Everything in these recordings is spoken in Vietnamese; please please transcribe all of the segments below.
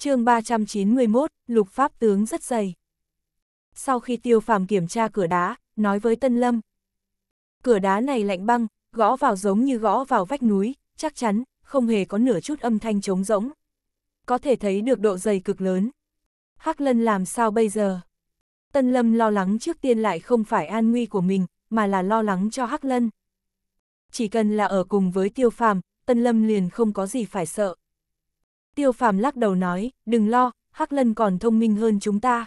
chương 391, lục pháp tướng rất dày. Sau khi tiêu phàm kiểm tra cửa đá, nói với Tân Lâm. Cửa đá này lạnh băng, gõ vào giống như gõ vào vách núi, chắc chắn, không hề có nửa chút âm thanh trống rỗng. Có thể thấy được độ dày cực lớn. Hắc lân làm sao bây giờ? Tân Lâm lo lắng trước tiên lại không phải an nguy của mình, mà là lo lắng cho Hắc lân. Chỉ cần là ở cùng với tiêu phàm, Tân Lâm liền không có gì phải sợ. Tiêu phàm lắc đầu nói, đừng lo, Hắc Lân còn thông minh hơn chúng ta.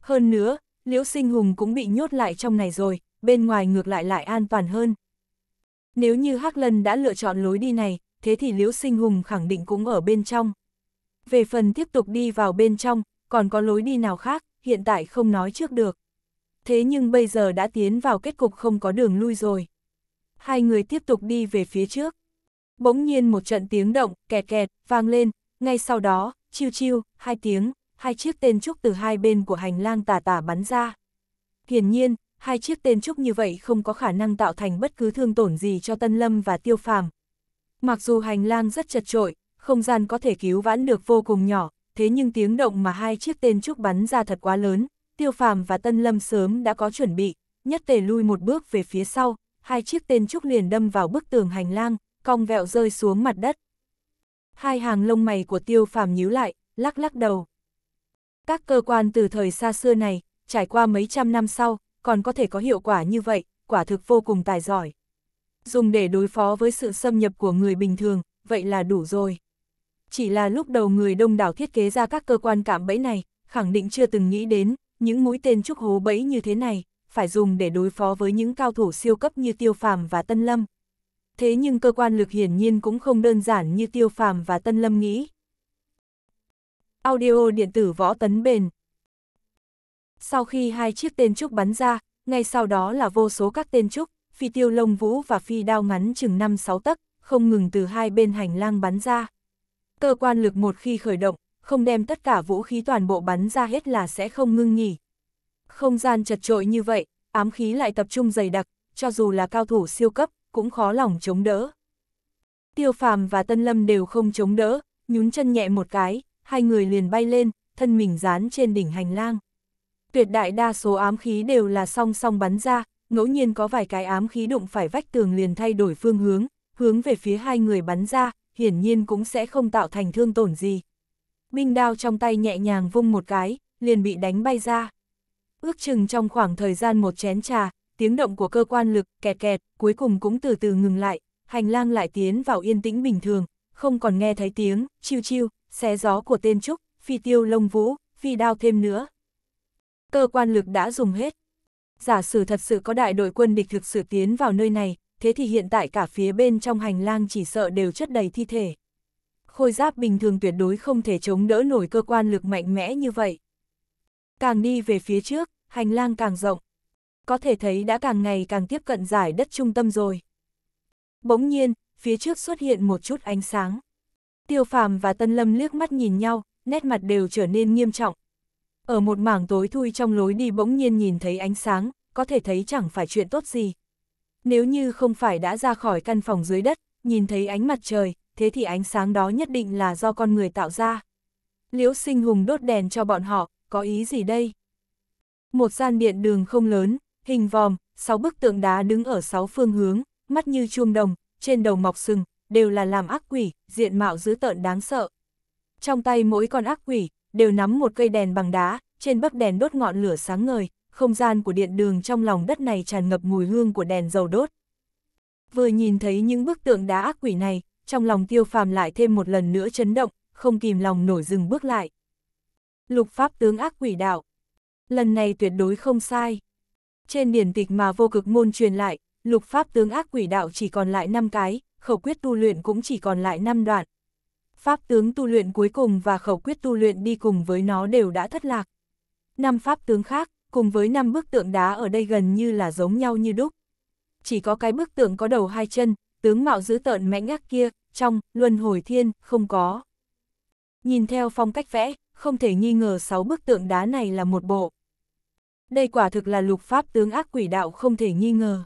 Hơn nữa, Liễu Sinh Hùng cũng bị nhốt lại trong này rồi, bên ngoài ngược lại lại an toàn hơn. Nếu như Hắc Lân đã lựa chọn lối đi này, thế thì Liễu Sinh Hùng khẳng định cũng ở bên trong. Về phần tiếp tục đi vào bên trong, còn có lối đi nào khác, hiện tại không nói trước được. Thế nhưng bây giờ đã tiến vào kết cục không có đường lui rồi. Hai người tiếp tục đi về phía trước. Bỗng nhiên một trận tiếng động, kẹt kẹt, vang lên, ngay sau đó, chiêu chiêu, hai tiếng, hai chiếc tên trúc từ hai bên của hành lang tà tà bắn ra. Hiển nhiên, hai chiếc tên trúc như vậy không có khả năng tạo thành bất cứ thương tổn gì cho Tân Lâm và Tiêu Phàm. Mặc dù hành lang rất chật trội, không gian có thể cứu vãn được vô cùng nhỏ, thế nhưng tiếng động mà hai chiếc tên trúc bắn ra thật quá lớn, Tiêu Phàm và Tân Lâm sớm đã có chuẩn bị, nhất tề lui một bước về phía sau, hai chiếc tên trúc liền đâm vào bức tường hành lang, cong vẹo rơi xuống mặt đất. Hai hàng lông mày của tiêu phàm nhíu lại, lắc lắc đầu. Các cơ quan từ thời xa xưa này, trải qua mấy trăm năm sau, còn có thể có hiệu quả như vậy, quả thực vô cùng tài giỏi. Dùng để đối phó với sự xâm nhập của người bình thường, vậy là đủ rồi. Chỉ là lúc đầu người đông đảo thiết kế ra các cơ quan cảm bẫy này, khẳng định chưa từng nghĩ đến, những mũi tên trúc hố bẫy như thế này, phải dùng để đối phó với những cao thủ siêu cấp như tiêu phàm và tân lâm. Thế nhưng cơ quan lực hiển nhiên cũng không đơn giản như tiêu phàm và tân lâm nghĩ. Audio điện tử võ tấn bền Sau khi hai chiếc tên trúc bắn ra, ngay sau đó là vô số các tên trúc, phi tiêu lông vũ và phi đao ngắn chừng 5-6 tấc, không ngừng từ hai bên hành lang bắn ra. Cơ quan lực một khi khởi động, không đem tất cả vũ khí toàn bộ bắn ra hết là sẽ không ngưng nghỉ. Không gian chật trội như vậy, ám khí lại tập trung dày đặc, cho dù là cao thủ siêu cấp, cũng khó lòng chống đỡ. Tiêu phàm và Tân Lâm đều không chống đỡ, nhún chân nhẹ một cái, hai người liền bay lên, thân mình dán trên đỉnh hành lang. Tuyệt đại đa số ám khí đều là song song bắn ra, ngẫu nhiên có vài cái ám khí đụng phải vách tường liền thay đổi phương hướng, hướng về phía hai người bắn ra, hiển nhiên cũng sẽ không tạo thành thương tổn gì. Minh đao trong tay nhẹ nhàng vung một cái, liền bị đánh bay ra. Ước chừng trong khoảng thời gian một chén trà, tiếng động của cơ quan lực kẹt kẹt, cuối cùng cũng từ từ ngừng lại, hành lang lại tiến vào yên tĩnh bình thường, không còn nghe thấy tiếng, chiêu chiêu, xé gió của tên trúc, phi tiêu lông vũ, phi đao thêm nữa. Cơ quan lực đã dùng hết. Giả sử thật sự có đại đội quân địch thực sự tiến vào nơi này, thế thì hiện tại cả phía bên trong hành lang chỉ sợ đều chất đầy thi thể. Khôi giáp bình thường tuyệt đối không thể chống đỡ nổi cơ quan lực mạnh mẽ như vậy. Càng đi về phía trước, hành lang càng rộng, có thể thấy đã càng ngày càng tiếp cận giải đất trung tâm rồi. Bỗng nhiên, phía trước xuất hiện một chút ánh sáng. Tiêu phàm và Tân Lâm liếc mắt nhìn nhau, nét mặt đều trở nên nghiêm trọng. Ở một mảng tối thui trong lối đi bỗng nhiên nhìn thấy ánh sáng, có thể thấy chẳng phải chuyện tốt gì. Nếu như không phải đã ra khỏi căn phòng dưới đất, nhìn thấy ánh mặt trời, thế thì ánh sáng đó nhất định là do con người tạo ra. Liễu sinh hùng đốt đèn cho bọn họ, có ý gì đây? Một gian điện đường không lớn, hình vòm, sáu bức tượng đá đứng ở sáu phương hướng, mắt như chuông đồng, trên đầu mọc sừng, đều là làm ác quỷ, diện mạo dữ tợn đáng sợ. Trong tay mỗi con ác quỷ, đều nắm một cây đèn bằng đá, trên bắp đèn đốt ngọn lửa sáng ngời, không gian của điện đường trong lòng đất này tràn ngập mùi hương của đèn dầu đốt. Vừa nhìn thấy những bức tượng đá ác quỷ này, trong lòng tiêu phàm lại thêm một lần nữa chấn động, không kìm lòng nổi dừng bước lại. Lục pháp tướng ác quỷ đạo. Lần này tuyệt đối không sai. Trên điển tịch mà vô cực môn truyền lại, lục pháp tướng ác quỷ đạo chỉ còn lại 5 cái, khẩu quyết tu luyện cũng chỉ còn lại 5 đoạn. Pháp tướng tu luyện cuối cùng và khẩu quyết tu luyện đi cùng với nó đều đã thất lạc. Năm pháp tướng khác, cùng với năm bức tượng đá ở đây gần như là giống nhau như đúc. Chỉ có cái bức tượng có đầu hai chân, tướng mạo dữ tợn mãnh ác kia, trong luân hồi thiên không có. Nhìn theo phong cách vẽ, không thể nghi ngờ sáu bức tượng đá này là một bộ đây quả thực là lục pháp tướng ác quỷ đạo không thể nghi ngờ.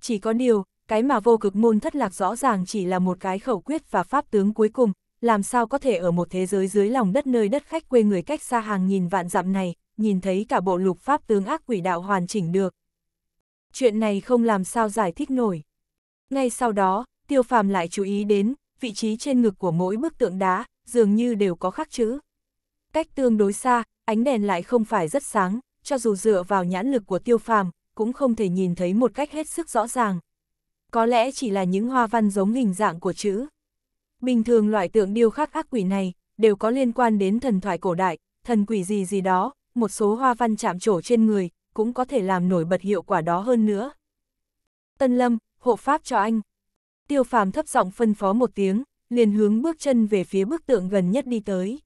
Chỉ có điều, cái mà vô cực môn thất lạc rõ ràng chỉ là một cái khẩu quyết và pháp tướng cuối cùng, làm sao có thể ở một thế giới dưới lòng đất nơi đất khách quê người cách xa hàng nghìn vạn dặm này, nhìn thấy cả bộ lục pháp tướng ác quỷ đạo hoàn chỉnh được. Chuyện này không làm sao giải thích nổi. Ngay sau đó, tiêu phàm lại chú ý đến, vị trí trên ngực của mỗi bức tượng đá, dường như đều có khắc chữ. Cách tương đối xa, ánh đèn lại không phải rất sáng, cho dù dựa vào nhãn lực của tiêu phàm, cũng không thể nhìn thấy một cách hết sức rõ ràng. Có lẽ chỉ là những hoa văn giống hình dạng của chữ. Bình thường loại tượng điêu khắc ác quỷ này, đều có liên quan đến thần thoại cổ đại, thần quỷ gì gì đó, một số hoa văn chạm trổ trên người, cũng có thể làm nổi bật hiệu quả đó hơn nữa. Tân Lâm, hộ pháp cho anh. Tiêu phàm thấp giọng phân phó một tiếng, liền hướng bước chân về phía bức tượng gần nhất đi tới.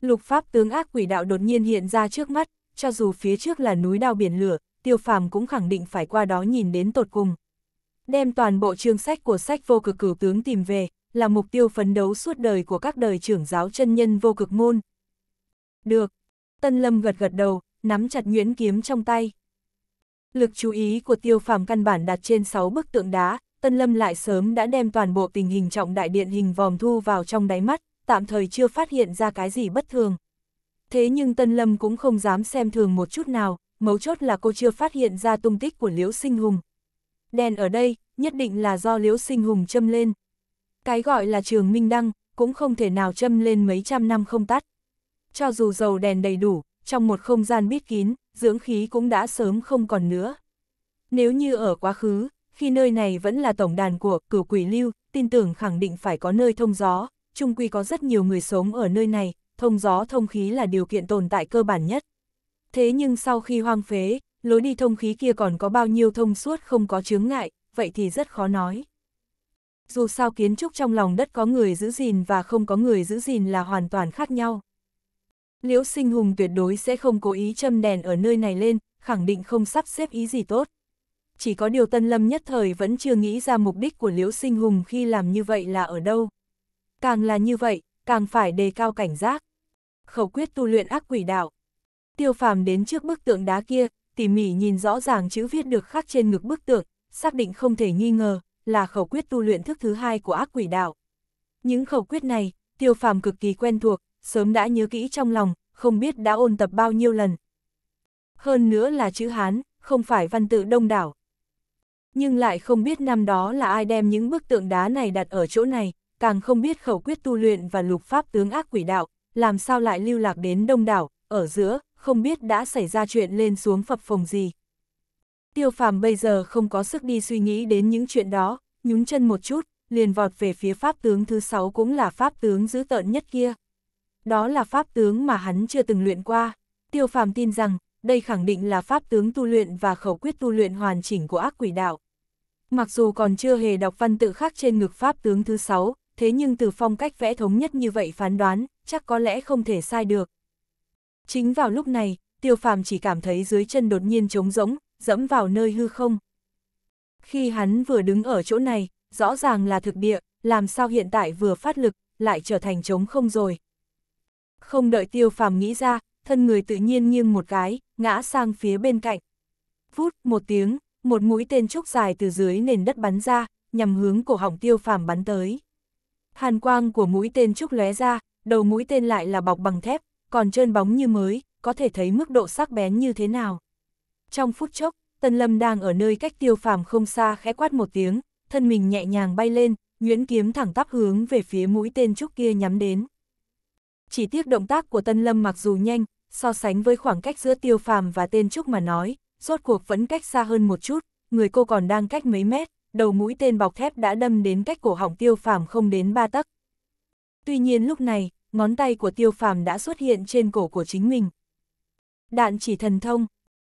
Lục pháp tướng ác quỷ đạo đột nhiên hiện ra trước mắt, cho dù phía trước là núi đao biển lửa, tiêu phàm cũng khẳng định phải qua đó nhìn đến tột cùng. Đem toàn bộ chương sách của sách vô cực cửu tướng tìm về, là mục tiêu phấn đấu suốt đời của các đời trưởng giáo chân nhân vô cực môn. Được. Tân Lâm gật gật đầu, nắm chặt nguyễn kiếm trong tay. Lực chú ý của tiêu phàm căn bản đặt trên 6 bức tượng đá, Tân Lâm lại sớm đã đem toàn bộ tình hình trọng đại điện hình vòm thu vào trong đáy mắt, tạm thời chưa phát hiện ra cái gì bất thường. Thế nhưng Tân Lâm cũng không dám xem thường một chút nào, mấu chốt là cô chưa phát hiện ra tung tích của Liễu Sinh Hùng. Đèn ở đây, nhất định là do Liễu Sinh Hùng châm lên. Cái gọi là trường Minh Đăng, cũng không thể nào châm lên mấy trăm năm không tắt. Cho dù dầu đèn đầy đủ, trong một không gian bít kín, dưỡng khí cũng đã sớm không còn nữa. Nếu như ở quá khứ, khi nơi này vẫn là tổng đàn của cửu quỷ lưu, tin tưởng khẳng định phải có nơi thông gió, chung quy có rất nhiều người sống ở nơi này, thông gió thông khí là điều kiện tồn tại cơ bản nhất. Thế nhưng sau khi hoang phế, lối đi thông khí kia còn có bao nhiêu thông suốt không có chướng ngại, vậy thì rất khó nói. Dù sao kiến trúc trong lòng đất có người giữ gìn và không có người giữ gìn là hoàn toàn khác nhau. Liễu sinh hùng tuyệt đối sẽ không cố ý châm đèn ở nơi này lên, khẳng định không sắp xếp ý gì tốt. Chỉ có điều tân lâm nhất thời vẫn chưa nghĩ ra mục đích của Liễu sinh hùng khi làm như vậy là ở đâu. Càng là như vậy, càng phải đề cao cảnh giác. Khẩu quyết tu luyện ác quỷ đạo. Tiêu phàm đến trước bức tượng đá kia, tỉ mỉ nhìn rõ ràng chữ viết được khắc trên ngực bức tượng, xác định không thể nghi ngờ, là khẩu quyết tu luyện thức thứ hai của ác quỷ đạo. Những khẩu quyết này, tiêu phàm cực kỳ quen thuộc, sớm đã nhớ kỹ trong lòng, không biết đã ôn tập bao nhiêu lần. Hơn nữa là chữ Hán, không phải văn tự đông đảo. Nhưng lại không biết năm đó là ai đem những bức tượng đá này đặt ở chỗ này, càng không biết khẩu quyết tu luyện và lục pháp tướng ác quỷ đạo, làm sao lại lưu lạc đến đông đảo, ở giữa, không biết đã xảy ra chuyện lên xuống phập phồng gì. Tiêu phàm bây giờ không có sức đi suy nghĩ đến những chuyện đó, nhún chân một chút, liền vọt về phía pháp tướng thứ sáu cũng là pháp tướng dữ tợn nhất kia. Đó là pháp tướng mà hắn chưa từng luyện qua. Tiêu phàm tin rằng, đây khẳng định là pháp tướng tu luyện và khẩu quyết tu luyện hoàn chỉnh của ác quỷ đạo. Mặc dù còn chưa hề đọc văn tự khác trên ngực pháp tướng thứ sáu, thế nhưng từ phong cách vẽ thống nhất như vậy phán đoán, chắc có lẽ không thể sai được. Chính vào lúc này, tiêu phàm chỉ cảm thấy dưới chân đột nhiên trống rỗng, dẫm vào nơi hư không. Khi hắn vừa đứng ở chỗ này, rõ ràng là thực địa, làm sao hiện tại vừa phát lực, lại trở thành trống không rồi. Không đợi tiêu phàm nghĩ ra, thân người tự nhiên nghiêng một cái, ngã sang phía bên cạnh. Vút một tiếng, một mũi tên trúc dài từ dưới nền đất bắn ra, nhằm hướng cổ họng tiêu phàm bắn tới. Hàn quang của mũi tên trúc lóe ra, đầu mũi tên lại là bọc bằng thép, còn trơn bóng như mới, có thể thấy mức độ sắc bén như thế nào. Trong phút chốc, Tân Lâm đang ở nơi cách tiêu phàm không xa khẽ quát một tiếng, thân mình nhẹ nhàng bay lên, nhuyễn kiếm thẳng tắp hướng về phía mũi tên trúc kia nhắm đến. Chỉ tiếc động tác của Tân Lâm mặc dù nhanh, so sánh với khoảng cách giữa tiêu phàm và tên trúc mà nói, rốt cuộc vẫn cách xa hơn một chút, người cô còn đang cách mấy mét, đầu mũi tên bọc thép đã đâm đến cách cổ họng tiêu phàm không đến ba tấc. Tuy nhiên lúc này, ngón tay của tiêu phàm đã xuất hiện trên cổ của chính mình. Đạn chỉ thần thông,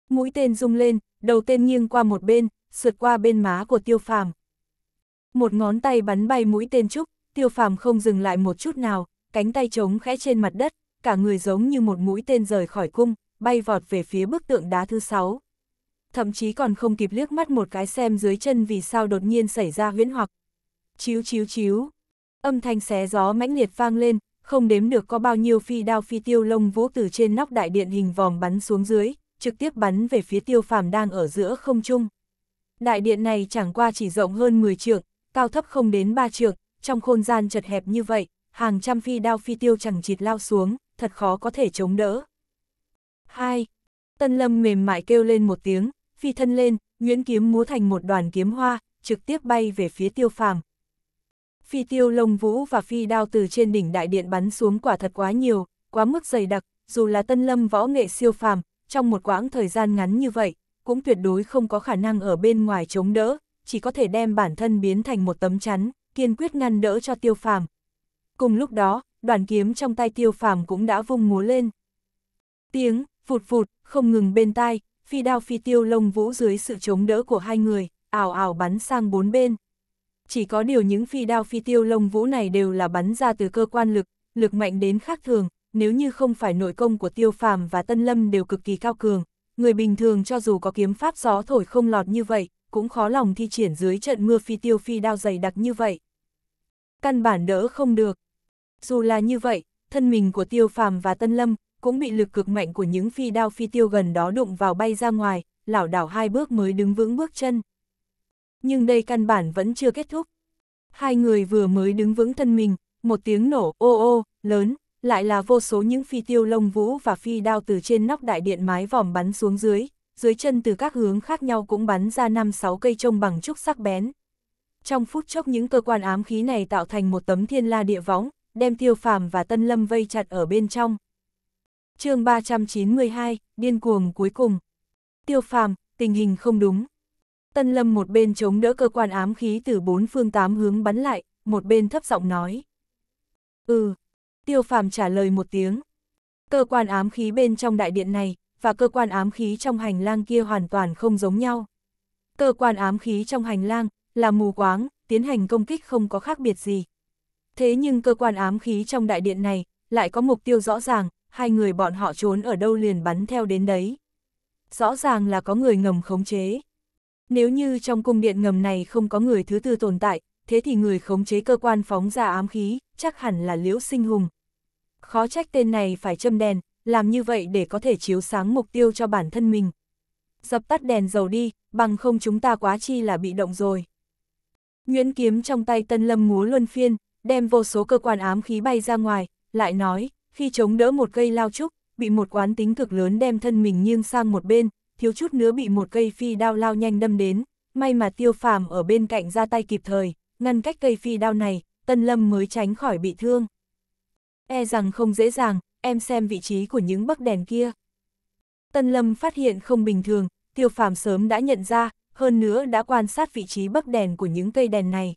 mũi tên rung lên, đầu tên nghiêng qua một bên, sượt qua bên má của tiêu phàm. Một ngón tay bắn bay mũi tên trúc, tiêu phàm không dừng lại một chút nào, cánh tay trống khẽ trên mặt đất, cả người giống như một mũi tên rời khỏi cung, bay vọt về phía bức tượng đá thứ sáu thậm chí còn không kịp liếc mắt một cái xem dưới chân vì sao đột nhiên xảy ra huyễn hoặc. Chíu chíu chíu, âm thanh xé gió mãnh liệt vang lên, không đếm được có bao nhiêu phi đao phi tiêu lông vũ từ trên nóc đại điện hình vòm bắn xuống dưới, trực tiếp bắn về phía tiêu phàm đang ở giữa không trung. Đại điện này chẳng qua chỉ rộng hơn 10 trượng, cao thấp không đến 3 trượng, trong khôn gian chật hẹp như vậy, hàng trăm phi đao phi tiêu chẳng chịt lao xuống, thật khó có thể chống đỡ. hai Tân Lâm mềm mại kêu lên một tiếng, phi thân lên, Nguyễn kiếm múa thành một đoàn kiếm hoa, trực tiếp bay về phía tiêu phàm. Phi tiêu lông vũ và phi đao từ trên đỉnh đại điện bắn xuống quả thật quá nhiều, quá mức dày đặc, dù là tân lâm võ nghệ siêu phàm, trong một quãng thời gian ngắn như vậy, cũng tuyệt đối không có khả năng ở bên ngoài chống đỡ, chỉ có thể đem bản thân biến thành một tấm chắn, kiên quyết ngăn đỡ cho tiêu phàm. Cùng lúc đó, đoàn kiếm trong tay tiêu phàm cũng đã vung múa lên. Tiếng, phụt phụt không ngừng bên tai, phi đao phi tiêu lông vũ dưới sự chống đỡ của hai người, ảo ảo bắn sang bốn bên. Chỉ có điều những phi đao phi tiêu lông vũ này đều là bắn ra từ cơ quan lực, lực mạnh đến khác thường, nếu như không phải nội công của tiêu phàm và tân lâm đều cực kỳ cao cường, người bình thường cho dù có kiếm pháp gió thổi không lọt như vậy, cũng khó lòng thi triển dưới trận mưa phi tiêu phi đao dày đặc như vậy. Căn bản đỡ không được. Dù là như vậy, thân mình của tiêu phàm và tân lâm cũng bị lực cực mạnh của những phi đao phi tiêu gần đó đụng vào bay ra ngoài, lảo đảo hai bước mới đứng vững bước chân. Nhưng đây căn bản vẫn chưa kết thúc. Hai người vừa mới đứng vững thân mình, một tiếng nổ ô ô, lớn, lại là vô số những phi tiêu lông vũ và phi đao từ trên nóc đại điện mái vòm bắn xuống dưới, dưới chân từ các hướng khác nhau cũng bắn ra năm sáu cây trông bằng trúc sắc bén. Trong phút chốc những cơ quan ám khí này tạo thành một tấm thiên la địa võng, đem tiêu phàm và tân lâm vây chặt ở bên trong chương 392, điên cuồng cuối cùng. Tiêu phàm, tình hình không đúng. Tân Lâm một bên chống đỡ cơ quan ám khí từ bốn phương tám hướng bắn lại, một bên thấp giọng nói. Ừ, tiêu phàm trả lời một tiếng. Cơ quan ám khí bên trong đại điện này, và cơ quan ám khí trong hành lang kia hoàn toàn không giống nhau. Cơ quan ám khí trong hành lang, là mù quáng, tiến hành công kích không có khác biệt gì. Thế nhưng cơ quan ám khí trong đại điện này, lại có mục tiêu rõ ràng, hai người bọn họ trốn ở đâu liền bắn theo đến đấy. Rõ ràng là có người ngầm khống chế. Nếu như trong cung điện ngầm này không có người thứ tư tồn tại, thế thì người khống chế cơ quan phóng ra ám khí, chắc hẳn là Liễu Sinh Hùng. Khó trách tên này phải châm đèn, làm như vậy để có thể chiếu sáng mục tiêu cho bản thân mình. Dập tắt đèn dầu đi, bằng không chúng ta quá chi là bị động rồi. Nguyễn kiếm trong tay tân lâm múa luân phiên, đem vô số cơ quan ám khí bay ra ngoài, lại nói, khi chống đỡ một cây lao trúc, bị một quán tính cực lớn đem thân mình nghiêng sang một bên, thiếu chút nữa bị một cây phi đao lao nhanh đâm đến, may mà tiêu phàm ở bên cạnh ra tay kịp thời, ngăn cách cây phi đao này, Tân Lâm mới tránh khỏi bị thương. E rằng không dễ dàng, em xem vị trí của những bấc đèn kia. Tân Lâm phát hiện không bình thường, tiêu phàm sớm đã nhận ra, hơn nữa đã quan sát vị trí bấc đèn của những cây đèn này.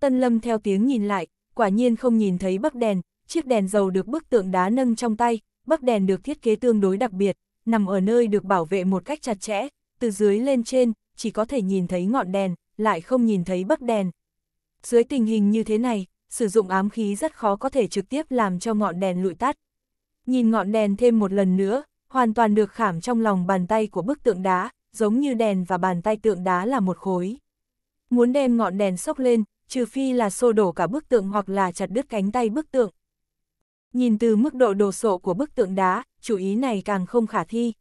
Tân Lâm theo tiếng nhìn lại, quả nhiên không nhìn thấy bấc đèn, Chiếc đèn dầu được bức tượng đá nâng trong tay, bấc đèn được thiết kế tương đối đặc biệt, nằm ở nơi được bảo vệ một cách chặt chẽ, từ dưới lên trên, chỉ có thể nhìn thấy ngọn đèn, lại không nhìn thấy bấc đèn. Dưới tình hình như thế này, sử dụng ám khí rất khó có thể trực tiếp làm cho ngọn đèn lụi tắt. Nhìn ngọn đèn thêm một lần nữa, hoàn toàn được khảm trong lòng bàn tay của bức tượng đá, giống như đèn và bàn tay tượng đá là một khối. Muốn đem ngọn đèn sốc lên, trừ phi là xô đổ cả bức tượng hoặc là chặt đứt cánh tay bức tượng, Nhìn từ mức độ đồ sộ của bức tượng đá, chủ ý này càng không khả thi.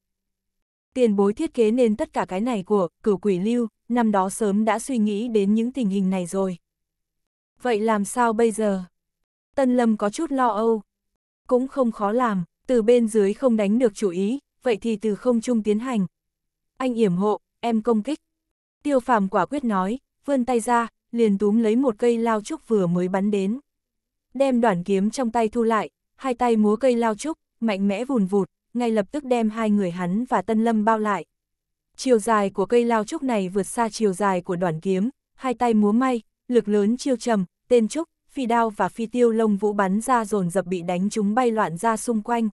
Tiền bối thiết kế nên tất cả cái này của cửu quỷ lưu, năm đó sớm đã suy nghĩ đến những tình hình này rồi. Vậy làm sao bây giờ? Tân Lâm có chút lo âu. Cũng không khó làm, từ bên dưới không đánh được chủ ý, vậy thì từ không trung tiến hành. Anh yểm hộ, em công kích. Tiêu phàm quả quyết nói, vươn tay ra, liền túm lấy một cây lao trúc vừa mới bắn đến. Đem đoạn kiếm trong tay thu lại, hai tay múa cây lao trúc, mạnh mẽ vùn vụt, ngay lập tức đem hai người hắn và Tân Lâm bao lại. Chiều dài của cây lao trúc này vượt xa chiều dài của đoàn kiếm, hai tay múa may, lực lớn chiêu trầm, tên trúc, phi đao và phi tiêu lông vũ bắn ra dồn dập bị đánh chúng bay loạn ra xung quanh.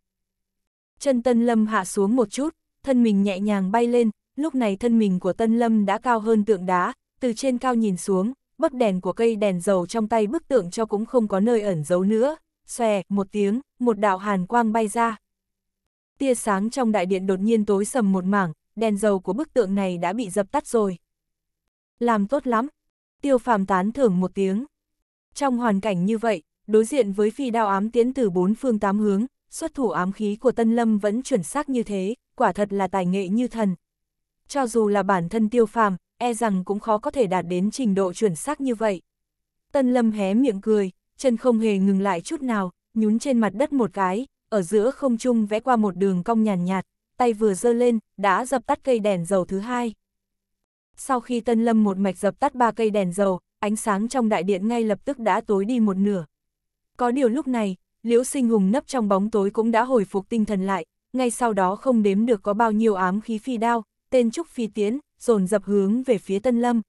Chân Tân Lâm hạ xuống một chút, thân mình nhẹ nhàng bay lên, lúc này thân mình của Tân Lâm đã cao hơn tượng đá, từ trên cao nhìn xuống, bấc đèn của cây đèn dầu trong tay bức tượng cho cũng không có nơi ẩn giấu nữa, xòe, một tiếng, một đạo hàn quang bay ra. Tia sáng trong đại điện đột nhiên tối sầm một mảng, đèn dầu của bức tượng này đã bị dập tắt rồi. Làm tốt lắm. Tiêu phàm tán thưởng một tiếng. Trong hoàn cảnh như vậy, đối diện với phi đao ám tiến từ bốn phương tám hướng, xuất thủ ám khí của Tân Lâm vẫn chuẩn xác như thế, quả thật là tài nghệ như thần. Cho dù là bản thân tiêu phàm, e rằng cũng khó có thể đạt đến trình độ chuẩn xác như vậy. Tân Lâm hé miệng cười, chân không hề ngừng lại chút nào, nhún trên mặt đất một cái, ở giữa không trung vẽ qua một đường cong nhàn nhạt, nhạt, tay vừa giơ lên, đã dập tắt cây đèn dầu thứ hai. Sau khi Tân Lâm một mạch dập tắt ba cây đèn dầu, ánh sáng trong đại điện ngay lập tức đã tối đi một nửa. Có điều lúc này, Liễu Sinh Hùng nấp trong bóng tối cũng đã hồi phục tinh thần lại, ngay sau đó không đếm được có bao nhiêu ám khí phi đao, tên trúc phi tiến, dồn dập hướng về phía Tân Lâm.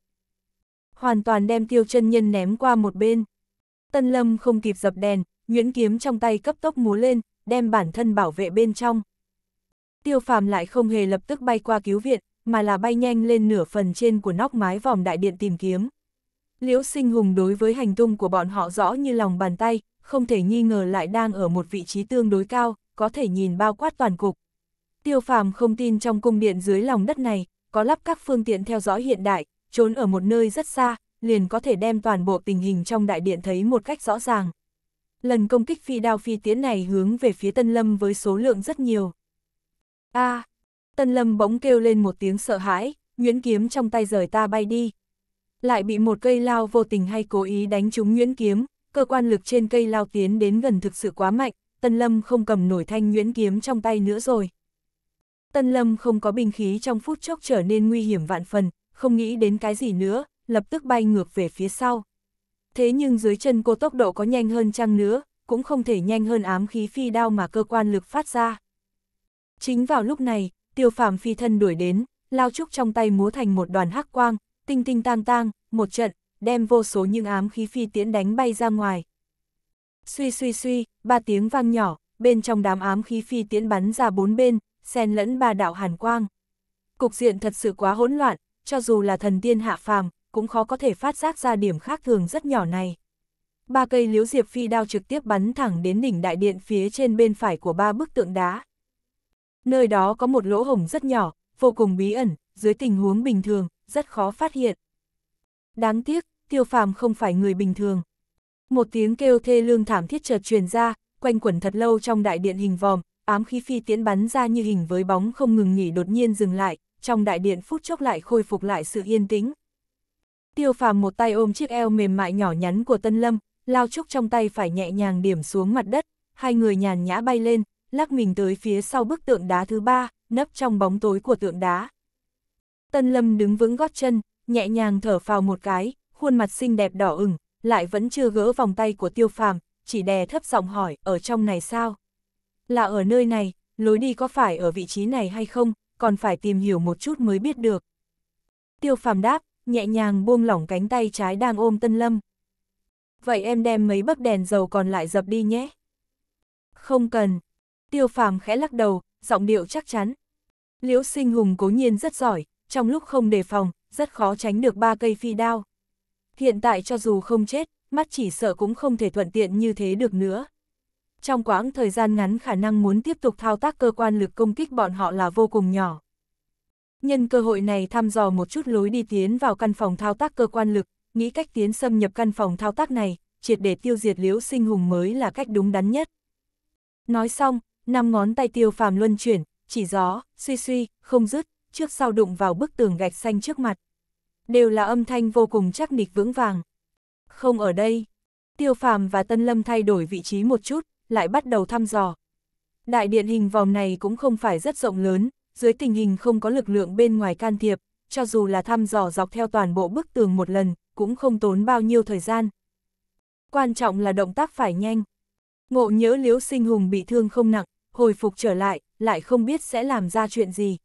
Hoàn toàn đem tiêu chân nhân ném qua một bên. Tân Lâm không kịp dập đèn, nhuyễn kiếm trong tay cấp tốc múa lên, đem bản thân bảo vệ bên trong. Tiêu phàm lại không hề lập tức bay qua cứu viện, mà là bay nhanh lên nửa phần trên của nóc mái vòm đại điện tìm kiếm. Liễu sinh hùng đối với hành tung của bọn họ rõ như lòng bàn tay, không thể nghi ngờ lại đang ở một vị trí tương đối cao, có thể nhìn bao quát toàn cục. Tiêu phàm không tin trong cung điện dưới lòng đất này, có lắp các phương tiện theo dõi hiện đại, trốn ở một nơi rất xa, liền có thể đem toàn bộ tình hình trong đại điện thấy một cách rõ ràng. Lần công kích phi đao phi tiến này hướng về phía Tân Lâm với số lượng rất nhiều. a à, Tân Lâm bỗng kêu lên một tiếng sợ hãi, Nguyễn Kiếm trong tay rời ta bay đi. Lại bị một cây lao vô tình hay cố ý đánh trúng Nguyễn Kiếm, cơ quan lực trên cây lao tiến đến gần thực sự quá mạnh, Tân Lâm không cầm nổi thanh Nguyễn Kiếm trong tay nữa rồi. Tân Lâm không có binh khí trong phút chốc trở nên nguy hiểm vạn phần, không nghĩ đến cái gì nữa, lập tức bay ngược về phía sau. Thế nhưng dưới chân cô tốc độ có nhanh hơn chăng nữa, cũng không thể nhanh hơn ám khí phi đao mà cơ quan lực phát ra. Chính vào lúc này, tiêu phàm phi thân đuổi đến, lao trúc trong tay múa thành một đoàn hắc quang, tinh tinh tang tang, một trận, đem vô số những ám khí phi tiễn đánh bay ra ngoài. Suy suy suy, ba tiếng vang nhỏ, bên trong đám ám khí phi tiễn bắn ra bốn bên, xen lẫn ba đạo hàn quang. Cục diện thật sự quá hỗn loạn, cho dù là thần tiên hạ phàm, cũng khó có thể phát giác ra điểm khác thường rất nhỏ này. Ba cây liếu diệp phi đao trực tiếp bắn thẳng đến đỉnh đại điện phía trên bên phải của ba bức tượng đá. Nơi đó có một lỗ hổng rất nhỏ, vô cùng bí ẩn, dưới tình huống bình thường, rất khó phát hiện. Đáng tiếc, tiêu phàm không phải người bình thường. Một tiếng kêu thê lương thảm thiết chợt truyền ra, quanh quẩn thật lâu trong đại điện hình vòm, ám khí phi tiễn bắn ra như hình với bóng không ngừng nghỉ đột nhiên dừng lại, trong đại điện phút chốc lại khôi phục lại sự yên tĩnh tiêu phàm một tay ôm chiếc eo mềm mại nhỏ nhắn của Tân Lâm, lao trúc trong tay phải nhẹ nhàng điểm xuống mặt đất, hai người nhàn nhã bay lên, lắc mình tới phía sau bức tượng đá thứ ba, nấp trong bóng tối của tượng đá. Tân Lâm đứng vững gót chân, nhẹ nhàng thở phào một cái, khuôn mặt xinh đẹp đỏ ửng, lại vẫn chưa gỡ vòng tay của tiêu phàm, chỉ đè thấp giọng hỏi, ở trong này sao? Là ở nơi này, lối đi có phải ở vị trí này hay không, còn phải tìm hiểu một chút mới biết được. Tiêu phàm đáp, nhẹ nhàng buông lỏng cánh tay trái đang ôm Tân Lâm. Vậy em đem mấy bấc đèn dầu còn lại dập đi nhé. Không cần. Tiêu phàm khẽ lắc đầu, giọng điệu chắc chắn. Liễu sinh hùng cố nhiên rất giỏi, trong lúc không đề phòng, rất khó tránh được ba cây phi đao. Hiện tại cho dù không chết, mắt chỉ sợ cũng không thể thuận tiện như thế được nữa. Trong quãng thời gian ngắn khả năng muốn tiếp tục thao tác cơ quan lực công kích bọn họ là vô cùng nhỏ. Nhân cơ hội này thăm dò một chút lối đi tiến vào căn phòng thao tác cơ quan lực, nghĩ cách tiến xâm nhập căn phòng thao tác này, triệt để tiêu diệt liễu sinh hùng mới là cách đúng đắn nhất. Nói xong, năm ngón tay tiêu phàm luân chuyển, chỉ gió, suy suy, không dứt, trước sau đụng vào bức tường gạch xanh trước mặt. Đều là âm thanh vô cùng chắc nịch vững vàng. Không ở đây, tiêu phàm và tân lâm thay đổi vị trí một chút, lại bắt đầu thăm dò. Đại điện hình vòng này cũng không phải rất rộng lớn, dưới tình hình không có lực lượng bên ngoài can thiệp, cho dù là thăm dò dọc theo toàn bộ bức tường một lần, cũng không tốn bao nhiêu thời gian. Quan trọng là động tác phải nhanh. Ngộ nhớ liễu sinh hùng bị thương không nặng, hồi phục trở lại, lại không biết sẽ làm ra chuyện gì.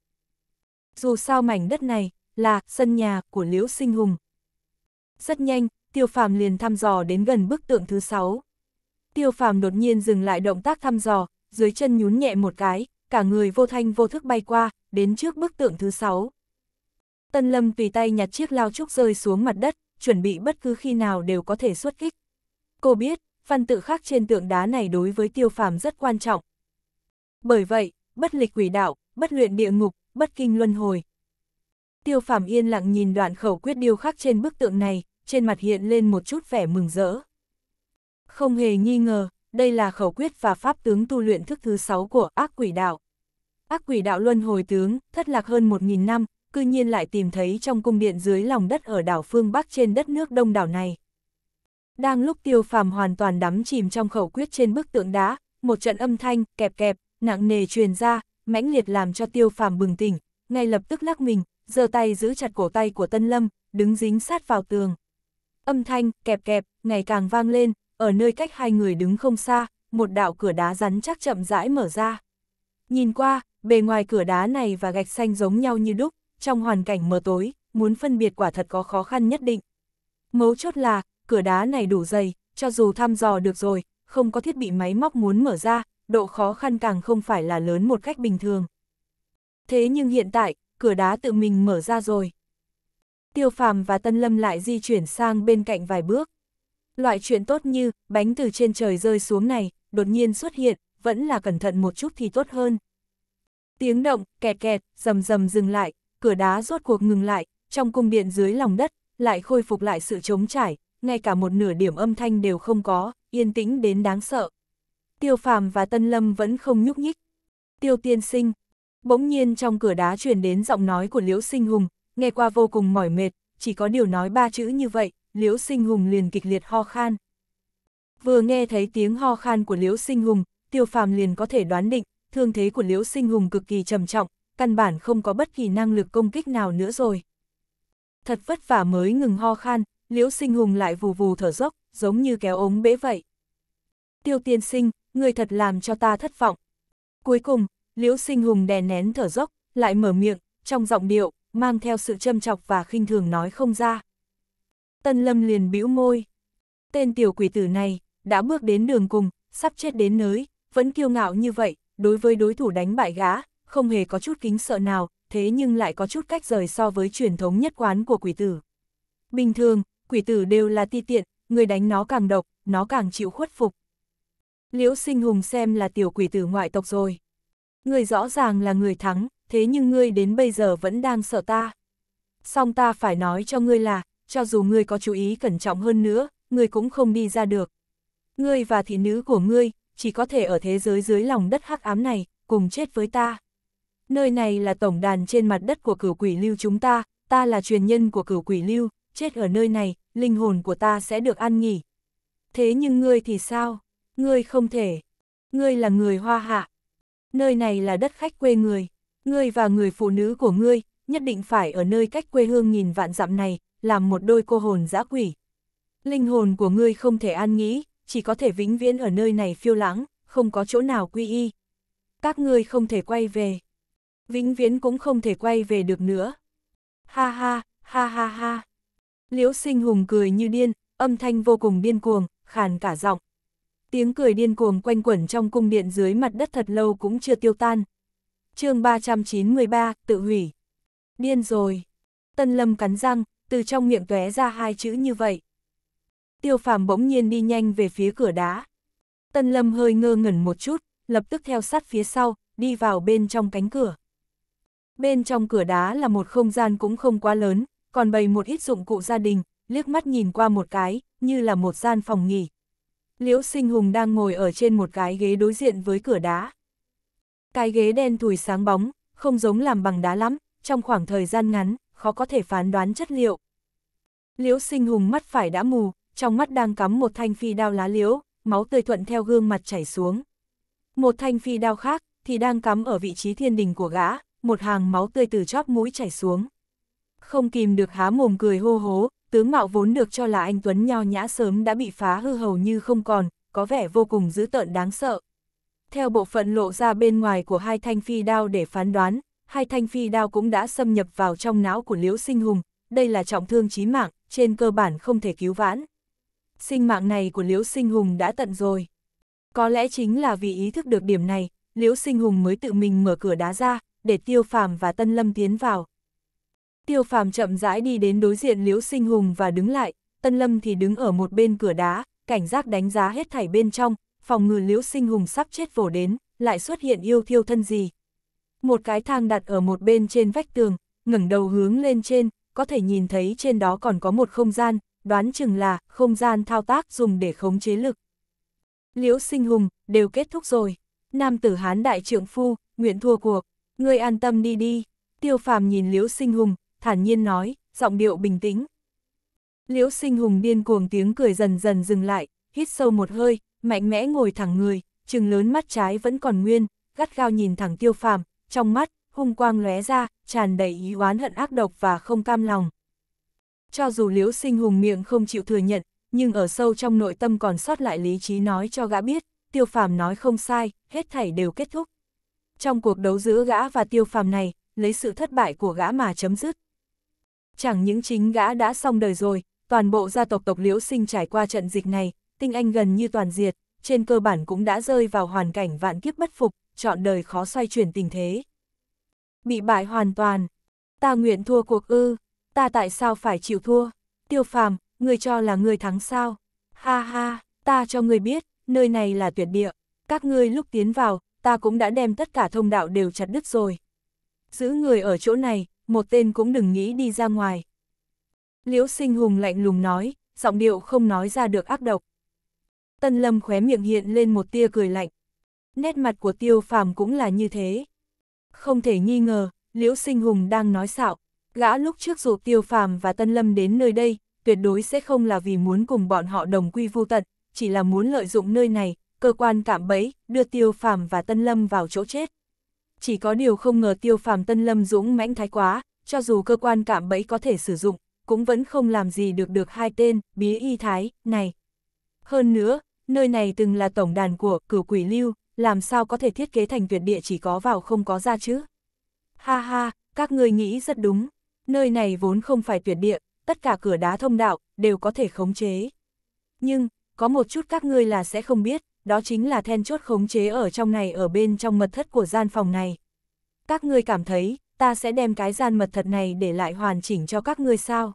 Dù sao mảnh đất này, là sân nhà của liễu sinh hùng. Rất nhanh, tiêu phàm liền thăm dò đến gần bức tượng thứ sáu. Tiêu phàm đột nhiên dừng lại động tác thăm dò, dưới chân nhún nhẹ một cái, cả người vô thanh vô thức bay qua, đến trước bức tượng thứ sáu. Tân Lâm tùy tay nhặt chiếc lao trúc rơi xuống mặt đất, chuẩn bị bất cứ khi nào đều có thể xuất kích. Cô biết, văn tự khắc trên tượng đá này đối với tiêu phàm rất quan trọng. Bởi vậy, bất lịch quỷ đạo, bất luyện địa ngục, bất kinh luân hồi. Tiêu phàm yên lặng nhìn đoạn khẩu quyết điêu khắc trên bức tượng này, trên mặt hiện lên một chút vẻ mừng rỡ. Không hề nghi ngờ, đây là khẩu quyết và pháp tướng tu luyện thức thứ 6 của ác quỷ đạo. Ác quỷ đạo luân hồi tướng, thất lạc hơn 1.000 năm, cư nhiên lại tìm thấy trong cung điện dưới lòng đất ở đảo phương Bắc trên đất nước đông đảo này. Đang lúc tiêu phàm hoàn toàn đắm chìm trong khẩu quyết trên bức tượng đá, một trận âm thanh, kẹp kẹp, nặng nề truyền ra, mãnh liệt làm cho tiêu phàm bừng tỉnh, ngay lập tức lắc mình, giơ tay giữ chặt cổ tay của Tân Lâm, đứng dính sát vào tường. Âm thanh, kẹp kẹp, ngày càng vang lên, ở nơi cách hai người đứng không xa, một đạo cửa đá rắn chắc chậm rãi mở ra. Nhìn qua, bề ngoài cửa đá này và gạch xanh giống nhau như đúc, trong hoàn cảnh mờ tối, muốn phân biệt quả thật có khó khăn nhất định. Mấu chốt là, cửa đá này đủ dày, cho dù thăm dò được rồi, không có thiết bị máy móc muốn mở ra, độ khó khăn càng không phải là lớn một cách bình thường. Thế nhưng hiện tại, cửa đá tự mình mở ra rồi. Tiêu phàm và Tân Lâm lại di chuyển sang bên cạnh vài bước. Loại chuyện tốt như, bánh từ trên trời rơi xuống này, đột nhiên xuất hiện, vẫn là cẩn thận một chút thì tốt hơn. Tiếng động, kẹt kẹt, rầm rầm dừng lại, cửa đá rốt cuộc ngừng lại, trong cung điện dưới lòng đất, lại khôi phục lại sự trống trải, ngay cả một nửa điểm âm thanh đều không có, yên tĩnh đến đáng sợ. Tiêu phàm và Tân Lâm vẫn không nhúc nhích. Tiêu tiên sinh, bỗng nhiên trong cửa đá truyền đến giọng nói của Liễu Sinh Hùng, nghe qua vô cùng mỏi mệt, chỉ có điều nói ba chữ như vậy, Liễu Sinh Hùng liền kịch liệt ho khan. Vừa nghe thấy tiếng ho khan của Liễu Sinh Hùng, Tiêu Phàm liền có thể đoán định, thương thế của Liễu Sinh Hùng cực kỳ trầm trọng, căn bản không có bất kỳ năng lực công kích nào nữa rồi. Thật vất vả mới ngừng ho khan, Liễu Sinh Hùng lại vù vù thở dốc, giống như kéo ống bể vậy. Tiêu tiên sinh, người thật làm cho ta thất vọng. Cuối cùng, Liễu Sinh Hùng đè nén thở dốc, lại mở miệng, trong giọng điệu, mang theo sự châm chọc và khinh thường nói không ra. Tân Lâm liền bĩu môi. Tên tiểu quỷ tử này, đã bước đến đường cùng, sắp chết đến nới, vẫn kiêu ngạo như vậy, đối với đối thủ đánh bại gã, không hề có chút kính sợ nào, thế nhưng lại có chút cách rời so với truyền thống nhất quán của quỷ tử. Bình thường, quỷ tử đều là ti tiện, người đánh nó càng độc, nó càng chịu khuất phục. Liễu sinh hùng xem là tiểu quỷ tử ngoại tộc rồi. Người rõ ràng là người thắng, thế nhưng ngươi đến bây giờ vẫn đang sợ ta. Song ta phải nói cho ngươi là, cho dù ngươi có chú ý cẩn trọng hơn nữa, ngươi cũng không đi ra được. Ngươi và thị nữ của ngươi, chỉ có thể ở thế giới dưới lòng đất hắc ám này, cùng chết với ta. Nơi này là tổng đàn trên mặt đất của cửu quỷ lưu chúng ta, ta là truyền nhân của cửu quỷ lưu, chết ở nơi này, linh hồn của ta sẽ được an nghỉ. Thế nhưng ngươi thì sao? Ngươi không thể. Ngươi là người hoa hạ. Nơi này là đất khách quê người. Ngươi và người phụ nữ của ngươi, nhất định phải ở nơi cách quê hương nghìn vạn dặm này, làm một đôi cô hồn dã quỷ. Linh hồn của ngươi không thể an nghĩ, chỉ có thể vĩnh viễn ở nơi này phiêu lãng, không có chỗ nào quy y. Các ngươi không thể quay về. Vĩnh viễn cũng không thể quay về được nữa. Ha ha, ha ha ha. Liễu sinh hùng cười như điên, âm thanh vô cùng điên cuồng, khàn cả giọng. Tiếng cười điên cuồng quanh quẩn trong cung điện dưới mặt đất thật lâu cũng chưa tiêu tan. chương 393, tự hủy. Điên rồi. Tân Lâm cắn răng, từ trong miệng tóe ra hai chữ như vậy. Tiêu phàm bỗng nhiên đi nhanh về phía cửa đá. Tân lâm hơi ngơ ngẩn một chút, lập tức theo sát phía sau, đi vào bên trong cánh cửa. Bên trong cửa đá là một không gian cũng không quá lớn, còn bày một ít dụng cụ gia đình, liếc mắt nhìn qua một cái, như là một gian phòng nghỉ. Liễu sinh hùng đang ngồi ở trên một cái ghế đối diện với cửa đá. Cái ghế đen thùi sáng bóng, không giống làm bằng đá lắm, trong khoảng thời gian ngắn, khó có thể phán đoán chất liệu. Liễu sinh hùng mắt phải đã mù, trong mắt đang cắm một thanh phi đao lá liễu, máu tươi thuận theo gương mặt chảy xuống. Một thanh phi đao khác thì đang cắm ở vị trí thiên đình của gã, một hàng máu tươi từ chóp mũi chảy xuống. Không kìm được há mồm cười hô hố, tướng mạo vốn được cho là anh Tuấn nho nhã sớm đã bị phá hư hầu như không còn, có vẻ vô cùng dữ tợn đáng sợ. Theo bộ phận lộ ra bên ngoài của hai thanh phi đao để phán đoán, hai thanh phi đao cũng đã xâm nhập vào trong não của Liễu Sinh Hùng, đây là trọng thương chí mạng, trên cơ bản không thể cứu vãn. Sinh mạng này của Liễu Sinh Hùng đã tận rồi. Có lẽ chính là vì ý thức được điểm này, Liễu Sinh Hùng mới tự mình mở cửa đá ra, để Tiêu Phàm và Tân Lâm tiến vào. Tiêu Phàm chậm rãi đi đến đối diện Liễu Sinh Hùng và đứng lại, Tân Lâm thì đứng ở một bên cửa đá, cảnh giác đánh giá hết thảy bên trong, phòng ngừa Liễu Sinh Hùng sắp chết vồ đến, lại xuất hiện yêu thiêu thân gì, một cái thang đặt ở một bên trên vách tường, ngẩng đầu hướng lên trên, có thể nhìn thấy trên đó còn có một không gian, đoán chừng là không gian thao tác dùng để khống chế lực. Liễu sinh hùng, đều kết thúc rồi. Nam tử Hán đại trưởng phu, nguyện thua cuộc, ngươi an tâm đi đi. Tiêu phàm nhìn Liễu sinh hùng, thản nhiên nói, giọng điệu bình tĩnh. Liễu sinh hùng điên cuồng tiếng cười dần dần dừng lại, hít sâu một hơi, mạnh mẽ ngồi thẳng người, trừng lớn mắt trái vẫn còn nguyên, gắt gao nhìn thẳng tiêu phàm, trong mắt, hung quang lóe ra, tràn đầy ý oán hận ác độc và không cam lòng. Cho dù Liễu Sinh Hùng miệng không chịu thừa nhận, nhưng ở sâu trong nội tâm còn sót lại lý trí nói cho gã biết, Tiêu Phàm nói không sai, hết thảy đều kết thúc. Trong cuộc đấu giữa gã và Tiêu Phàm này, lấy sự thất bại của gã mà chấm dứt. Chẳng những chính gã đã xong đời rồi, toàn bộ gia tộc tộc Liễu Sinh trải qua trận dịch này, tinh anh gần như toàn diệt, trên cơ bản cũng đã rơi vào hoàn cảnh vạn kiếp bất phục, chọn đời khó xoay chuyển tình thế. Bị bại hoàn toàn, ta nguyện thua cuộc ư, ta tại sao phải chịu thua, tiêu phàm, người cho là người thắng sao, ha ha, ta cho người biết, nơi này là tuyệt địa, các ngươi lúc tiến vào, ta cũng đã đem tất cả thông đạo đều chặt đứt rồi. Giữ người ở chỗ này, một tên cũng đừng nghĩ đi ra ngoài. Liễu sinh hùng lạnh lùng nói, giọng điệu không nói ra được ác độc. Tân lâm khóe miệng hiện lên một tia cười lạnh, Nét mặt của tiêu phàm cũng là như thế. Không thể nghi ngờ, Liễu Sinh Hùng đang nói xạo, gã lúc trước dụ tiêu phàm và Tân Lâm đến nơi đây, tuyệt đối sẽ không là vì muốn cùng bọn họ đồng quy vu tận, chỉ là muốn lợi dụng nơi này, cơ quan cạm bẫy, đưa tiêu phàm và Tân Lâm vào chỗ chết. Chỉ có điều không ngờ tiêu phàm Tân Lâm dũng mãnh thái quá, cho dù cơ quan cạm bẫy có thể sử dụng, cũng vẫn không làm gì được được hai tên, bí y thái, này. Hơn nữa, nơi này từng là tổng đàn của cửu quỷ lưu, làm sao có thể thiết kế thành tuyệt địa chỉ có vào không có ra chứ? Ha ha, các ngươi nghĩ rất đúng, nơi này vốn không phải tuyệt địa, tất cả cửa đá thông đạo đều có thể khống chế. Nhưng, có một chút các ngươi là sẽ không biết, đó chính là then chốt khống chế ở trong này ở bên trong mật thất của gian phòng này. Các ngươi cảm thấy, ta sẽ đem cái gian mật thất này để lại hoàn chỉnh cho các ngươi sao?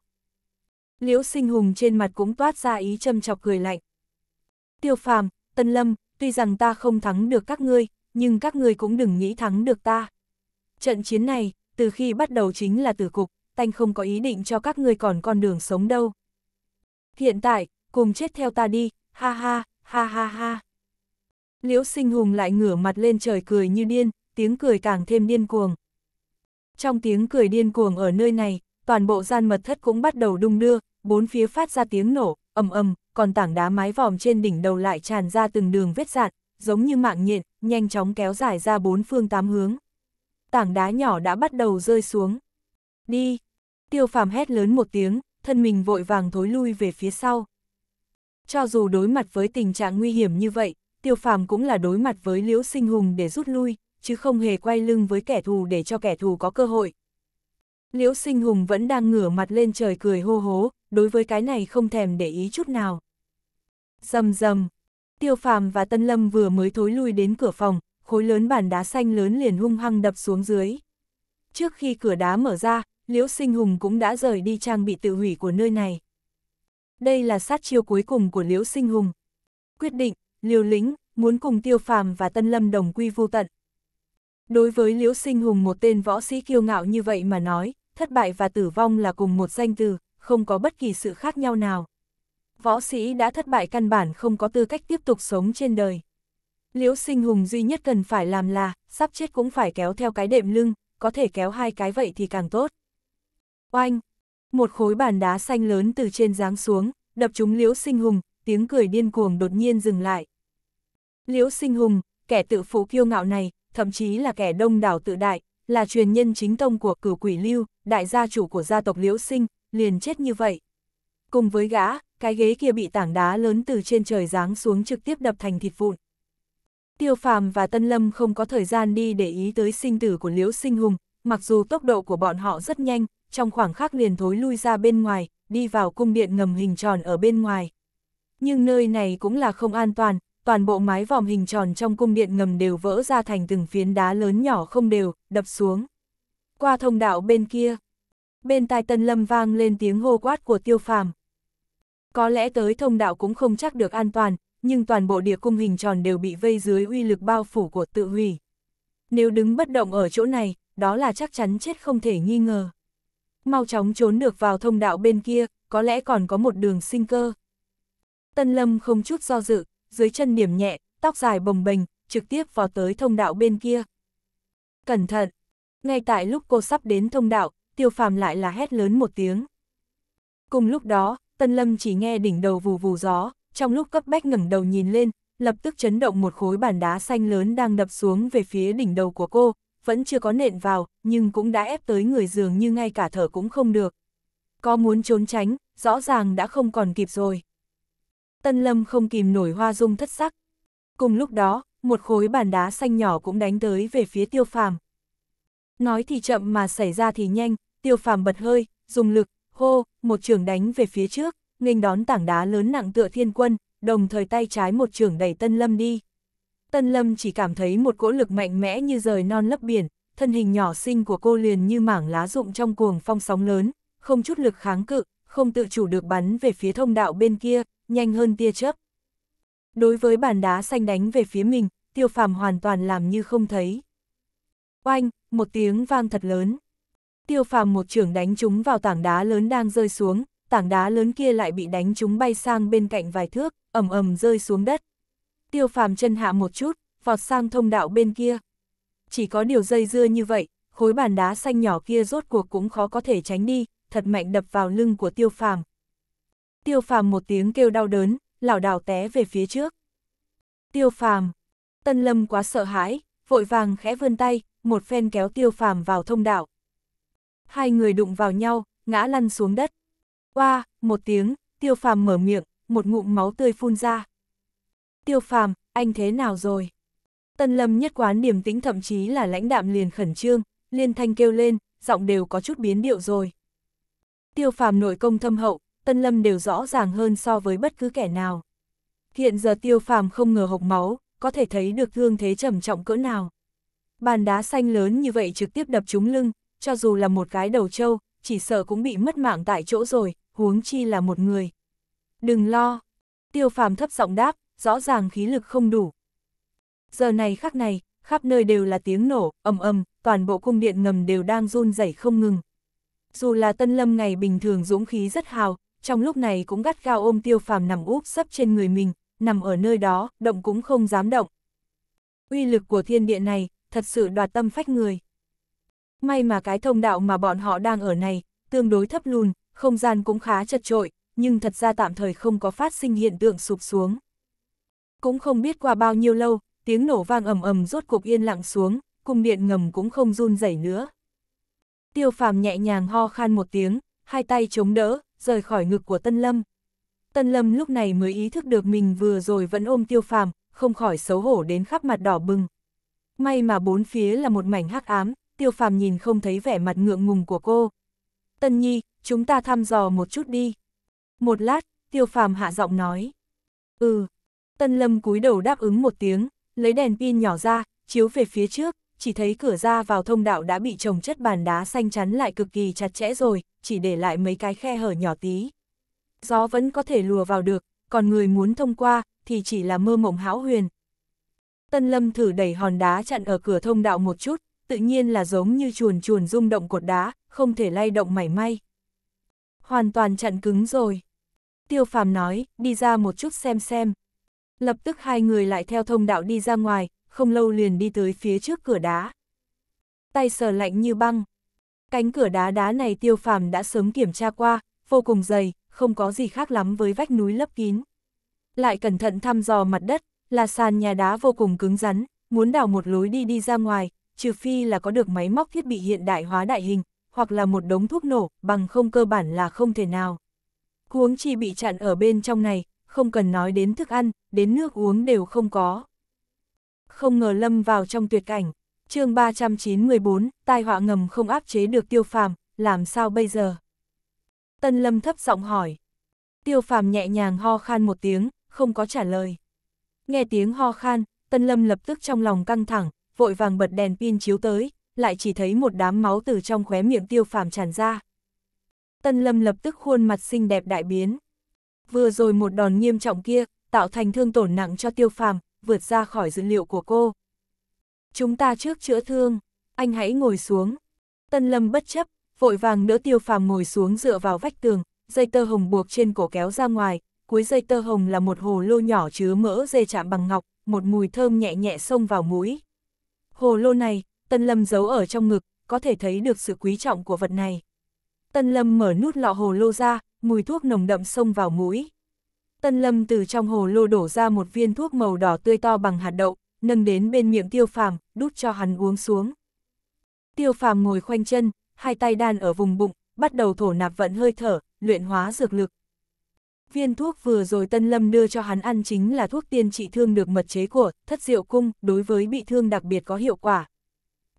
Liễu sinh hùng trên mặt cũng toát ra ý châm chọc cười lạnh. Tiêu phàm, Tân Lâm, tuy rằng ta không thắng được các ngươi, nhưng các ngươi cũng đừng nghĩ thắng được ta. Trận chiến này, từ khi bắt đầu chính là tử cục, tanh không có ý định cho các ngươi còn con đường sống đâu. Hiện tại, cùng chết theo ta đi, ha ha, ha ha ha. Liễu sinh hùng lại ngửa mặt lên trời cười như điên, tiếng cười càng thêm điên cuồng. Trong tiếng cười điên cuồng ở nơi này, toàn bộ gian mật thất cũng bắt đầu đung đưa, bốn phía phát ra tiếng nổ, ầm ầm, còn tảng đá mái vòm trên đỉnh đầu lại tràn ra từng đường vết dạn, giống như mạng nhện, nhanh chóng kéo dài ra bốn phương tám hướng. Tảng đá nhỏ đã bắt đầu rơi xuống. Đi! Tiêu phàm hét lớn một tiếng, thân mình vội vàng thối lui về phía sau. Cho dù đối mặt với tình trạng nguy hiểm như vậy, tiêu phàm cũng là đối mặt với liễu sinh hùng để rút lui, chứ không hề quay lưng với kẻ thù để cho kẻ thù có cơ hội. Liễu sinh hùng vẫn đang ngửa mặt lên trời cười hô hố, đối với cái này không thèm để ý chút nào. Dầm dầm, tiêu phàm và tân lâm vừa mới thối lui đến cửa phòng, khối lớn bàn đá xanh lớn liền hung hăng đập xuống dưới. Trước khi cửa đá mở ra, Liễu Sinh Hùng cũng đã rời đi trang bị tự hủy của nơi này. Đây là sát chiêu cuối cùng của Liễu Sinh Hùng. Quyết định, liều lĩnh, muốn cùng tiêu phàm và tân lâm đồng quy vô tận. Đối với Liễu Sinh Hùng một tên võ sĩ kiêu ngạo như vậy mà nói, thất bại và tử vong là cùng một danh từ, không có bất kỳ sự khác nhau nào. Võ sĩ đã thất bại căn bản không có tư cách tiếp tục sống trên đời. Liễu sinh hùng duy nhất cần phải làm là, sắp chết cũng phải kéo theo cái đệm lưng, có thể kéo hai cái vậy thì càng tốt. Oanh! Một khối bàn đá xanh lớn từ trên giáng xuống, đập trúng Liễu sinh hùng, tiếng cười điên cuồng đột nhiên dừng lại. Liễu sinh hùng, kẻ tự phụ kiêu ngạo này, thậm chí là kẻ đông đảo tự đại, là truyền nhân chính tông của cửu quỷ lưu, đại gia chủ của gia tộc Liễu Sinh, liền chết như vậy. Cùng với gã, cái ghế kia bị tảng đá lớn từ trên trời giáng xuống trực tiếp đập thành thịt vụn. Tiêu Phàm và Tân Lâm không có thời gian đi để ý tới sinh tử của Liễu Sinh Hùng, mặc dù tốc độ của bọn họ rất nhanh, trong khoảng khắc liền thối lui ra bên ngoài, đi vào cung điện ngầm hình tròn ở bên ngoài. Nhưng nơi này cũng là không an toàn, toàn bộ mái vòm hình tròn trong cung điện ngầm đều vỡ ra thành từng phiến đá lớn nhỏ không đều, đập xuống. Qua thông đạo bên kia, bên tai Tân Lâm vang lên tiếng hô quát của tiêu phàm. Có lẽ tới thông đạo cũng không chắc được an toàn, nhưng toàn bộ địa cung hình tròn đều bị vây dưới uy lực bao phủ của tự hủy. Nếu đứng bất động ở chỗ này, đó là chắc chắn chết không thể nghi ngờ. Mau chóng trốn được vào thông đạo bên kia, có lẽ còn có một đường sinh cơ. Tân Lâm không chút do dự, dưới chân điểm nhẹ, tóc dài bồng bềnh, trực tiếp vào tới thông đạo bên kia. Cẩn thận! Ngay tại lúc cô sắp đến thông đạo, tiêu phàm lại là hét lớn một tiếng. Cùng lúc đó, Tân Lâm chỉ nghe đỉnh đầu vù vù gió, trong lúc cấp bách ngẩng đầu nhìn lên, lập tức chấn động một khối bàn đá xanh lớn đang đập xuống về phía đỉnh đầu của cô, vẫn chưa có nện vào, nhưng cũng đã ép tới người giường như ngay cả thở cũng không được. Có muốn trốn tránh, rõ ràng đã không còn kịp rồi. Tân Lâm không kìm nổi hoa dung thất sắc. Cùng lúc đó, một khối bàn đá xanh nhỏ cũng đánh tới về phía tiêu phàm. Nói thì chậm mà xảy ra thì nhanh, Tiêu phàm bật hơi, dùng lực, hô, một trường đánh về phía trước, nghênh đón tảng đá lớn nặng tựa thiên quân, đồng thời tay trái một trường đẩy Tân Lâm đi. Tân Lâm chỉ cảm thấy một cỗ lực mạnh mẽ như rời non lấp biển, thân hình nhỏ xinh của cô liền như mảng lá rụng trong cuồng phong sóng lớn, không chút lực kháng cự, không tự chủ được bắn về phía thông đạo bên kia, nhanh hơn tia chớp. Đối với bàn đá xanh đánh về phía mình, tiêu phàm hoàn toàn làm như không thấy. Oanh, một tiếng vang thật lớn tiêu phàm một trưởng đánh chúng vào tảng đá lớn đang rơi xuống, tảng đá lớn kia lại bị đánh chúng bay sang bên cạnh vài thước, ầm ầm rơi xuống đất. Tiêu phàm chân hạ một chút, vọt sang thông đạo bên kia. Chỉ có điều dây dưa như vậy, khối bàn đá xanh nhỏ kia rốt cuộc cũng khó có thể tránh đi, thật mạnh đập vào lưng của tiêu phàm. Tiêu phàm một tiếng kêu đau đớn, lảo đảo té về phía trước. Tiêu phàm, tân lâm quá sợ hãi, vội vàng khẽ vươn tay, một phen kéo tiêu phàm vào thông đạo hai người đụng vào nhau, ngã lăn xuống đất. qua một tiếng, tiêu phàm mở miệng, một ngụm máu tươi phun ra. Tiêu phàm, anh thế nào rồi? Tân lâm nhất quán điềm tĩnh thậm chí là lãnh đạm liền khẩn trương, liên thanh kêu lên, giọng đều có chút biến điệu rồi. Tiêu phàm nội công thâm hậu, tân lâm đều rõ ràng hơn so với bất cứ kẻ nào. Hiện giờ tiêu phàm không ngờ hộc máu, có thể thấy được thương thế trầm trọng cỡ nào. Bàn đá xanh lớn như vậy trực tiếp đập trúng lưng, cho dù là một cái đầu trâu, chỉ sợ cũng bị mất mạng tại chỗ rồi, huống chi là một người. Đừng lo. Tiêu phàm thấp giọng đáp, rõ ràng khí lực không đủ. Giờ này khắc này, khắp nơi đều là tiếng nổ, ầm ầm, toàn bộ cung điện ngầm đều đang run rẩy không ngừng. Dù là Tân Lâm ngày bình thường dũng khí rất hào, trong lúc này cũng gắt gao ôm Tiêu Phàm nằm úp sấp trên người mình, nằm ở nơi đó, động cũng không dám động. Uy lực của thiên địa này, thật sự đoạt tâm phách người. May mà cái thông đạo mà bọn họ đang ở này, tương đối thấp lùn, không gian cũng khá chật trội, nhưng thật ra tạm thời không có phát sinh hiện tượng sụp xuống. Cũng không biết qua bao nhiêu lâu, tiếng nổ vang ầm ầm rốt cục yên lặng xuống, cung điện ngầm cũng không run rẩy nữa. Tiêu phàm nhẹ nhàng ho khan một tiếng, hai tay chống đỡ, rời khỏi ngực của Tân Lâm. Tân Lâm lúc này mới ý thức được mình vừa rồi vẫn ôm tiêu phàm, không khỏi xấu hổ đến khắp mặt đỏ bừng. May mà bốn phía là một mảnh hắc ám, tiêu phàm nhìn không thấy vẻ mặt ngượng ngùng của cô. Tân Nhi, chúng ta thăm dò một chút đi. Một lát, tiêu phàm hạ giọng nói. Ừ. Tân Lâm cúi đầu đáp ứng một tiếng, lấy đèn pin nhỏ ra, chiếu về phía trước, chỉ thấy cửa ra vào thông đạo đã bị trồng chất bàn đá xanh chắn lại cực kỳ chặt chẽ rồi, chỉ để lại mấy cái khe hở nhỏ tí. Gió vẫn có thể lùa vào được, còn người muốn thông qua thì chỉ là mơ mộng hão huyền. Tân Lâm thử đẩy hòn đá chặn ở cửa thông đạo một chút, tự nhiên là giống như chuồn chuồn rung động cột đá, không thể lay động mảy may. Hoàn toàn chặn cứng rồi. Tiêu phàm nói, đi ra một chút xem xem. Lập tức hai người lại theo thông đạo đi ra ngoài, không lâu liền đi tới phía trước cửa đá. Tay sờ lạnh như băng. Cánh cửa đá đá này tiêu phàm đã sớm kiểm tra qua, vô cùng dày, không có gì khác lắm với vách núi lấp kín. Lại cẩn thận thăm dò mặt đất, là sàn nhà đá vô cùng cứng rắn, muốn đào một lối đi đi ra ngoài, trừ phi là có được máy móc thiết bị hiện đại hóa đại hình, hoặc là một đống thuốc nổ, bằng không cơ bản là không thể nào. Huống chi bị chặn ở bên trong này, không cần nói đến thức ăn, đến nước uống đều không có. Không ngờ lâm vào trong tuyệt cảnh, chương 394, tai họa ngầm không áp chế được tiêu phàm, làm sao bây giờ? Tân lâm thấp giọng hỏi. Tiêu phàm nhẹ nhàng ho khan một tiếng, không có trả lời. Nghe tiếng ho khan, Tân Lâm lập tức trong lòng căng thẳng, vội vàng bật đèn pin chiếu tới, lại chỉ thấy một đám máu từ trong khóe miệng tiêu phàm tràn ra. Tân Lâm lập tức khuôn mặt xinh đẹp đại biến. Vừa rồi một đòn nghiêm trọng kia, tạo thành thương tổn nặng cho tiêu phàm, vượt ra khỏi dữ liệu của cô. Chúng ta trước chữa thương, anh hãy ngồi xuống. Tân Lâm bất chấp, vội vàng đỡ tiêu phàm ngồi xuống dựa vào vách tường, dây tơ hồng buộc trên cổ kéo ra ngoài, cuối dây tơ hồng là một hồ lô nhỏ chứa mỡ dê chạm bằng ngọc, một mùi thơm nhẹ nhẹ xông vào mũi. Hồ lô này, Tân Lâm giấu ở trong ngực, có thể thấy được sự quý trọng của vật này. Tân Lâm mở nút lọ hồ lô ra, mùi thuốc nồng đậm xông vào mũi. Tân Lâm từ trong hồ lô đổ ra một viên thuốc màu đỏ tươi to bằng hạt đậu, nâng đến bên miệng Tiêu Phàm, đút cho hắn uống xuống. Tiêu Phàm ngồi khoanh chân, hai tay đan ở vùng bụng, bắt đầu thổ nạp vận hơi thở, luyện hóa dược lực. Viên thuốc vừa rồi Tân Lâm đưa cho hắn ăn chính là thuốc tiên trị thương được mật chế của thất diệu cung, đối với bị thương đặc biệt có hiệu quả.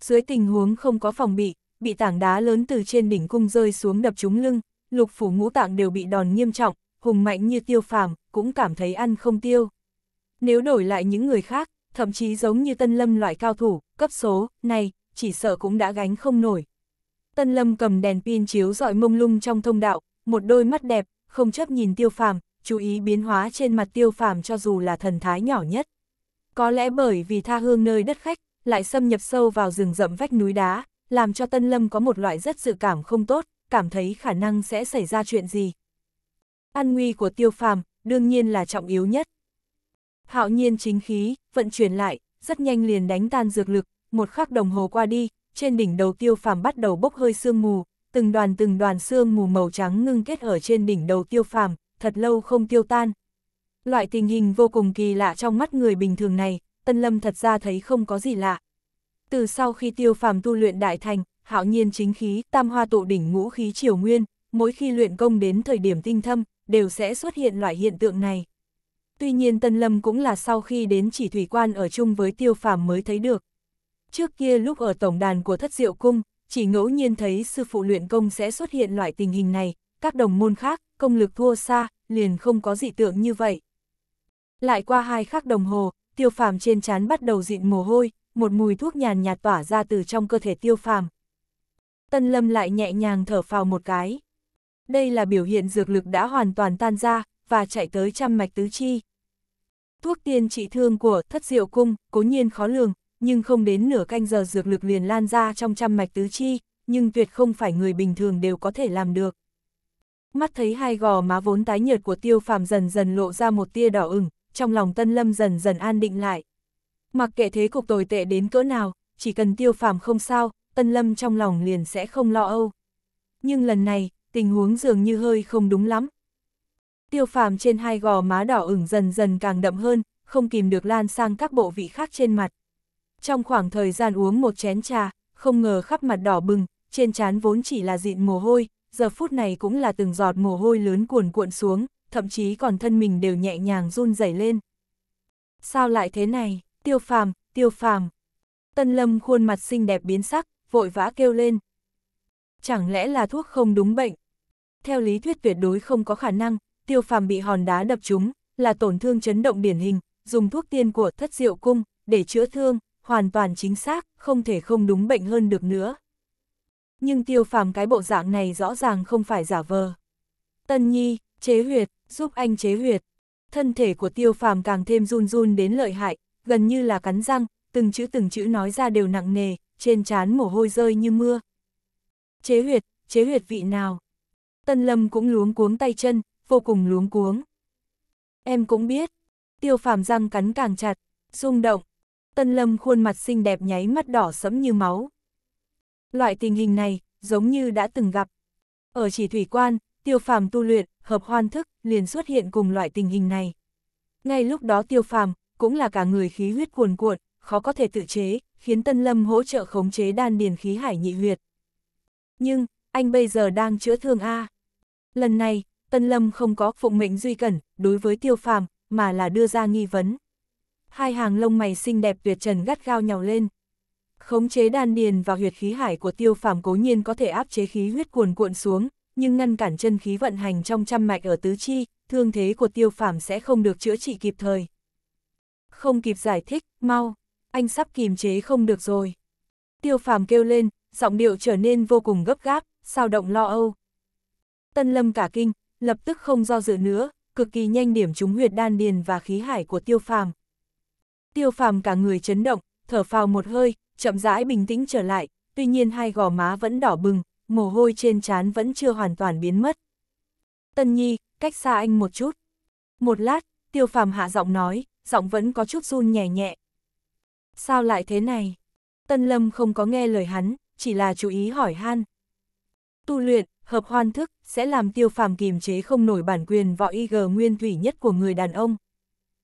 Dưới tình huống không có phòng bị, bị tảng đá lớn từ trên đỉnh cung rơi xuống đập trúng lưng, lục phủ ngũ tạng đều bị đòn nghiêm trọng, hùng mạnh như tiêu phàm, cũng cảm thấy ăn không tiêu. Nếu đổi lại những người khác, thậm chí giống như Tân Lâm loại cao thủ, cấp số, này, chỉ sợ cũng đã gánh không nổi. Tân Lâm cầm đèn pin chiếu dọi mông lung trong thông đạo, một đôi mắt đẹp, không chấp nhìn tiêu phàm, chú ý biến hóa trên mặt tiêu phàm cho dù là thần thái nhỏ nhất. Có lẽ bởi vì tha hương nơi đất khách, lại xâm nhập sâu vào rừng rậm vách núi đá, làm cho Tân Lâm có một loại rất dự cảm không tốt, cảm thấy khả năng sẽ xảy ra chuyện gì. An nguy của tiêu phàm, đương nhiên là trọng yếu nhất. Hạo nhiên chính khí, vận chuyển lại, rất nhanh liền đánh tan dược lực, một khắc đồng hồ qua đi, trên đỉnh đầu tiêu phàm bắt đầu bốc hơi sương mù, từng đoàn từng đoàn xương mù màu trắng ngưng kết ở trên đỉnh đầu tiêu phàm, thật lâu không tiêu tan. Loại tình hình vô cùng kỳ lạ trong mắt người bình thường này, Tân Lâm thật ra thấy không có gì lạ. Từ sau khi tiêu phàm tu luyện đại thành, hạo nhiên chính khí, tam hoa tụ đỉnh ngũ khí triều nguyên, mỗi khi luyện công đến thời điểm tinh thâm, đều sẽ xuất hiện loại hiện tượng này. Tuy nhiên Tân Lâm cũng là sau khi đến chỉ thủy quan ở chung với tiêu phàm mới thấy được. Trước kia lúc ở tổng đàn của thất diệu cung, chỉ ngẫu nhiên thấy sư phụ luyện công sẽ xuất hiện loại tình hình này, các đồng môn khác, công lực thua xa, liền không có dị tượng như vậy. Lại qua hai khắc đồng hồ, tiêu phàm trên trán bắt đầu dịn mồ hôi, một mùi thuốc nhàn nhạt tỏa ra từ trong cơ thể tiêu phàm. Tân lâm lại nhẹ nhàng thở phào một cái. Đây là biểu hiện dược lực đã hoàn toàn tan ra, và chạy tới trăm mạch tứ chi. Thuốc tiên trị thương của thất diệu cung, cố nhiên khó lường, nhưng không đến nửa canh giờ dược lực liền lan ra trong trăm mạch tứ chi, nhưng tuyệt không phải người bình thường đều có thể làm được. Mắt thấy hai gò má vốn tái nhợt của tiêu phàm dần dần lộ ra một tia đỏ ửng, trong lòng tân lâm dần dần an định lại. Mặc kệ thế cục tồi tệ đến cỡ nào, chỉ cần tiêu phàm không sao, tân lâm trong lòng liền sẽ không lo âu. Nhưng lần này, tình huống dường như hơi không đúng lắm. Tiêu phàm trên hai gò má đỏ ửng dần dần càng đậm hơn, không kìm được lan sang các bộ vị khác trên mặt, trong khoảng thời gian uống một chén trà, không ngờ khắp mặt đỏ bừng, trên trán vốn chỉ là dịn mồ hôi, giờ phút này cũng là từng giọt mồ hôi lớn cuồn cuộn xuống, thậm chí còn thân mình đều nhẹ nhàng run rẩy lên. Sao lại thế này, tiêu phàm, tiêu phàm. Tân lâm khuôn mặt xinh đẹp biến sắc, vội vã kêu lên. Chẳng lẽ là thuốc không đúng bệnh? Theo lý thuyết tuyệt đối không có khả năng, tiêu phàm bị hòn đá đập trúng, là tổn thương chấn động điển hình, dùng thuốc tiên của thất diệu cung để chữa thương hoàn toàn chính xác, không thể không đúng bệnh hơn được nữa. Nhưng tiêu phàm cái bộ dạng này rõ ràng không phải giả vờ. Tân nhi, chế huyệt, giúp anh chế huyệt. Thân thể của tiêu phàm càng thêm run run đến lợi hại, gần như là cắn răng, từng chữ từng chữ nói ra đều nặng nề, trên trán mồ hôi rơi như mưa. Chế huyệt, chế huyệt vị nào? Tân lâm cũng luống cuống tay chân, vô cùng luống cuống. Em cũng biết, tiêu phàm răng cắn càng chặt, rung động, Tân Lâm khuôn mặt xinh đẹp nháy mắt đỏ sẫm như máu. Loại tình hình này, giống như đã từng gặp. Ở chỉ thủy quan, tiêu phàm tu luyện, hợp hoan thức, liền xuất hiện cùng loại tình hình này. Ngay lúc đó tiêu phàm, cũng là cả người khí huyết cuồn cuộn, khó có thể tự chế, khiến Tân Lâm hỗ trợ khống chế đan điền khí hải nhị huyệt. Nhưng, anh bây giờ đang chữa thương A. Lần này, Tân Lâm không có phụng mệnh duy cẩn đối với tiêu phàm, mà là đưa ra nghi vấn hai hàng lông mày xinh đẹp tuyệt trần gắt gao nhào lên. Khống chế đan điền và huyệt khí hải của tiêu phàm cố nhiên có thể áp chế khí huyết cuồn cuộn xuống, nhưng ngăn cản chân khí vận hành trong trăm mạch ở tứ chi, thương thế của tiêu phàm sẽ không được chữa trị kịp thời. Không kịp giải thích, mau, anh sắp kìm chế không được rồi. Tiêu phàm kêu lên, giọng điệu trở nên vô cùng gấp gáp, sao động lo âu. Tân lâm cả kinh, lập tức không do dự nữa, cực kỳ nhanh điểm trúng huyệt đan điền và khí hải của tiêu phàm, tiêu phàm cả người chấn động, thở phào một hơi, chậm rãi bình tĩnh trở lại, tuy nhiên hai gò má vẫn đỏ bừng, mồ hôi trên trán vẫn chưa hoàn toàn biến mất. Tân Nhi, cách xa anh một chút. Một lát, tiêu phàm hạ giọng nói, giọng vẫn có chút run nhẹ nhẹ. Sao lại thế này? Tân Lâm không có nghe lời hắn, chỉ là chú ý hỏi han. Tu luyện, hợp hoan thức, sẽ làm tiêu phàm kìm chế không nổi bản quyền võ y g nguyên thủy nhất của người đàn ông.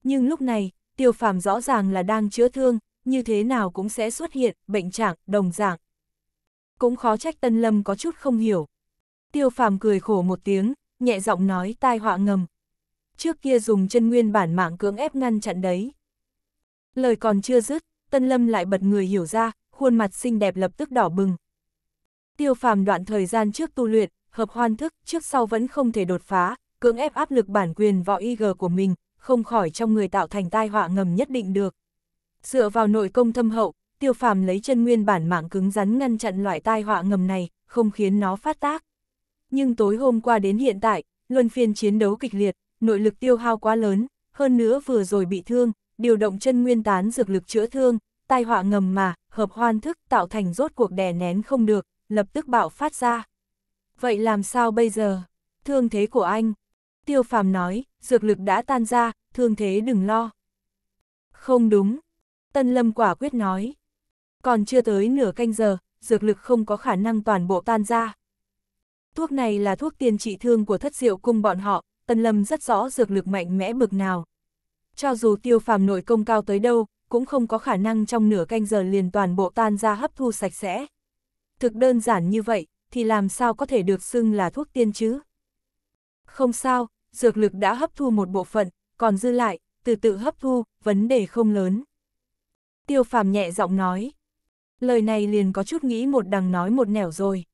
Nhưng lúc này, tiêu phàm rõ ràng là đang chữa thương, như thế nào cũng sẽ xuất hiện, bệnh trạng, đồng dạng. Cũng khó trách Tân Lâm có chút không hiểu. Tiêu phàm cười khổ một tiếng, nhẹ giọng nói tai họa ngầm. Trước kia dùng chân nguyên bản mạng cưỡng ép ngăn chặn đấy. Lời còn chưa dứt, Tân Lâm lại bật người hiểu ra, khuôn mặt xinh đẹp lập tức đỏ bừng. Tiêu phàm đoạn thời gian trước tu luyện, hợp hoan thức, trước sau vẫn không thể đột phá, cưỡng ép áp lực bản quyền võ IG của mình, không khỏi trong người tạo thành tai họa ngầm nhất định được. Dựa vào nội công thâm hậu, tiêu phàm lấy chân nguyên bản mạng cứng rắn ngăn chặn loại tai họa ngầm này, không khiến nó phát tác. Nhưng tối hôm qua đến hiện tại, luân phiên chiến đấu kịch liệt, nội lực tiêu hao quá lớn, hơn nữa vừa rồi bị thương, điều động chân nguyên tán dược lực chữa thương, tai họa ngầm mà, hợp hoan thức tạo thành rốt cuộc đè nén không được, lập tức bạo phát ra. Vậy làm sao bây giờ? Thương thế của anh, tiêu phàm nói, dược lực đã tan ra, thương thế đừng lo. Không đúng, Tân Lâm quả quyết nói. Còn chưa tới nửa canh giờ, dược lực không có khả năng toàn bộ tan ra. Thuốc này là thuốc tiên trị thương của thất diệu cung bọn họ, Tân Lâm rất rõ dược lực mạnh mẽ bực nào. Cho dù tiêu phàm nội công cao tới đâu, cũng không có khả năng trong nửa canh giờ liền toàn bộ tan ra hấp thu sạch sẽ. Thực đơn giản như vậy, thì làm sao có thể được xưng là thuốc tiên chứ? Không sao, dược lực đã hấp thu một bộ phận, còn dư lại, từ tự hấp thu, vấn đề không lớn. Tiêu phàm nhẹ giọng nói. Lời này liền có chút nghĩ một đằng nói một nẻo rồi.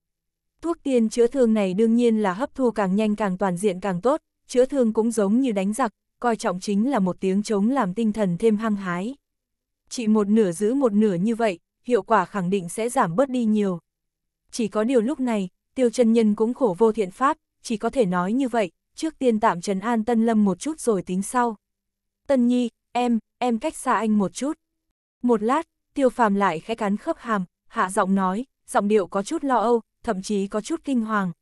Thuốc tiên chữa thương này đương nhiên là hấp thu càng nhanh càng toàn diện càng tốt, chữa thương cũng giống như đánh giặc, coi trọng chính là một tiếng chống làm tinh thần thêm hăng hái. Chỉ một nửa giữ một nửa như vậy, hiệu quả khẳng định sẽ giảm bớt đi nhiều. Chỉ có điều lúc này, tiêu chân nhân cũng khổ vô thiện pháp, chỉ có thể nói như vậy, trước tiên tạm trấn an Tân Lâm một chút rồi tính sau. Tân Nhi, em, em cách xa anh một chút. Một lát, tiêu phàm lại khẽ cắn khớp hàm, hạ giọng nói, giọng điệu có chút lo âu, thậm chí có chút kinh hoàng.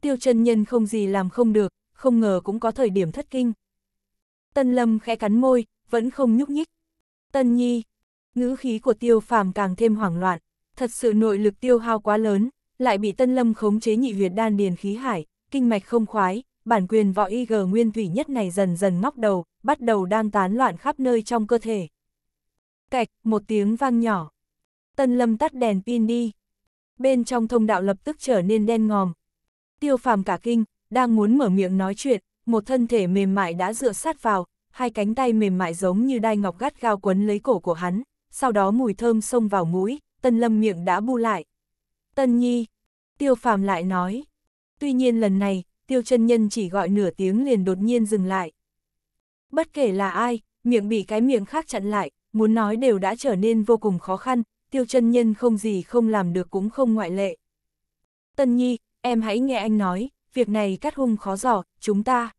Tiêu chân nhân không gì làm không được, không ngờ cũng có thời điểm thất kinh. Tân Lâm khẽ cắn môi, vẫn không nhúc nhích. Tân Nhi, ngữ khí của tiêu phàm càng thêm hoảng loạn, thật sự nội lực tiêu hao quá lớn, lại bị Tân Lâm khống chế nhị huyệt đan điền khí hải, kinh mạch không khoái, bản quyền võ IG nguyên thủy nhất này dần dần ngóc đầu, bắt đầu đang tán loạn khắp nơi trong cơ thể. Cạch, một tiếng vang nhỏ. Tân lâm tắt đèn pin đi. Bên trong thông đạo lập tức trở nên đen ngòm. Tiêu phàm cả kinh, đang muốn mở miệng nói chuyện, một thân thể mềm mại đã dựa sát vào, hai cánh tay mềm mại giống như đai ngọc gắt gao quấn lấy cổ của hắn, sau đó mùi thơm xông vào mũi, tân lâm miệng đã bu lại. Tân nhi, tiêu phàm lại nói. Tuy nhiên lần này, tiêu chân nhân chỉ gọi nửa tiếng liền đột nhiên dừng lại. Bất kể là ai, miệng bị cái miệng khác chặn lại, muốn nói đều đã trở nên vô cùng khó khăn, tiêu chân nhân không gì không làm được cũng không ngoại lệ. Tân Nhi, em hãy nghe anh nói, việc này cắt hung khó giỏ, chúng ta.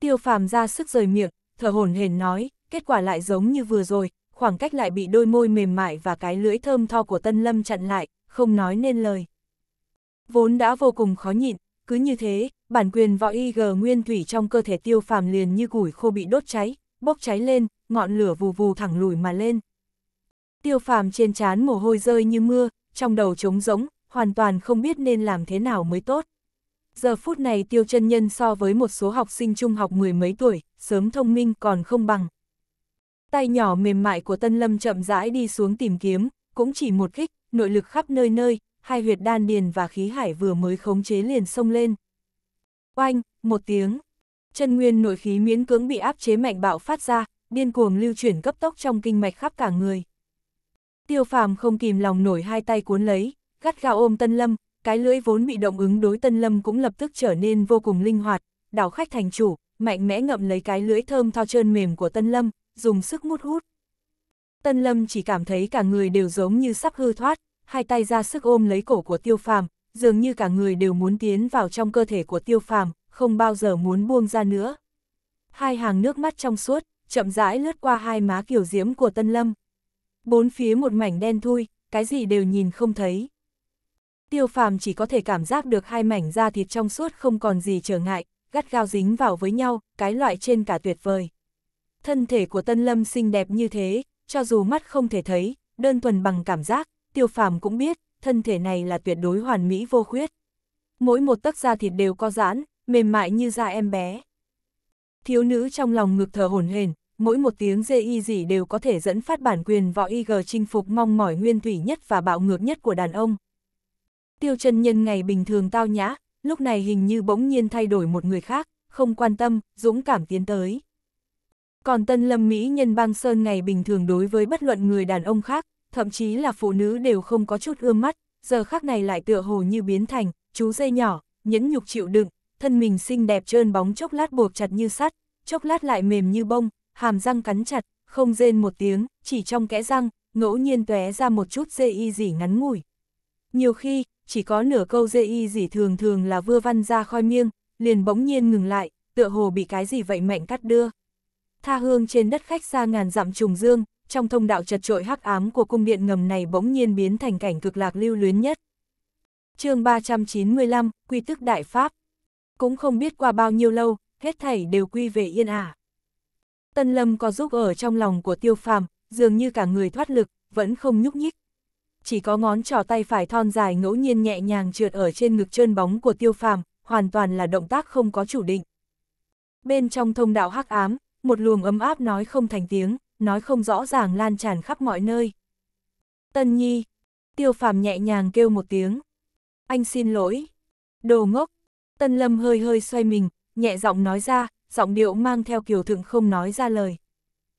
Tiêu phàm ra sức rời miệng, thở hổn hển nói, kết quả lại giống như vừa rồi, khoảng cách lại bị đôi môi mềm mại và cái lưỡi thơm tho của Tân Lâm chặn lại, không nói nên lời. Vốn đã vô cùng khó nhịn, cứ như thế, bản quyền võ y nguyên thủy trong cơ thể tiêu phàm liền như củi khô bị đốt cháy, bốc cháy lên, ngọn lửa vù vù thẳng lùi mà lên. Tiêu phàm trên trán mồ hôi rơi như mưa, trong đầu trống rỗng, hoàn toàn không biết nên làm thế nào mới tốt. Giờ phút này tiêu chân nhân so với một số học sinh trung học mười mấy tuổi, sớm thông minh còn không bằng. Tay nhỏ mềm mại của Tân Lâm chậm rãi đi xuống tìm kiếm, cũng chỉ một kích, nội lực khắp nơi nơi, hai huyệt đan điền và khí hải vừa mới khống chế liền xông lên. Oanh, một tiếng, chân nguyên nội khí miễn cưỡng bị áp chế mạnh bạo phát ra, điên cuồng lưu chuyển cấp tốc trong kinh mạch khắp cả người. Tiêu phàm không kìm lòng nổi hai tay cuốn lấy, gắt gao ôm Tân Lâm, cái lưỡi vốn bị động ứng đối Tân Lâm cũng lập tức trở nên vô cùng linh hoạt, đảo khách thành chủ, mạnh mẽ ngậm lấy cái lưỡi thơm tho trơn mềm của Tân Lâm, dùng sức mút hút. Tân Lâm chỉ cảm thấy cả người đều giống như sắp hư thoát, hai tay ra sức ôm lấy cổ của tiêu phàm, dường như cả người đều muốn tiến vào trong cơ thể của tiêu phàm, không bao giờ muốn buông ra nữa. Hai hàng nước mắt trong suốt, chậm rãi lướt qua hai má kiểu diễm của Tân Lâm. Bốn phía một mảnh đen thui, cái gì đều nhìn không thấy. Tiêu phàm chỉ có thể cảm giác được hai mảnh da thịt trong suốt không còn gì trở ngại, gắt gao dính vào với nhau, cái loại trên cả tuyệt vời. Thân thể của Tân Lâm xinh đẹp như thế, cho dù mắt không thể thấy, đơn thuần bằng cảm giác, tiêu phàm cũng biết, thân thể này là tuyệt đối hoàn mỹ vô khuyết. Mỗi một tấc da thịt đều có giãn, mềm mại như da em bé. Thiếu nữ trong lòng ngực thở hổn hển, mỗi một tiếng dê y gì đều có thể dẫn phát bản quyền võ y g chinh phục mong mỏi nguyên thủy nhất và bạo ngược nhất của đàn ông. Tiêu chân nhân ngày bình thường tao nhã, lúc này hình như bỗng nhiên thay đổi một người khác, không quan tâm, dũng cảm tiến tới. Còn tân lâm Mỹ nhân bang sơn ngày bình thường đối với bất luận người đàn ông khác, thậm chí là phụ nữ đều không có chút ươm mắt, giờ khắc này lại tựa hồ như biến thành, chú dây nhỏ, nhẫn nhục chịu đựng, thân mình xinh đẹp trơn bóng chốc lát buộc chặt như sắt, chốc lát lại mềm như bông, hàm răng cắn chặt, không rên một tiếng, chỉ trong kẽ răng, ngẫu nhiên tóe ra một chút dây y dỉ ngắn ngủi. Nhiều khi, chỉ có nửa câu dây y dỉ thường thường là vừa văn ra khoi miêng, liền bỗng nhiên ngừng lại, tựa hồ bị cái gì vậy mạnh cắt đưa. Tha hương trên đất khách xa ngàn dặm trùng dương, trong thông đạo chật trội hắc ám của cung điện ngầm này bỗng nhiên biến thành cảnh cực lạc lưu luyến nhất. chương 395, Quy tức Đại Pháp Cũng không biết qua bao nhiêu lâu, hết thảy đều quy về yên ả. Tân Lâm có giúp ở trong lòng của tiêu phàm, dường như cả người thoát lực, vẫn không nhúc nhích. Chỉ có ngón trò tay phải thon dài ngẫu nhiên nhẹ nhàng trượt ở trên ngực trơn bóng của tiêu phàm, hoàn toàn là động tác không có chủ định. Bên trong thông đạo hắc ám, một luồng ấm áp nói không thành tiếng, nói không rõ ràng lan tràn khắp mọi nơi. Tân Nhi, tiêu phàm nhẹ nhàng kêu một tiếng. Anh xin lỗi. Đồ ngốc, Tân Lâm hơi hơi xoay mình, nhẹ giọng nói ra, giọng điệu mang theo kiều thượng không nói ra lời.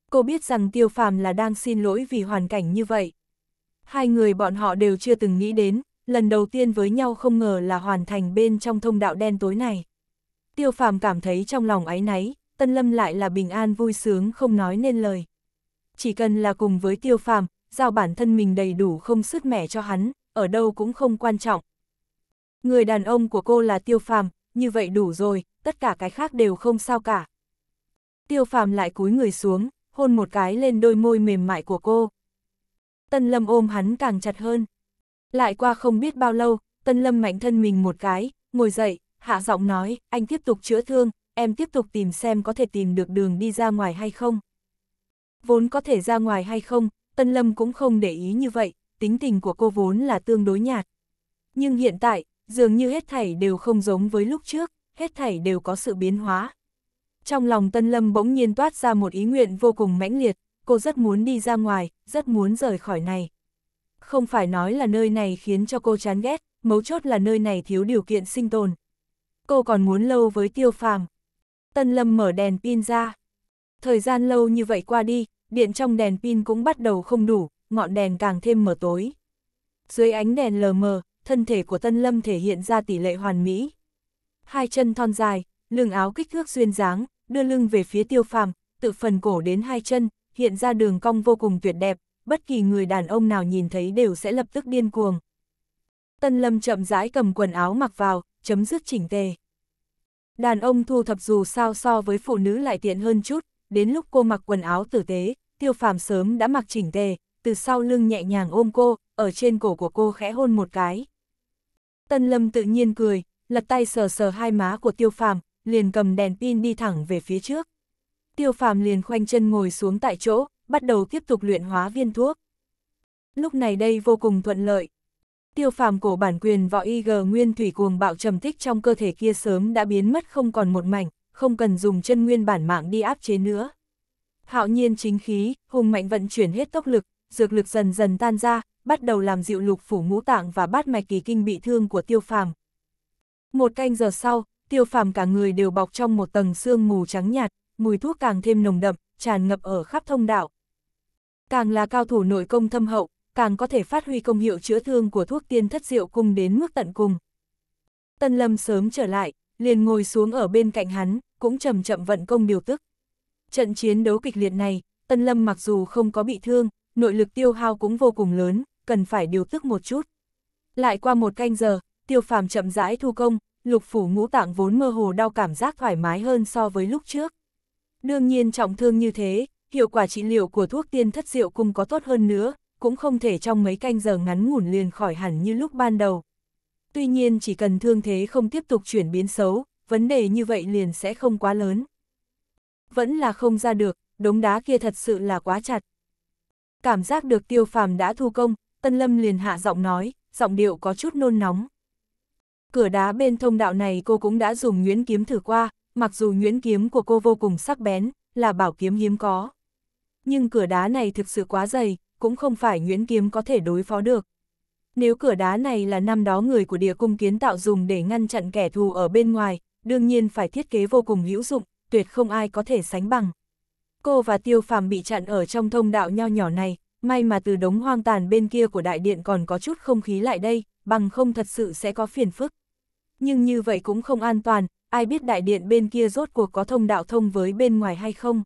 Cô biết rằng tiêu phàm là đang xin lỗi vì hoàn cảnh như vậy. Hai người bọn họ đều chưa từng nghĩ đến, lần đầu tiên với nhau không ngờ là hoàn thành bên trong thông đạo đen tối này. Tiêu phàm cảm thấy trong lòng áy náy, Tân Lâm lại là bình an vui sướng không nói nên lời chỉ cần là cùng với tiêu phàm, giao bản thân mình đầy đủ không sứt mẻ cho hắn, ở đâu cũng không quan trọng. Người đàn ông của cô là tiêu phàm, như vậy đủ rồi, tất cả cái khác đều không sao cả. Tiêu phàm lại cúi người xuống, hôn một cái lên đôi môi mềm mại của cô. Tân lâm ôm hắn càng chặt hơn. Lại qua không biết bao lâu, tân lâm mạnh thân mình một cái, ngồi dậy, hạ giọng nói, anh tiếp tục chữa thương, em tiếp tục tìm xem có thể tìm được đường đi ra ngoài hay không. Vốn có thể ra ngoài hay không, Tân Lâm cũng không để ý như vậy, tính tình của cô vốn là tương đối nhạt. Nhưng hiện tại, dường như hết thảy đều không giống với lúc trước, hết thảy đều có sự biến hóa. Trong lòng Tân Lâm bỗng nhiên toát ra một ý nguyện vô cùng mãnh liệt, cô rất muốn đi ra ngoài, rất muốn rời khỏi này. Không phải nói là nơi này khiến cho cô chán ghét, mấu chốt là nơi này thiếu điều kiện sinh tồn. Cô còn muốn lâu với tiêu phàm. Tân Lâm mở đèn pin ra. Thời gian lâu như vậy qua đi, điện trong đèn pin cũng bắt đầu không đủ, ngọn đèn càng thêm mờ tối. Dưới ánh đèn lờ mờ, thân thể của Tân Lâm thể hiện ra tỷ lệ hoàn mỹ. Hai chân thon dài, lưng áo kích thước duyên dáng, đưa lưng về phía tiêu phàm, tự phần cổ đến hai chân, hiện ra đường cong vô cùng tuyệt đẹp, bất kỳ người đàn ông nào nhìn thấy đều sẽ lập tức điên cuồng. Tân Lâm chậm rãi cầm quần áo mặc vào, chấm dứt chỉnh tề. Đàn ông thu thập dù sao so với phụ nữ lại tiện hơn chút, đến lúc cô mặc quần áo tử tế, tiêu phàm sớm đã mặc chỉnh tề, từ sau lưng nhẹ nhàng ôm cô, ở trên cổ của cô khẽ hôn một cái. Tân Lâm tự nhiên cười, lật tay sờ sờ hai má của tiêu phàm, liền cầm đèn pin đi thẳng về phía trước. Tiêu phàm liền khoanh chân ngồi xuống tại chỗ, bắt đầu tiếp tục luyện hóa viên thuốc. Lúc này đây vô cùng thuận lợi. Tiêu phàm cổ bản quyền võ IG nguyên thủy cuồng bạo trầm tích trong cơ thể kia sớm đã biến mất không còn một mảnh, không cần dùng chân nguyên bản mạng đi áp chế nữa. Hạo nhiên chính khí, hùng mạnh vận chuyển hết tốc lực, dược lực dần dần tan ra, bắt đầu làm dịu lục phủ ngũ tạng và bát mạch kỳ kinh bị thương của tiêu phàm. Một canh giờ sau, tiêu phàm cả người đều bọc trong một tầng xương mù trắng nhạt, mùi thuốc càng thêm nồng đậm, tràn ngập ở khắp thông đạo. Càng là cao thủ nội công thâm hậu, càng có thể phát huy công hiệu chữa thương của thuốc tiên thất diệu cung đến mức tận cùng. Tân Lâm sớm trở lại, liền ngồi xuống ở bên cạnh hắn, cũng chậm chậm vận công điều tức. Trận chiến đấu kịch liệt này, Tân Lâm mặc dù không có bị thương, nội lực tiêu hao cũng vô cùng lớn, cần phải điều tức một chút. Lại qua một canh giờ, tiêu phàm chậm rãi thu công, lục phủ ngũ tạng vốn mơ hồ đau cảm giác thoải mái hơn so với lúc trước. Đương nhiên trọng thương như thế, hiệu quả trị liệu của thuốc tiên thất diệu cung có tốt hơn nữa, cũng không thể trong mấy canh giờ ngắn ngủn liền khỏi hẳn như lúc ban đầu, tuy nhiên chỉ cần thương thế không tiếp tục chuyển biến xấu, vấn đề như vậy liền sẽ không quá lớn. Vẫn là không ra được, đống đá kia thật sự là quá chặt. Cảm giác được tiêu phàm đã thu công, Tân Lâm liền hạ giọng nói, giọng điệu có chút nôn nóng. Cửa đá bên thông đạo này cô cũng đã dùng nhuyễn kiếm thử qua, mặc dù nhuyễn kiếm của cô vô cùng sắc bén, là bảo kiếm hiếm có. Nhưng cửa đá này thực sự quá dày, cũng không phải nhuyễn kiếm có thể đối phó được. Nếu cửa đá này là năm đó người của địa cung kiến tạo dùng để ngăn chặn kẻ thù ở bên ngoài, đương nhiên phải thiết kế vô cùng hữu dụng, tuyệt không ai có thể sánh bằng. Cô và Tiêu Phàm bị chặn ở trong thông đạo nho nhỏ này, may mà từ đống hoang tàn bên kia của đại điện còn có chút không khí lại đây, bằng không thật sự sẽ có phiền phức. Nhưng như vậy cũng không an toàn, ai biết đại điện bên kia rốt cuộc có thông đạo thông với bên ngoài hay không.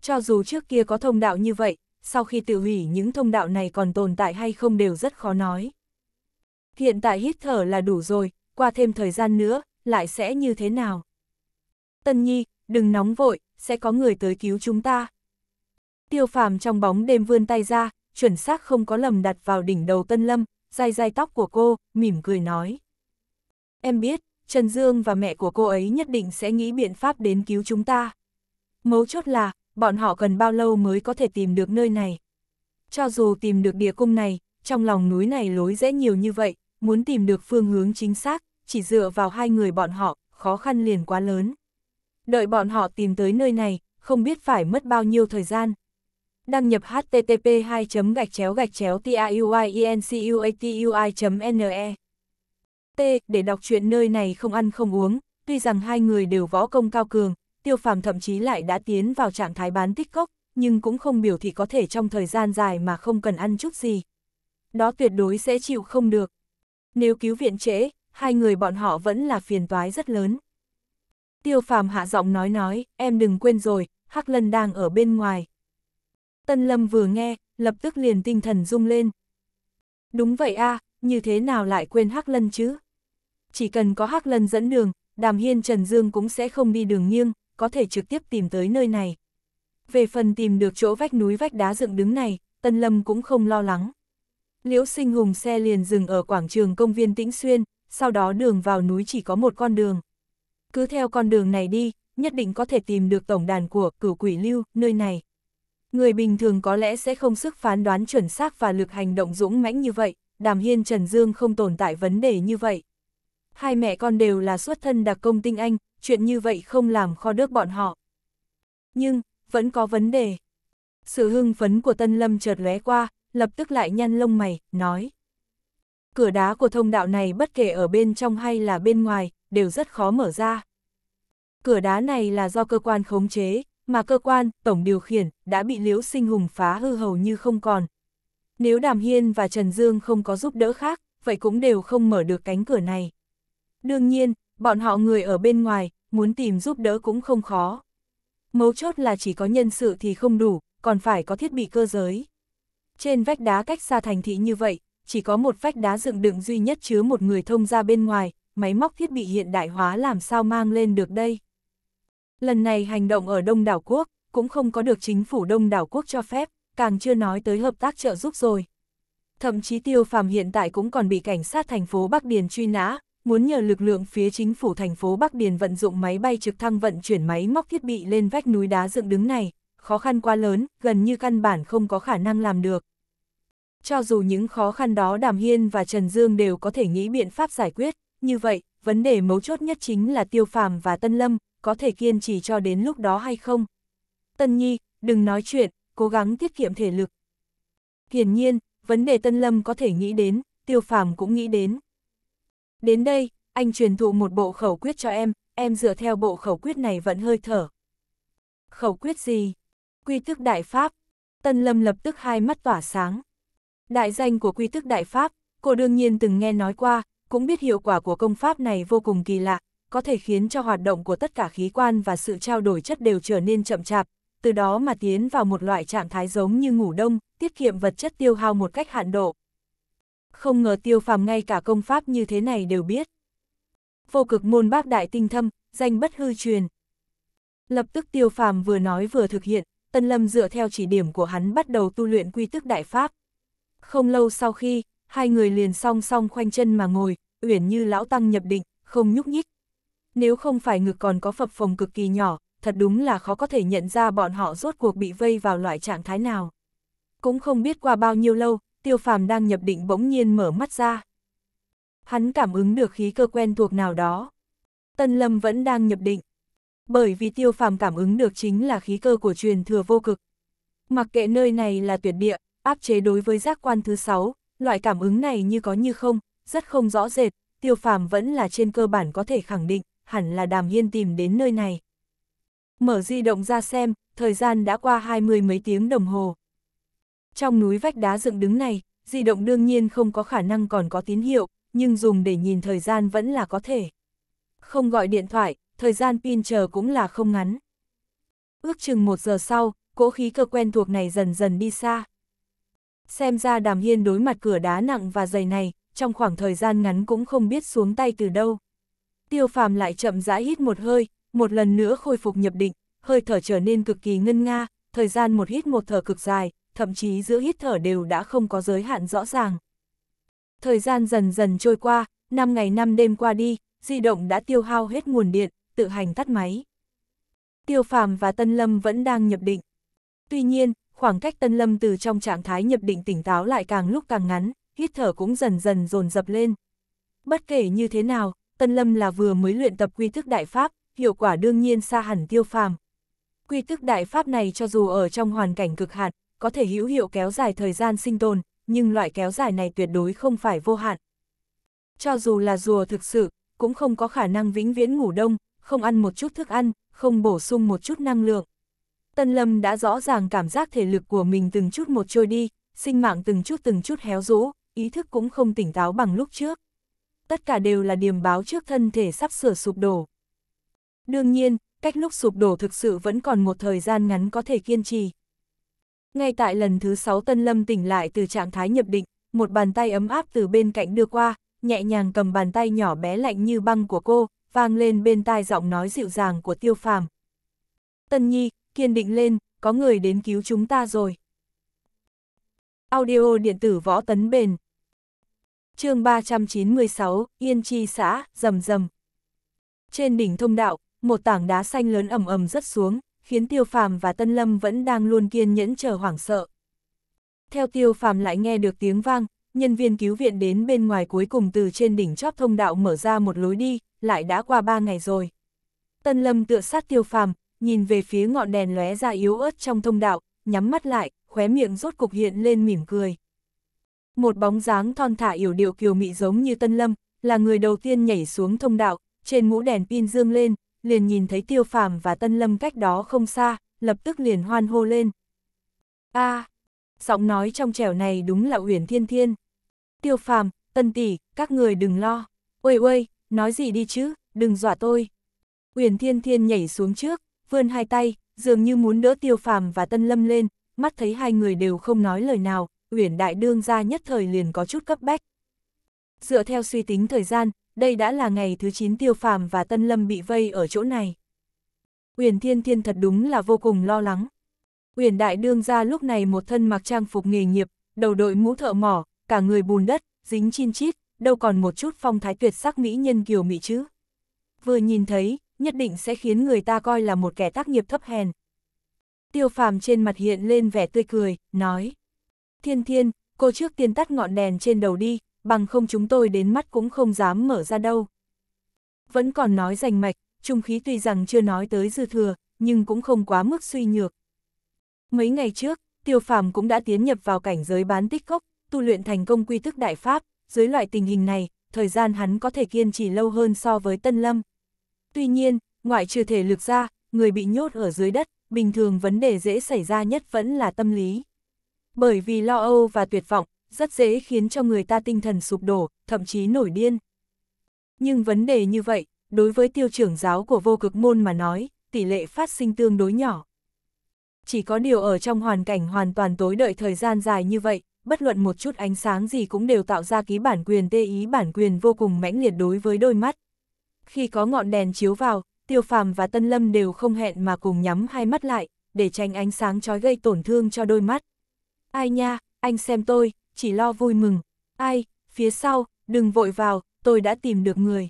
Cho dù trước kia có thông đạo như vậy, sau khi tự hủy những thông đạo này còn tồn tại hay không đều rất khó nói. Hiện tại hít thở là đủ rồi, qua thêm thời gian nữa, lại sẽ như thế nào? Tân Nhi, đừng nóng vội, sẽ có người tới cứu chúng ta. Tiêu phàm trong bóng đêm vươn tay ra, chuẩn xác không có lầm đặt vào đỉnh đầu Tân Lâm, dai dai tóc của cô, mỉm cười nói. Em biết, Trần Dương và mẹ của cô ấy nhất định sẽ nghĩ biện pháp đến cứu chúng ta. Mấu chốt là, bọn họ cần bao lâu mới có thể tìm được nơi này. Cho dù tìm được địa cung này, trong lòng núi này lối dễ nhiều như vậy, muốn tìm được phương hướng chính xác, chỉ dựa vào hai người bọn họ, khó khăn liền quá lớn. Đợi bọn họ tìm tới nơi này, không biết phải mất bao nhiêu thời gian. Đăng nhập http 2 gạch chéo gạch chéo tiauiencuatui.ne T. Để đọc chuyện nơi này không ăn không uống, tuy rằng hai người đều võ công cao cường, tiêu phàm thậm chí lại đã tiến vào trạng thái bán tích cốc, nhưng cũng không biểu thị có thể trong thời gian dài mà không cần ăn chút gì. Đó tuyệt đối sẽ chịu không được. Nếu cứu viện trễ, hai người bọn họ vẫn là phiền toái rất lớn. Tiêu phàm hạ giọng nói nói, em đừng quên rồi, Hắc Lân đang ở bên ngoài. Tân Lâm vừa nghe, lập tức liền tinh thần rung lên. Đúng vậy a, à, như thế nào lại quên Hắc Lân chứ? Chỉ cần có Hắc Lân dẫn đường, Đàm Hiên Trần Dương cũng sẽ không đi đường nghiêng, có thể trực tiếp tìm tới nơi này. Về phần tìm được chỗ vách núi vách đá dựng đứng này, Tân Lâm cũng không lo lắng. Liễu sinh hùng xe liền dừng ở quảng trường công viên Tĩnh Xuyên, sau đó đường vào núi chỉ có một con đường. Cứ theo con đường này đi, nhất định có thể tìm được tổng đàn của cửu quỷ lưu, nơi này. Người bình thường có lẽ sẽ không sức phán đoán chuẩn xác và lực hành động dũng mãnh như vậy, đàm hiên Trần Dương không tồn tại vấn đề như vậy. Hai mẹ con đều là xuất thân đặc công tinh anh, chuyện như vậy không làm kho đước bọn họ. Nhưng, vẫn có vấn đề. Sự hưng phấn của Tân Lâm chợt lóe qua, lập tức lại nhăn lông mày, nói. Cửa đá của thông đạo này bất kể ở bên trong hay là bên ngoài, đều rất khó mở ra. Cửa đá này là do cơ quan khống chế, mà cơ quan, tổng điều khiển, đã bị Liễu Sinh Hùng phá hư hầu như không còn. Nếu Đàm Hiên và Trần Dương không có giúp đỡ khác, vậy cũng đều không mở được cánh cửa này. Đương nhiên, bọn họ người ở bên ngoài, muốn tìm giúp đỡ cũng không khó. Mấu chốt là chỉ có nhân sự thì không đủ, còn phải có thiết bị cơ giới. Trên vách đá cách xa thành thị như vậy, chỉ có một vách đá dựng đựng duy nhất chứa một người thông ra bên ngoài, máy móc thiết bị hiện đại hóa làm sao mang lên được đây. Lần này hành động ở Đông Đảo Quốc, cũng không có được chính phủ Đông Đảo Quốc cho phép, càng chưa nói tới hợp tác trợ giúp rồi. Thậm chí tiêu phàm hiện tại cũng còn bị cảnh sát thành phố Bắc Điền truy nã, muốn nhờ lực lượng phía chính phủ thành phố Bắc Điền vận dụng máy bay trực thăng vận chuyển máy móc thiết bị lên vách núi đá dựng đứng này, khó khăn quá lớn, gần như căn bản không có khả năng làm được. Cho dù những khó khăn đó Đàm Hiên và Trần Dương đều có thể nghĩ biện pháp giải quyết, như vậy, vấn đề mấu chốt nhất chính là Tiêu Phàm và Tân Lâm, có thể kiên trì cho đến lúc đó hay không. Tân Nhi, đừng nói chuyện, cố gắng tiết kiệm thể lực. Hiển nhiên, vấn đề Tân Lâm có thể nghĩ đến, Tiêu Phàm cũng nghĩ đến. Đến đây, anh truyền thụ một bộ khẩu quyết cho em, em dựa theo bộ khẩu quyết này vẫn hơi thở. Khẩu quyết gì? Quy tức đại pháp. Tân Lâm lập tức hai mắt tỏa sáng. Đại danh của quy tức đại pháp, cô đương nhiên từng nghe nói qua, cũng biết hiệu quả của công pháp này vô cùng kỳ lạ, có thể khiến cho hoạt động của tất cả khí quan và sự trao đổi chất đều trở nên chậm chạp, từ đó mà tiến vào một loại trạng thái giống như ngủ đông, tiết kiệm vật chất tiêu hao một cách hạn độ không ngờ tiêu phàm ngay cả công pháp như thế này đều biết. Vô cực môn bác đại tinh thâm, danh bất hư truyền. Lập tức tiêu phàm vừa nói vừa thực hiện, Tân Lâm dựa theo chỉ điểm của hắn bắt đầu tu luyện quy tức đại pháp. Không lâu sau khi, hai người liền song song khoanh chân mà ngồi, uyển như lão tăng nhập định, không nhúc nhích. Nếu không phải ngực còn có phập phồng cực kỳ nhỏ, thật đúng là khó có thể nhận ra bọn họ rốt cuộc bị vây vào loại trạng thái nào. Cũng không biết qua bao nhiêu lâu, tiêu phàm đang nhập định bỗng nhiên mở mắt ra. Hắn cảm ứng được khí cơ quen thuộc nào đó. Tân Lâm vẫn đang nhập định. Bởi vì tiêu phàm cảm ứng được chính là khí cơ của truyền thừa vô cực. Mặc kệ nơi này là tuyệt địa, áp chế đối với giác quan thứ sáu, loại cảm ứng này như có như không, rất không rõ rệt, tiêu phàm vẫn là trên cơ bản có thể khẳng định, hẳn là đàm hiên tìm đến nơi này. Mở di động ra xem, thời gian đã qua hai mươi mấy tiếng đồng hồ. Trong núi vách đá dựng đứng này, di động đương nhiên không có khả năng còn có tín hiệu, nhưng dùng để nhìn thời gian vẫn là có thể. Không gọi điện thoại, thời gian pin chờ cũng là không ngắn. Ước chừng một giờ sau, cỗ khí cơ quen thuộc này dần dần đi xa. Xem ra đàm hiên đối mặt cửa đá nặng và dày này, trong khoảng thời gian ngắn cũng không biết xuống tay từ đâu. Tiêu phàm lại chậm rãi hít một hơi, một lần nữa khôi phục nhập định, hơi thở trở nên cực kỳ ngân nga, thời gian một hít một thở cực dài, thậm chí giữa hít thở đều đã không có giới hạn rõ ràng. Thời gian dần dần trôi qua, 5 ngày 5 đêm qua đi, di động đã tiêu hao hết nguồn điện, tự hành tắt máy. Tiêu Phàm và Tân Lâm vẫn đang nhập định. Tuy nhiên, khoảng cách Tân Lâm từ trong trạng thái nhập định tỉnh táo lại càng lúc càng ngắn, hít thở cũng dần dần dồn dập lên. Bất kể như thế nào, Tân Lâm là vừa mới luyện tập quy thức đại pháp, hiệu quả đương nhiên xa hẳn Tiêu Phàm. Quy thức đại pháp này cho dù ở trong hoàn cảnh cực hạn, có thể hữu hiệu kéo dài thời gian sinh tồn, nhưng loại kéo dài này tuyệt đối không phải vô hạn. Cho dù là rùa thực sự, cũng không có khả năng vĩnh viễn ngủ đông, không ăn một chút thức ăn, không bổ sung một chút năng lượng. Tân Lâm đã rõ ràng cảm giác thể lực của mình từng chút một trôi đi, sinh mạng từng chút từng chút héo rũ, ý thức cũng không tỉnh táo bằng lúc trước. Tất cả đều là điềm báo trước thân thể sắp sửa sụp đổ. Đương nhiên, cách lúc sụp đổ thực sự vẫn còn một thời gian ngắn có thể kiên trì. Ngay tại lần thứ sáu Tân Lâm tỉnh lại từ trạng thái nhập định, một bàn tay ấm áp từ bên cạnh đưa qua, nhẹ nhàng cầm bàn tay nhỏ bé lạnh như băng của cô, vang lên bên tai giọng nói dịu dàng của tiêu phàm. Tân Nhi, kiên định lên, có người đến cứu chúng ta rồi. Audio điện tử võ tấn bền. chương 396, Yên Chi xã, rầm rầm. Trên đỉnh thông đạo, một tảng đá xanh lớn ẩm ẩm rất xuống, khiến tiêu phàm và tân lâm vẫn đang luôn kiên nhẫn chờ hoảng sợ. Theo tiêu phàm lại nghe được tiếng vang, nhân viên cứu viện đến bên ngoài cuối cùng từ trên đỉnh chóp thông đạo mở ra một lối đi, lại đã qua ba ngày rồi. Tân lâm tựa sát tiêu phàm, nhìn về phía ngọn đèn lóe ra yếu ớt trong thông đạo, nhắm mắt lại, khóe miệng rốt cục hiện lên mỉm cười. Một bóng dáng thon thả yểu điệu kiều mị giống như Tân Lâm, là người đầu tiên nhảy xuống thông đạo, trên mũ đèn pin dương lên, liền nhìn thấy tiêu phàm và tân lâm cách đó không xa, lập tức liền hoan hô lên. a à, giọng nói trong trẻo này đúng là uyển thiên thiên. Tiêu phàm, tân tỷ, các người đừng lo. Uầy uầy, nói gì đi chứ, đừng dọa tôi. Uyển thiên thiên nhảy xuống trước, vươn hai tay, dường như muốn đỡ tiêu phàm và tân lâm lên, mắt thấy hai người đều không nói lời nào, Uyển đại đương ra nhất thời liền có chút cấp bách. Dựa theo suy tính thời gian, đây đã là ngày thứ 9 tiêu phàm và Tân Lâm bị vây ở chỗ này. Uyển Thiên Thiên thật đúng là vô cùng lo lắng. Uyển Đại Đương ra lúc này một thân mặc trang phục nghề nghiệp, đầu đội mũ thợ mỏ, cả người bùn đất, dính chin chít, đâu còn một chút phong thái tuyệt sắc mỹ nhân kiều mỹ chứ. Vừa nhìn thấy, nhất định sẽ khiến người ta coi là một kẻ tác nghiệp thấp hèn. Tiêu phàm trên mặt hiện lên vẻ tươi cười, nói. Thiên Thiên, cô trước tiên tắt ngọn đèn trên đầu đi, bằng không chúng tôi đến mắt cũng không dám mở ra đâu. Vẫn còn nói rành mạch, trung khí tuy rằng chưa nói tới dư thừa, nhưng cũng không quá mức suy nhược. Mấy ngày trước, tiêu phàm cũng đã tiến nhập vào cảnh giới bán tích cốc, tu luyện thành công quy tức đại pháp, dưới loại tình hình này, thời gian hắn có thể kiên trì lâu hơn so với Tân Lâm. Tuy nhiên, ngoại trừ thể lực ra, người bị nhốt ở dưới đất, bình thường vấn đề dễ xảy ra nhất vẫn là tâm lý. Bởi vì lo âu và tuyệt vọng, rất dễ khiến cho người ta tinh thần sụp đổ, thậm chí nổi điên. Nhưng vấn đề như vậy, đối với tiêu trưởng giáo của vô cực môn mà nói, tỷ lệ phát sinh tương đối nhỏ. Chỉ có điều ở trong hoàn cảnh hoàn toàn tối đợi thời gian dài như vậy, bất luận một chút ánh sáng gì cũng đều tạo ra ký bản quyền tê ý bản quyền vô cùng mãnh liệt đối với đôi mắt. Khi có ngọn đèn chiếu vào, Tiêu Phàm và Tân Lâm đều không hẹn mà cùng nhắm hai mắt lại, để tránh ánh sáng chói gây tổn thương cho đôi mắt. Ai nha, anh xem tôi, chỉ lo vui mừng. Ai, phía sau, đừng vội vào, tôi đã tìm được người.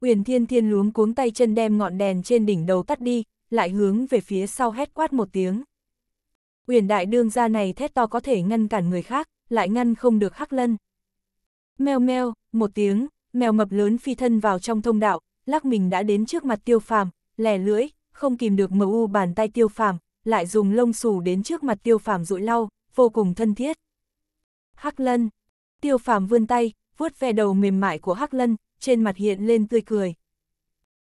Uyển Thiên Thiên luống cuống tay chân đem ngọn đèn trên đỉnh đầu tắt đi, lại hướng về phía sau hét quát một tiếng. Uyển đại đương gia này thét to có thể ngăn cản người khác, lại ngăn không được Hắc Lân. Meo meo, một tiếng, mèo mập lớn phi thân vào trong thông đạo, lắc mình đã đến trước mặt Tiêu Phàm, lẻ lưỡi, không kìm được mu bàn tay Tiêu Phàm, lại dùng lông xù đến trước mặt Tiêu Phàm dụi lau, vô cùng thân thiết. Hắc Lân. Tiêu phàm vươn tay, vuốt ve đầu mềm mại của Hắc Lân, trên mặt hiện lên tươi cười.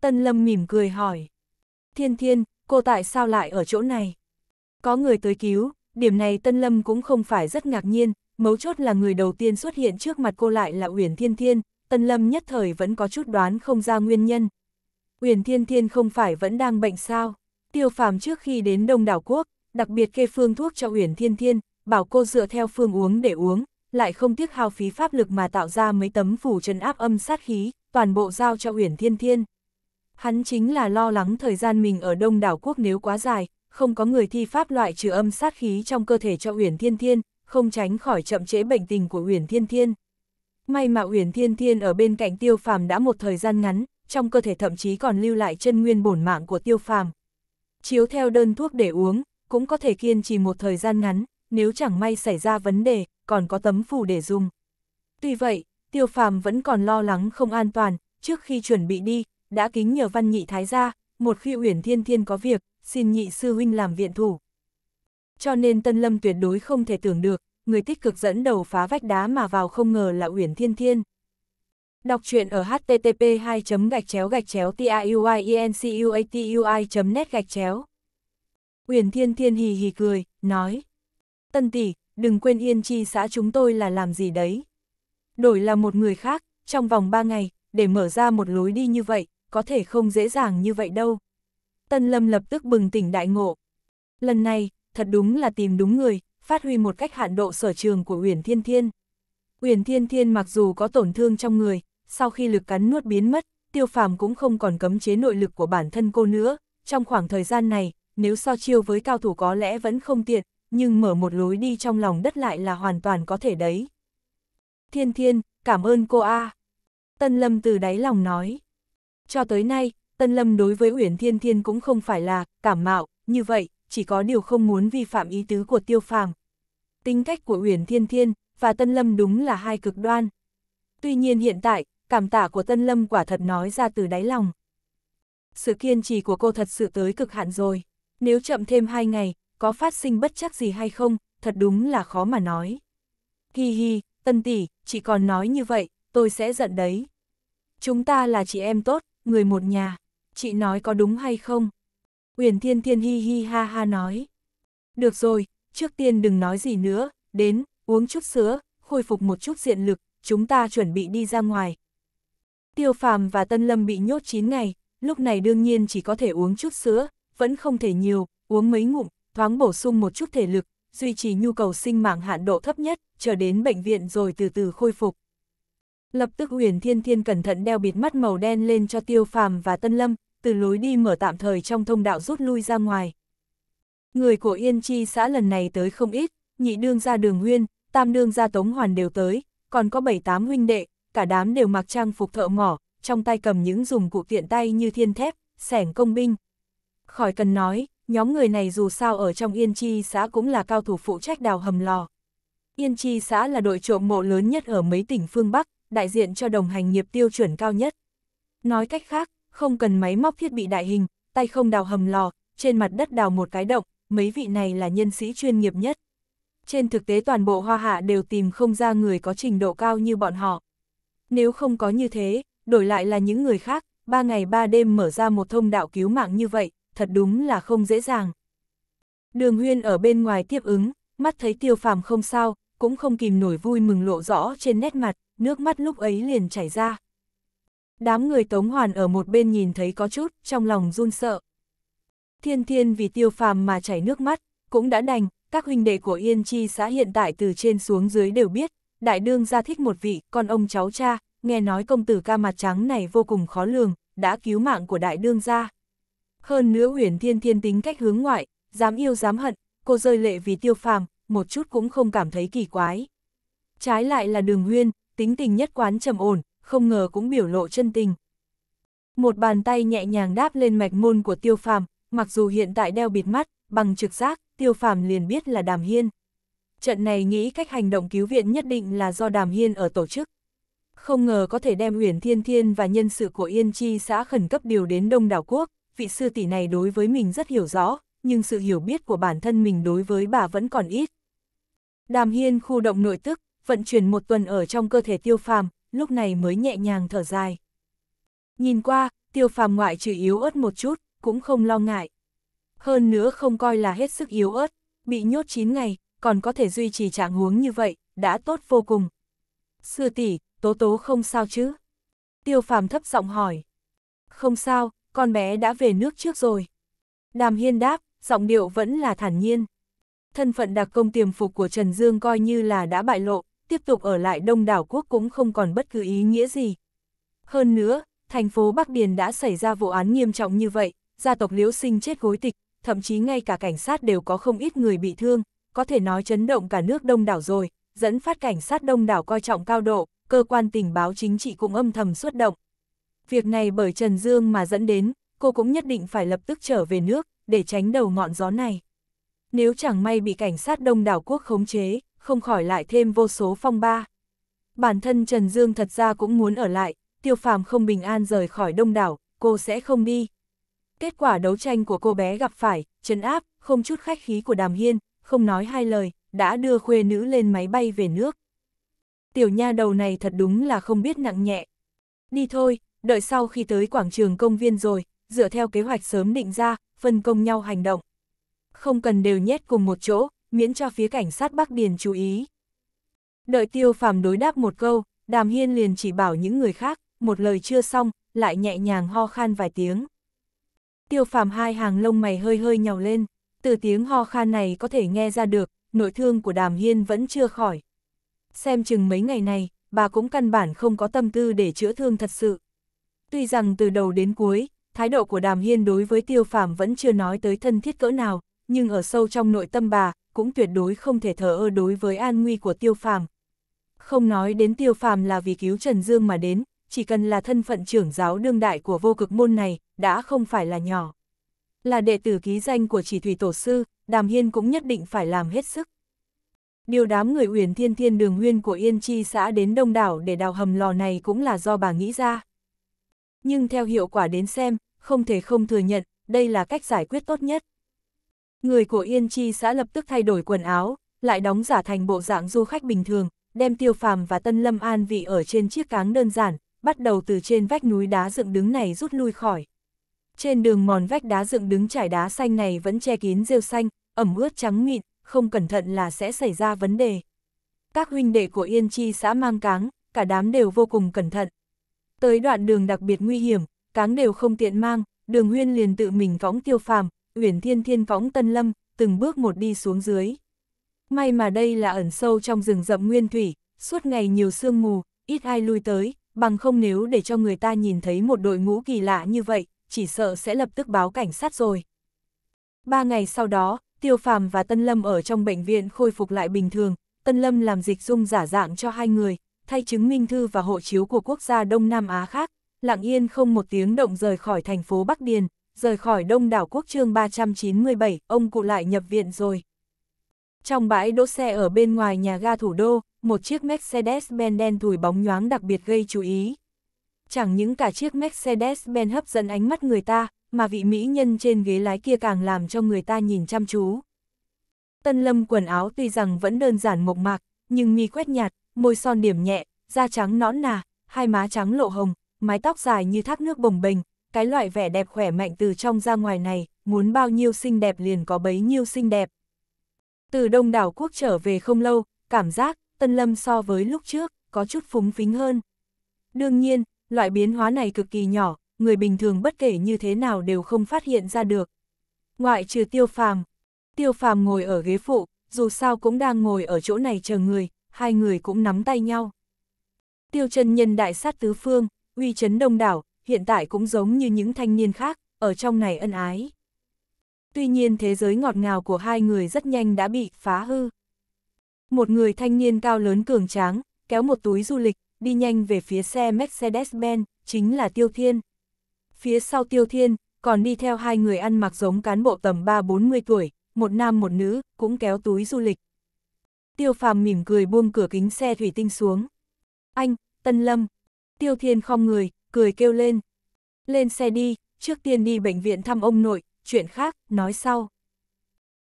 Tân Lâm mỉm cười hỏi. Thiên Thiên, cô tại sao lại ở chỗ này? Có người tới cứu, điểm này Tân Lâm cũng không phải rất ngạc nhiên, mấu chốt là người đầu tiên xuất hiện trước mặt cô lại là Uyển Thiên Thiên, Tân Lâm nhất thời vẫn có chút đoán không ra nguyên nhân. Uyển Thiên Thiên không phải vẫn đang bệnh sao? Tiêu Phàm trước khi đến Đông Đảo Quốc, đặc biệt kê phương thuốc cho Uyển Thiên Thiên, bảo cô dựa theo phương uống để uống, lại không tiếc hao phí pháp lực mà tạo ra mấy tấm phủ trấn áp âm sát khí, toàn bộ giao cho Uyển Thiên Thiên. Hắn chính là lo lắng thời gian mình ở Đông đảo quốc nếu quá dài, không có người thi pháp loại trừ âm sát khí trong cơ thể cho Uyển Thiên Thiên, không tránh khỏi chậm trễ bệnh tình của Uyển Thiên Thiên. May mà Uyển Thiên Thiên ở bên cạnh Tiêu Phàm đã một thời gian ngắn, trong cơ thể thậm chí còn lưu lại chân nguyên bổn mạng của Tiêu Phàm. Chiếu theo đơn thuốc để uống, cũng có thể kiên trì một thời gian ngắn, nếu chẳng may xảy ra vấn đề, còn có tấm phủ để dùng. Tuy vậy, tiêu phàm vẫn còn lo lắng không an toàn, trước khi chuẩn bị đi, đã kính nhờ văn nhị thái gia, một khi Uyển Thiên Thiên có việc, xin nhị sư huynh làm viện thủ. Cho nên Tân Lâm tuyệt đối không thể tưởng được, người tích cực dẫn đầu phá vách đá mà vào không ngờ là Uyển Thiên Thiên. Đọc truyện ở http 2 gạch chéo gạch chéo tiuyencuatui e net gạch chéo. Uyển Thiên Thiên hì hì cười, nói, tân tỷ, đừng quên yên chi xã chúng tôi là làm gì đấy. Đổi là một người khác, trong vòng 3 ngày, để mở ra một lối đi như vậy, có thể không dễ dàng như vậy đâu. Tân Lâm lập tức bừng tỉnh đại ngộ. Lần này, thật đúng là tìm đúng người, phát huy một cách hạn độ sở trường của Uyển Thiên Thiên. Uyển Thiên Thiên mặc dù có tổn thương trong người, sau khi lực cắn nuốt biến mất, Tiêu Phàm cũng không còn cấm chế nội lực của bản thân cô nữa, trong khoảng thời gian này, nếu so chiêu với cao thủ có lẽ vẫn không tiện, nhưng mở một lối đi trong lòng đất lại là hoàn toàn có thể đấy. Thiên thiên, cảm ơn cô A. Tân Lâm từ đáy lòng nói. Cho tới nay, Tân Lâm đối với Uyển Thiên Thiên cũng không phải là cảm mạo, như vậy, chỉ có điều không muốn vi phạm ý tứ của Tiêu Phàm. Tính cách của Uyển Thiên Thiên và Tân Lâm đúng là hai cực đoan. Tuy nhiên hiện tại, cảm tả của Tân Lâm quả thật nói ra từ đáy lòng. Sự kiên trì của cô thật sự tới cực hạn rồi. Nếu chậm thêm hai ngày, có phát sinh bất chắc gì hay không, thật đúng là khó mà nói. Hi hi, tân tỷ, chỉ còn nói như vậy, tôi sẽ giận đấy. Chúng ta là chị em tốt, người một nhà, chị nói có đúng hay không? Uyển Thiên Thiên hi hi ha ha nói. Được rồi, trước tiên đừng nói gì nữa, đến, uống chút sữa, khôi phục một chút diện lực, chúng ta chuẩn bị đi ra ngoài. Tiêu Phàm và Tân Lâm bị nhốt 9 ngày, lúc này đương nhiên chỉ có thể uống chút sữa, vẫn không thể nhiều, uống mấy ngụm, thoáng bổ sung một chút thể lực, duy trì nhu cầu sinh mạng hạn độ thấp nhất, chờ đến bệnh viện rồi từ từ khôi phục. Lập tức Huyền Thiên Thiên cẩn thận đeo bịt mắt màu đen lên cho Tiêu Phàm và Tân Lâm, từ lối đi mở tạm thời trong thông đạo rút lui ra ngoài. Người của Yên Chi xã lần này tới không ít, nhị đương ra Đường nguyên tam đương ra Tống Hoàn đều tới, còn có bảy tám huynh đệ, cả đám đều mặc trang phục thợ mỏ, trong tay cầm những dùng cụ tiện tay như thiên thép, sẻng công binh. Khỏi cần nói, nhóm người này dù sao ở trong Yên Chi xã cũng là cao thủ phụ trách đào hầm lò. Yên Chi xã là đội trộm mộ lớn nhất ở mấy tỉnh phương Bắc, đại diện cho đồng hành nghiệp tiêu chuẩn cao nhất. Nói cách khác, không cần máy móc thiết bị đại hình, tay không đào hầm lò, trên mặt đất đào một cái động, mấy vị này là nhân sĩ chuyên nghiệp nhất. Trên thực tế toàn bộ hoa hạ đều tìm không ra người có trình độ cao như bọn họ. Nếu không có như thế, đổi lại là những người khác, ba ngày ba đêm mở ra một thông đạo cứu mạng như vậy, thật đúng là không dễ dàng. Đường huyên ở bên ngoài tiếp ứng, mắt thấy tiêu phàm không sao, cũng không kìm nổi vui mừng lộ rõ trên nét mặt, nước mắt lúc ấy liền chảy ra. Đám người Tống Hoàn ở một bên nhìn thấy có chút, trong lòng run sợ. Thiên thiên vì tiêu phàm mà chảy nước mắt, cũng đã đành, các huynh đệ của Yên Chi xã hiện tại từ trên xuống dưới đều biết, đại đương gia thích một vị, con ông cháu cha, nghe nói công tử ca mặt trắng này vô cùng khó lường, đã cứu mạng của đại đương gia. Hơn nữa huyền thiên thiên tính cách hướng ngoại, dám yêu dám hận, cô rơi lệ vì tiêu phàm, một chút cũng không cảm thấy kỳ quái. Trái lại là đường huyên, tính tình nhất quán trầm ổn, không ngờ cũng biểu lộ chân tình. Một bàn tay nhẹ nhàng đáp lên mạch môn của tiêu phàm, mặc dù hiện tại đeo bịt mắt, bằng trực giác, tiêu phàm liền biết là đàm hiên. Trận này nghĩ cách hành động cứu viện nhất định là do đàm hiên ở tổ chức. Không ngờ có thể đem huyền thiên thiên và nhân sự của Yên Chi xã khẩn cấp điều đến Đông Đảo Quốc, vị sư tỷ này đối với mình rất hiểu rõ, nhưng sự hiểu biết của bản thân mình đối với bà vẫn còn ít. Đàm Hiên khu động nội tức, vận chuyển một tuần ở trong cơ thể tiêu phàm, lúc này mới nhẹ nhàng thở dài. Nhìn qua, tiêu phàm ngoại trừ yếu ớt một chút, cũng không lo ngại. Hơn nữa không coi là hết sức yếu ớt, bị nhốt 9 ngày, còn có thể duy trì trạng huống như vậy, đã tốt vô cùng. Sư tỷ, tố tố không sao chứ? Tiêu phàm thấp giọng hỏi. Không sao, con bé đã về nước trước rồi. Đàm Hiên đáp, giọng điệu vẫn là thản nhiên. Thân phận đặc công tiềm phục của Trần Dương coi như là đã bại lộ, tiếp tục ở lại đông đảo quốc cũng không còn bất cứ ý nghĩa gì. Hơn nữa, thành phố Bắc Điền đã xảy ra vụ án nghiêm trọng như vậy, gia tộc Liễu Sinh chết gối tịch, thậm chí ngay cả cảnh sát đều có không ít người bị thương, có thể nói chấn động cả nước đông đảo rồi, dẫn phát cảnh sát đông đảo coi trọng cao độ, cơ quan tình báo chính trị cũng âm thầm xuất động, Việc này bởi Trần Dương mà dẫn đến, cô cũng nhất định phải lập tức trở về nước, để tránh đầu ngọn gió này. Nếu chẳng may bị cảnh sát đông đảo quốc khống chế, không khỏi lại thêm vô số phong ba. Bản thân Trần Dương thật ra cũng muốn ở lại, tiêu phàm không bình an rời khỏi đông đảo, cô sẽ không đi. Kết quả đấu tranh của cô bé gặp phải, chấn áp, không chút khách khí của Đàm Hiên, không nói hai lời, đã đưa khuê nữ lên máy bay về nước. Tiểu nha đầu này thật đúng là không biết nặng nhẹ. Đi thôi, đợi sau khi tới quảng trường công viên rồi, dựa theo kế hoạch sớm định ra, phân công nhau hành động. Không cần đều nhét cùng một chỗ, miễn cho phía cảnh sát Bắc Điền chú ý. Đợi tiêu phàm đối đáp một câu, đàm hiên liền chỉ bảo những người khác, một lời chưa xong, lại nhẹ nhàng ho khan vài tiếng. Tiêu phàm hai hàng lông mày hơi hơi nhào lên, từ tiếng ho khan này có thể nghe ra được, nội thương của đàm hiên vẫn chưa khỏi. Xem chừng mấy ngày này, bà cũng căn bản không có tâm tư để chữa thương thật sự. Tuy rằng từ đầu đến cuối, thái độ của Đàm Hiên đối với tiêu phàm vẫn chưa nói tới thân thiết cỡ nào, nhưng ở sâu trong nội tâm bà, cũng tuyệt đối không thể thờ ơ đối với an nguy của tiêu phàm. Không nói đến tiêu phàm là vì cứu Trần Dương mà đến, chỉ cần là thân phận trưởng giáo đương đại của vô cực môn này, đã không phải là nhỏ. Là đệ tử ký danh của chỉ thủy tổ sư, Đàm Hiên cũng nhất định phải làm hết sức. Điều đám người uyển thiên thiên đường huyên của Yên Chi xã đến đông đảo để đào hầm lò này cũng là do bà nghĩ ra nhưng theo hiệu quả đến xem, không thể không thừa nhận, đây là cách giải quyết tốt nhất. Người của Yên Chi xã lập tức thay đổi quần áo, lại đóng giả thành bộ dạng du khách bình thường, đem tiêu phàm và tân lâm an vị ở trên chiếc cáng đơn giản, bắt đầu từ trên vách núi đá dựng đứng này rút lui khỏi. Trên đường mòn vách đá dựng đứng trải đá xanh này vẫn che kín rêu xanh, ẩm ướt trắng mịn, không cẩn thận là sẽ xảy ra vấn đề. Các huynh đệ của Yên Chi xã mang cáng, cả đám đều vô cùng cẩn thận, Tới đoạn đường đặc biệt nguy hiểm, cáng đều không tiện mang, đường huyên liền tự mình cõng tiêu phàm, uyển thiên thiên cõng tân lâm, từng bước một đi xuống dưới. May mà đây là ẩn sâu trong rừng rậm nguyên thủy, suốt ngày nhiều sương mù, ít ai lui tới, bằng không nếu để cho người ta nhìn thấy một đội ngũ kỳ lạ như vậy, chỉ sợ sẽ lập tức báo cảnh sát rồi. Ba ngày sau đó, Tiêu Phàm và Tân Lâm ở trong bệnh viện khôi phục lại bình thường, Tân Lâm làm dịch dung giả dạng cho hai người, thay chứng minh thư và hộ chiếu của quốc gia Đông Nam Á khác, lặng yên không một tiếng động rời khỏi thành phố Bắc Điền, rời khỏi đông đảo quốc trương 397, ông cụ lại nhập viện rồi. Trong bãi đỗ xe ở bên ngoài nhà ga thủ đô, một chiếc Mercedes-Benz đen thùi bóng nhoáng đặc biệt gây chú ý. Chẳng những cả chiếc Mercedes-Benz hấp dẫn ánh mắt người ta, mà vị mỹ nhân trên ghế lái kia càng làm cho người ta nhìn chăm chú. Tân Lâm quần áo tuy rằng vẫn đơn giản mộc mạc, nhưng mi quét nhạt, môi son điểm nhẹ, da trắng nõn nà, hai má trắng lộ hồng, mái tóc dài như thác nước bồng bềnh, cái loại vẻ đẹp khỏe mạnh từ trong ra ngoài này, muốn bao nhiêu xinh đẹp liền có bấy nhiêu xinh đẹp. Từ đông đảo quốc trở về không lâu, cảm giác, Tân Lâm so với lúc trước, có chút phúng phính hơn. Đương nhiên, loại biến hóa này cực kỳ nhỏ, người bình thường bất kể như thế nào đều không phát hiện ra được. Ngoại trừ tiêu phàm, tiêu phàm ngồi ở ghế phụ, dù sao cũng đang ngồi ở chỗ này chờ người, hai người cũng nắm tay nhau. Tiêu chân nhân đại sát tứ phương, uy chấn đông đảo, hiện tại cũng giống như những thanh niên khác, ở trong này ân ái. Tuy nhiên thế giới ngọt ngào của hai người rất nhanh đã bị phá hư. Một người thanh niên cao lớn cường tráng, kéo một túi du lịch, đi nhanh về phía xe Mercedes-Benz, chính là Tiêu Thiên. Phía sau Tiêu Thiên, còn đi theo hai người ăn mặc giống cán bộ tầm 3-40 tuổi, một nam một nữ, cũng kéo túi du lịch tiêu phàm mỉm cười buông cửa kính xe thủy tinh xuống. Anh, Tân Lâm, tiêu thiên không người, cười kêu lên. Lên xe đi, trước tiên đi bệnh viện thăm ông nội, chuyện khác, nói sau.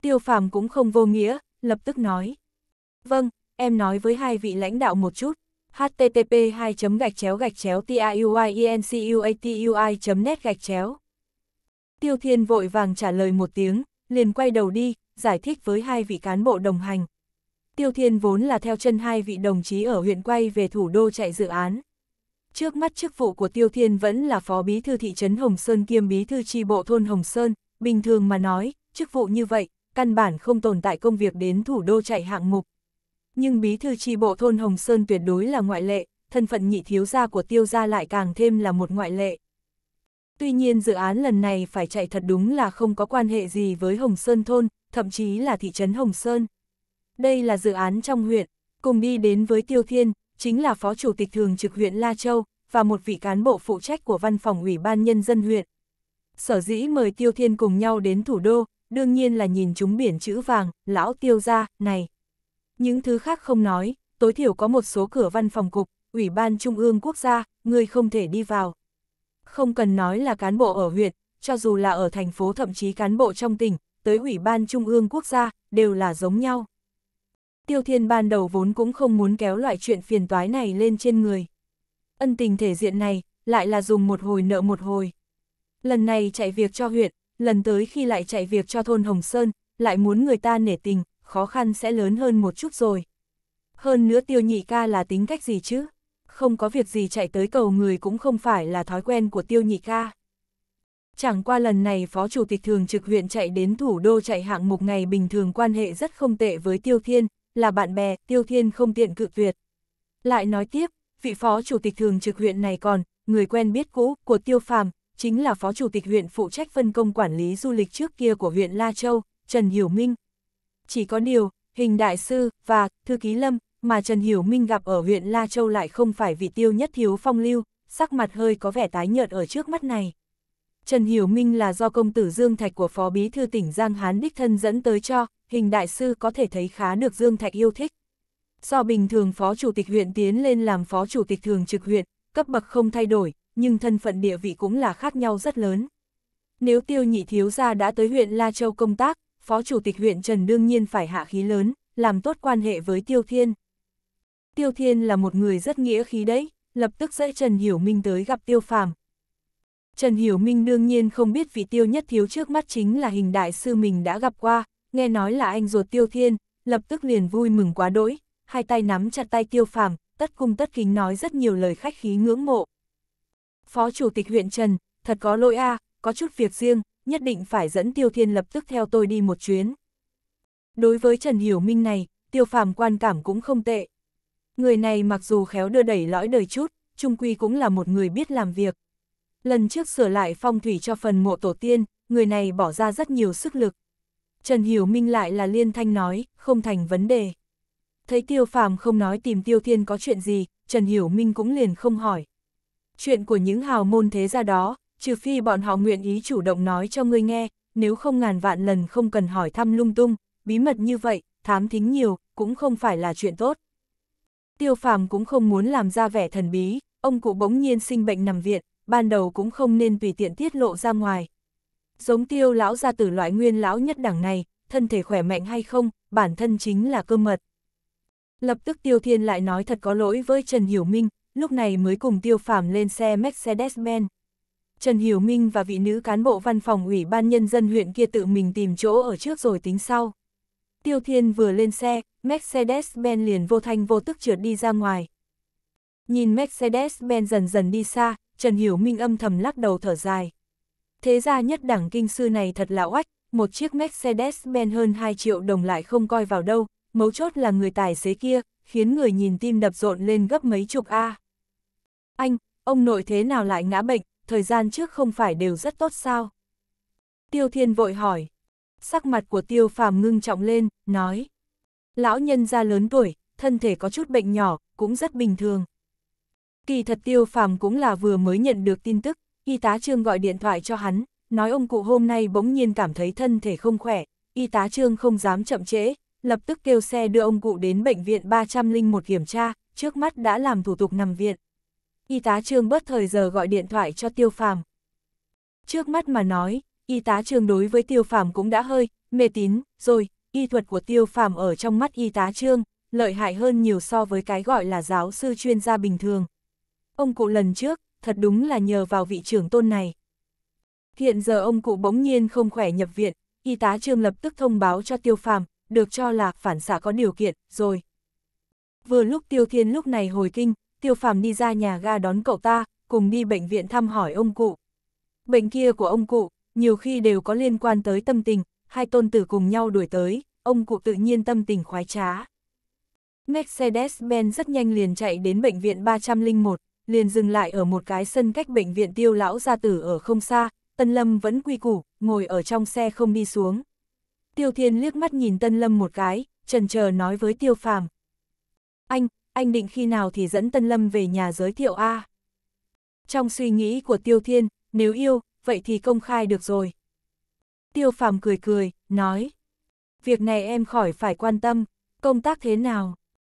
Tiêu phàm cũng không vô nghĩa, lập tức nói. Vâng, em nói với hai vị lãnh đạo một chút. http 2 gạch chéo gạch chéo tiuiencuatui net gạch chéo tiêu thiên vội vàng trả lời một tiếng liền quay đầu đi giải thích với hai vị cán bộ đồng hành Tiêu Thiên vốn là theo chân hai vị đồng chí ở huyện quay về thủ đô chạy dự án. Trước mắt chức vụ của Tiêu Thiên vẫn là phó bí thư thị trấn Hồng Sơn kiêm bí thư tri bộ thôn Hồng Sơn, bình thường mà nói, chức vụ như vậy, căn bản không tồn tại công việc đến thủ đô chạy hạng mục. Nhưng bí thư tri bộ thôn Hồng Sơn tuyệt đối là ngoại lệ, thân phận nhị thiếu gia của tiêu gia lại càng thêm là một ngoại lệ. Tuy nhiên dự án lần này phải chạy thật đúng là không có quan hệ gì với Hồng Sơn thôn, thậm chí là thị trấn Hồng Sơn đây là dự án trong huyện, cùng đi đến với Tiêu Thiên, chính là Phó Chủ tịch Thường trực huyện La Châu, và một vị cán bộ phụ trách của Văn phòng Ủy ban Nhân dân huyện. Sở dĩ mời Tiêu Thiên cùng nhau đến thủ đô, đương nhiên là nhìn chúng biển chữ vàng, lão tiêu gia này. Những thứ khác không nói, tối thiểu có một số cửa văn phòng cục, Ủy ban Trung ương Quốc gia, người không thể đi vào. Không cần nói là cán bộ ở huyện, cho dù là ở thành phố thậm chí cán bộ trong tỉnh, tới Ủy ban Trung ương Quốc gia, đều là giống nhau. Tiêu Thiên ban đầu vốn cũng không muốn kéo loại chuyện phiền toái này lên trên người. Ân tình thể diện này, lại là dùng một hồi nợ một hồi. Lần này chạy việc cho huyện, lần tới khi lại chạy việc cho thôn Hồng Sơn, lại muốn người ta nể tình, khó khăn sẽ lớn hơn một chút rồi. Hơn nữa tiêu nhị ca là tính cách gì chứ? Không có việc gì chạy tới cầu người cũng không phải là thói quen của tiêu nhị ca. Chẳng qua lần này phó chủ tịch thường trực huyện chạy đến thủ đô chạy hạng mục ngày bình thường quan hệ rất không tệ với tiêu thiên, là bạn bè, Tiêu Thiên không tiện cự tuyệt. Lại nói tiếp, vị phó chủ tịch thường trực huyện này còn, người quen biết cũ của Tiêu Phàm chính là phó chủ tịch huyện phụ trách phân công quản lý du lịch trước kia của huyện La Châu, Trần Hiểu Minh. Chỉ có điều, hình đại sư và thư ký lâm mà Trần Hiểu Minh gặp ở huyện La Châu lại không phải vị tiêu nhất thiếu phong lưu, sắc mặt hơi có vẻ tái nhợt ở trước mắt này. Trần Hiểu Minh là do công tử Dương Thạch của Phó Bí Thư tỉnh Giang Hán Đích Thân dẫn tới cho, hình đại sư có thể thấy khá được Dương Thạch yêu thích. So bình thường phó chủ tịch huyện tiến lên làm phó chủ tịch thường trực huyện, cấp bậc không thay đổi, nhưng thân phận địa vị cũng là khác nhau rất lớn. Nếu tiêu nhị thiếu gia đã tới huyện La Châu công tác, phó chủ tịch huyện Trần đương nhiên phải hạ khí lớn, làm tốt quan hệ với tiêu thiên. Tiêu thiên là một người rất nghĩa khí đấy, lập tức dễ Trần Hiểu Minh tới gặp tiêu phàm. Trần Hiểu Minh đương nhiên không biết vị tiêu nhất thiếu trước mắt chính là hình đại sư mình đã gặp qua, nghe nói là anh ruột Tiêu Thiên, lập tức liền vui mừng quá đỗi, hai tay nắm chặt tay Tiêu Phàm, tất cung tất kính nói rất nhiều lời khách khí ngưỡng mộ. Phó Chủ tịch huyện Trần, thật có lỗi a, à, có chút việc riêng, nhất định phải dẫn Tiêu Thiên lập tức theo tôi đi một chuyến. Đối với Trần Hiểu Minh này, Tiêu Phàm quan cảm cũng không tệ. Người này mặc dù khéo đưa đẩy lõi đời chút, trung quy cũng là một người biết làm việc. Lần trước sửa lại phong thủy cho phần mộ tổ tiên, người này bỏ ra rất nhiều sức lực, Trần Hiểu Minh lại là liên thanh nói, không thành vấn đề. Thấy Tiêu Phàm không nói tìm Tiêu Thiên có chuyện gì, Trần Hiểu Minh cũng liền không hỏi. Chuyện của những hào môn thế gia đó, trừ phi bọn họ nguyện ý chủ động nói cho ngươi nghe, nếu không ngàn vạn lần không cần hỏi thăm lung tung, bí mật như vậy, thám thính nhiều, cũng không phải là chuyện tốt. Tiêu Phàm cũng không muốn làm ra vẻ thần bí, ông cụ bỗng nhiên sinh bệnh nằm viện, ban đầu cũng không nên tùy tiện tiết lộ ra ngoài, giống tiêu lão ra từ loại nguyên lão nhất đẳng này, thân thể khỏe mạnh hay không, bản thân chính là cơ mật. Lập tức Tiêu Thiên lại nói thật có lỗi với Trần Hiểu Minh, lúc này mới cùng Tiêu Phàm lên xe Mercedes-Benz. Trần Hiểu Minh và vị nữ cán bộ văn phòng ủy ban nhân dân huyện kia tự mình tìm chỗ ở trước rồi tính sau. Tiêu Thiên vừa lên xe, Mercedes-Benz liền vô thanh vô tức trượt đi ra ngoài. Nhìn Mercedes-Benz dần dần đi xa, Trần Hiểu Minh âm thầm lắc đầu thở dài. Thế gia nhất đẳng kinh sư này thật là oách, một chiếc Mercedes-Benz hơn 2 triệu đồng lại không coi vào đâu, mấu chốt là người tài xế kia, khiến người nhìn tim đập rộn lên gấp mấy chục A. Anh, ông nội thế nào lại ngã bệnh, thời gian trước không phải đều rất tốt sao? Tiêu Thiên vội hỏi. Sắc mặt của Tiêu Phàm ngưng trọng lên, nói. Lão nhân gia lớn tuổi, thân thể có chút bệnh nhỏ, cũng rất bình thường. Kỳ thật Tiêu Phàm cũng là vừa mới nhận được tin tức, y tá Trương gọi điện thoại cho hắn, nói ông cụ hôm nay bỗng nhiên cảm thấy thân thể không khỏe, y tá Trương không dám chậm trễ, lập tức kêu xe đưa ông cụ đến bệnh viện 301 kiểm tra, trước mắt đã làm thủ tục nằm viện. Y tá Trương bớt thời giờ gọi điện thoại cho Tiêu Phàm. Trước mắt mà nói, y tá Trương đối với Tiêu Phàm cũng đã hơi mê tín, rồi, y thuật của Tiêu Phàm ở trong mắt y tá Trương, lợi hại hơn nhiều so với cái gọi là giáo sư chuyên gia bình thường. Ông cụ lần trước, thật đúng là nhờ vào vị trưởng tôn này. Hiện giờ ông cụ bỗng nhiên không khỏe nhập viện, y tá trương lập tức thông báo cho tiêu phàm, được cho là phản xạ có điều kiện, rồi. Vừa lúc tiêu thiên lúc này hồi kinh, tiêu phàm đi ra nhà ga đón cậu ta, cùng đi bệnh viện thăm hỏi ông cụ. Bệnh kia của ông cụ, nhiều khi đều có liên quan tới tâm tình, hai tôn tử cùng nhau đuổi tới, ông cụ tự nhiên tâm tình khoái trá. Mercedes-Benz rất nhanh liền chạy đến bệnh viện 301, liền dừng lại ở một cái sân cách bệnh viện tiêu lão gia tử ở không xa, Tân Lâm vẫn quy củ, ngồi ở trong xe không đi xuống. Tiêu Thiên liếc mắt nhìn Tân Lâm một cái, trần chờ nói với Tiêu Phàm Anh, anh định khi nào thì dẫn Tân Lâm về nhà giới thiệu A. Trong suy nghĩ của Tiêu Thiên, nếu yêu, vậy thì công khai được rồi. Tiêu Phàm cười cười, nói. Việc này em khỏi phải quan tâm, công tác thế nào?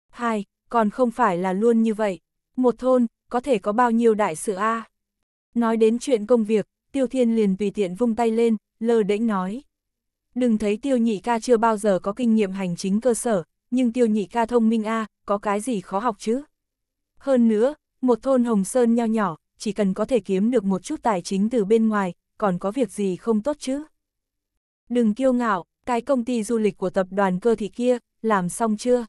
Hai, còn không phải là luôn như vậy. Một thôn, có thể có bao nhiêu đại sự a à? Nói đến chuyện công việc, Tiêu Thiên liền tùy tiện vung tay lên, lơ đễnh nói. Đừng thấy Tiêu Nhị ca chưa bao giờ có kinh nghiệm hành chính cơ sở, nhưng Tiêu Nhị ca thông minh a à, có cái gì khó học chứ? Hơn nữa, một thôn Hồng Sơn nho nhỏ, chỉ cần có thể kiếm được một chút tài chính từ bên ngoài, còn có việc gì không tốt chứ? Đừng kiêu ngạo, cái công ty du lịch của tập đoàn cơ thị kia, làm xong chưa?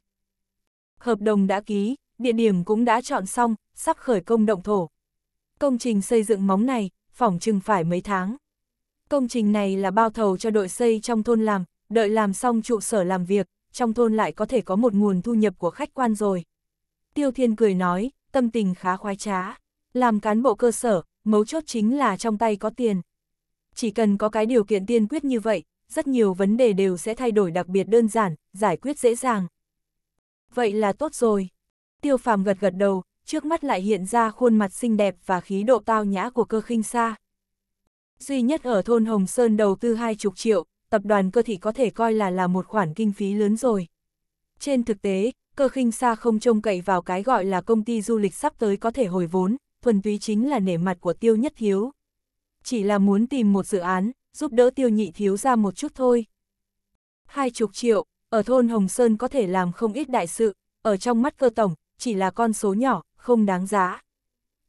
Hợp đồng đã ký, địa điểm cũng đã chọn xong, sắp khởi công động thổ. Công trình xây dựng móng này, phỏng chừng phải mấy tháng. Công trình này là bao thầu cho đội xây trong thôn làm, đợi làm xong trụ sở làm việc, trong thôn lại có thể có một nguồn thu nhập của khách quan rồi. Tiêu Thiên cười nói, tâm tình khá khoái trá. Làm cán bộ cơ sở, mấu chốt chính là trong tay có tiền. Chỉ cần có cái điều kiện tiên quyết như vậy, rất nhiều vấn đề đều sẽ thay đổi đặc biệt đơn giản, giải quyết dễ dàng. Vậy là tốt rồi tiêu phàm gật gật đầu, trước mắt lại hiện ra khuôn mặt xinh đẹp và khí độ tao nhã của cơ khinh xa. Duy nhất ở thôn Hồng Sơn đầu tư hai chục triệu, tập đoàn cơ thị có thể coi là là một khoản kinh phí lớn rồi. Trên thực tế, cơ khinh xa không trông cậy vào cái gọi là công ty du lịch sắp tới có thể hồi vốn, thuần túy chính là nể mặt của tiêu nhất thiếu. Chỉ là muốn tìm một dự án, giúp đỡ tiêu nhị thiếu ra một chút thôi. Hai chục triệu, ở thôn Hồng Sơn có thể làm không ít đại sự, ở trong mắt cơ tổng, chỉ là con số nhỏ, không đáng giá.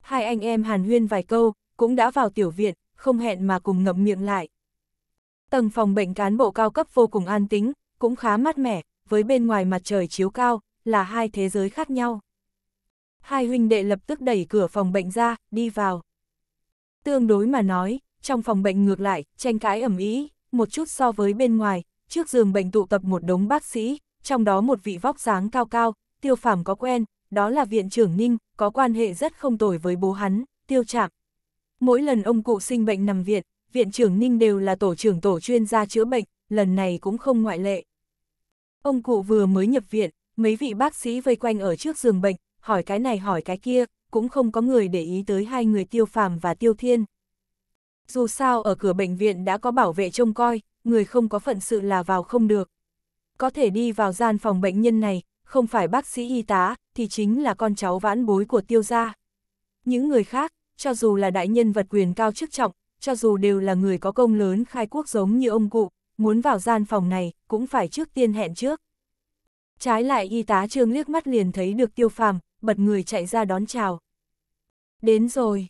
Hai anh em hàn huyên vài câu, cũng đã vào tiểu viện, không hẹn mà cùng ngậm miệng lại. Tầng phòng bệnh cán bộ cao cấp vô cùng an tính, cũng khá mát mẻ, với bên ngoài mặt trời chiếu cao, là hai thế giới khác nhau. Hai huynh đệ lập tức đẩy cửa phòng bệnh ra, đi vào. Tương đối mà nói, trong phòng bệnh ngược lại, tranh cãi ẩm ý, một chút so với bên ngoài, trước giường bệnh tụ tập một đống bác sĩ, trong đó một vị vóc dáng cao cao, tiêu phàm có quen, đó là viện trưởng Ninh, có quan hệ rất không tồi với bố hắn, tiêu chạp. Mỗi lần ông cụ sinh bệnh nằm viện, viện trưởng Ninh đều là tổ trưởng tổ chuyên gia chữa bệnh, lần này cũng không ngoại lệ. Ông cụ vừa mới nhập viện, mấy vị bác sĩ vây quanh ở trước giường bệnh, hỏi cái này hỏi cái kia, cũng không có người để ý tới hai người tiêu phàm và tiêu thiên. Dù sao ở cửa bệnh viện đã có bảo vệ trông coi, người không có phận sự là vào không được. Có thể đi vào gian phòng bệnh nhân này, không phải bác sĩ y tá, thì chính là con cháu vãn bối của tiêu gia. Những người khác, cho dù là đại nhân vật quyền cao chức trọng, cho dù đều là người có công lớn khai quốc giống như ông cụ, muốn vào gian phòng này, cũng phải trước tiên hẹn trước. Trái lại y tá trương liếc mắt liền thấy được tiêu phàm, bật người chạy ra đón chào. Đến rồi.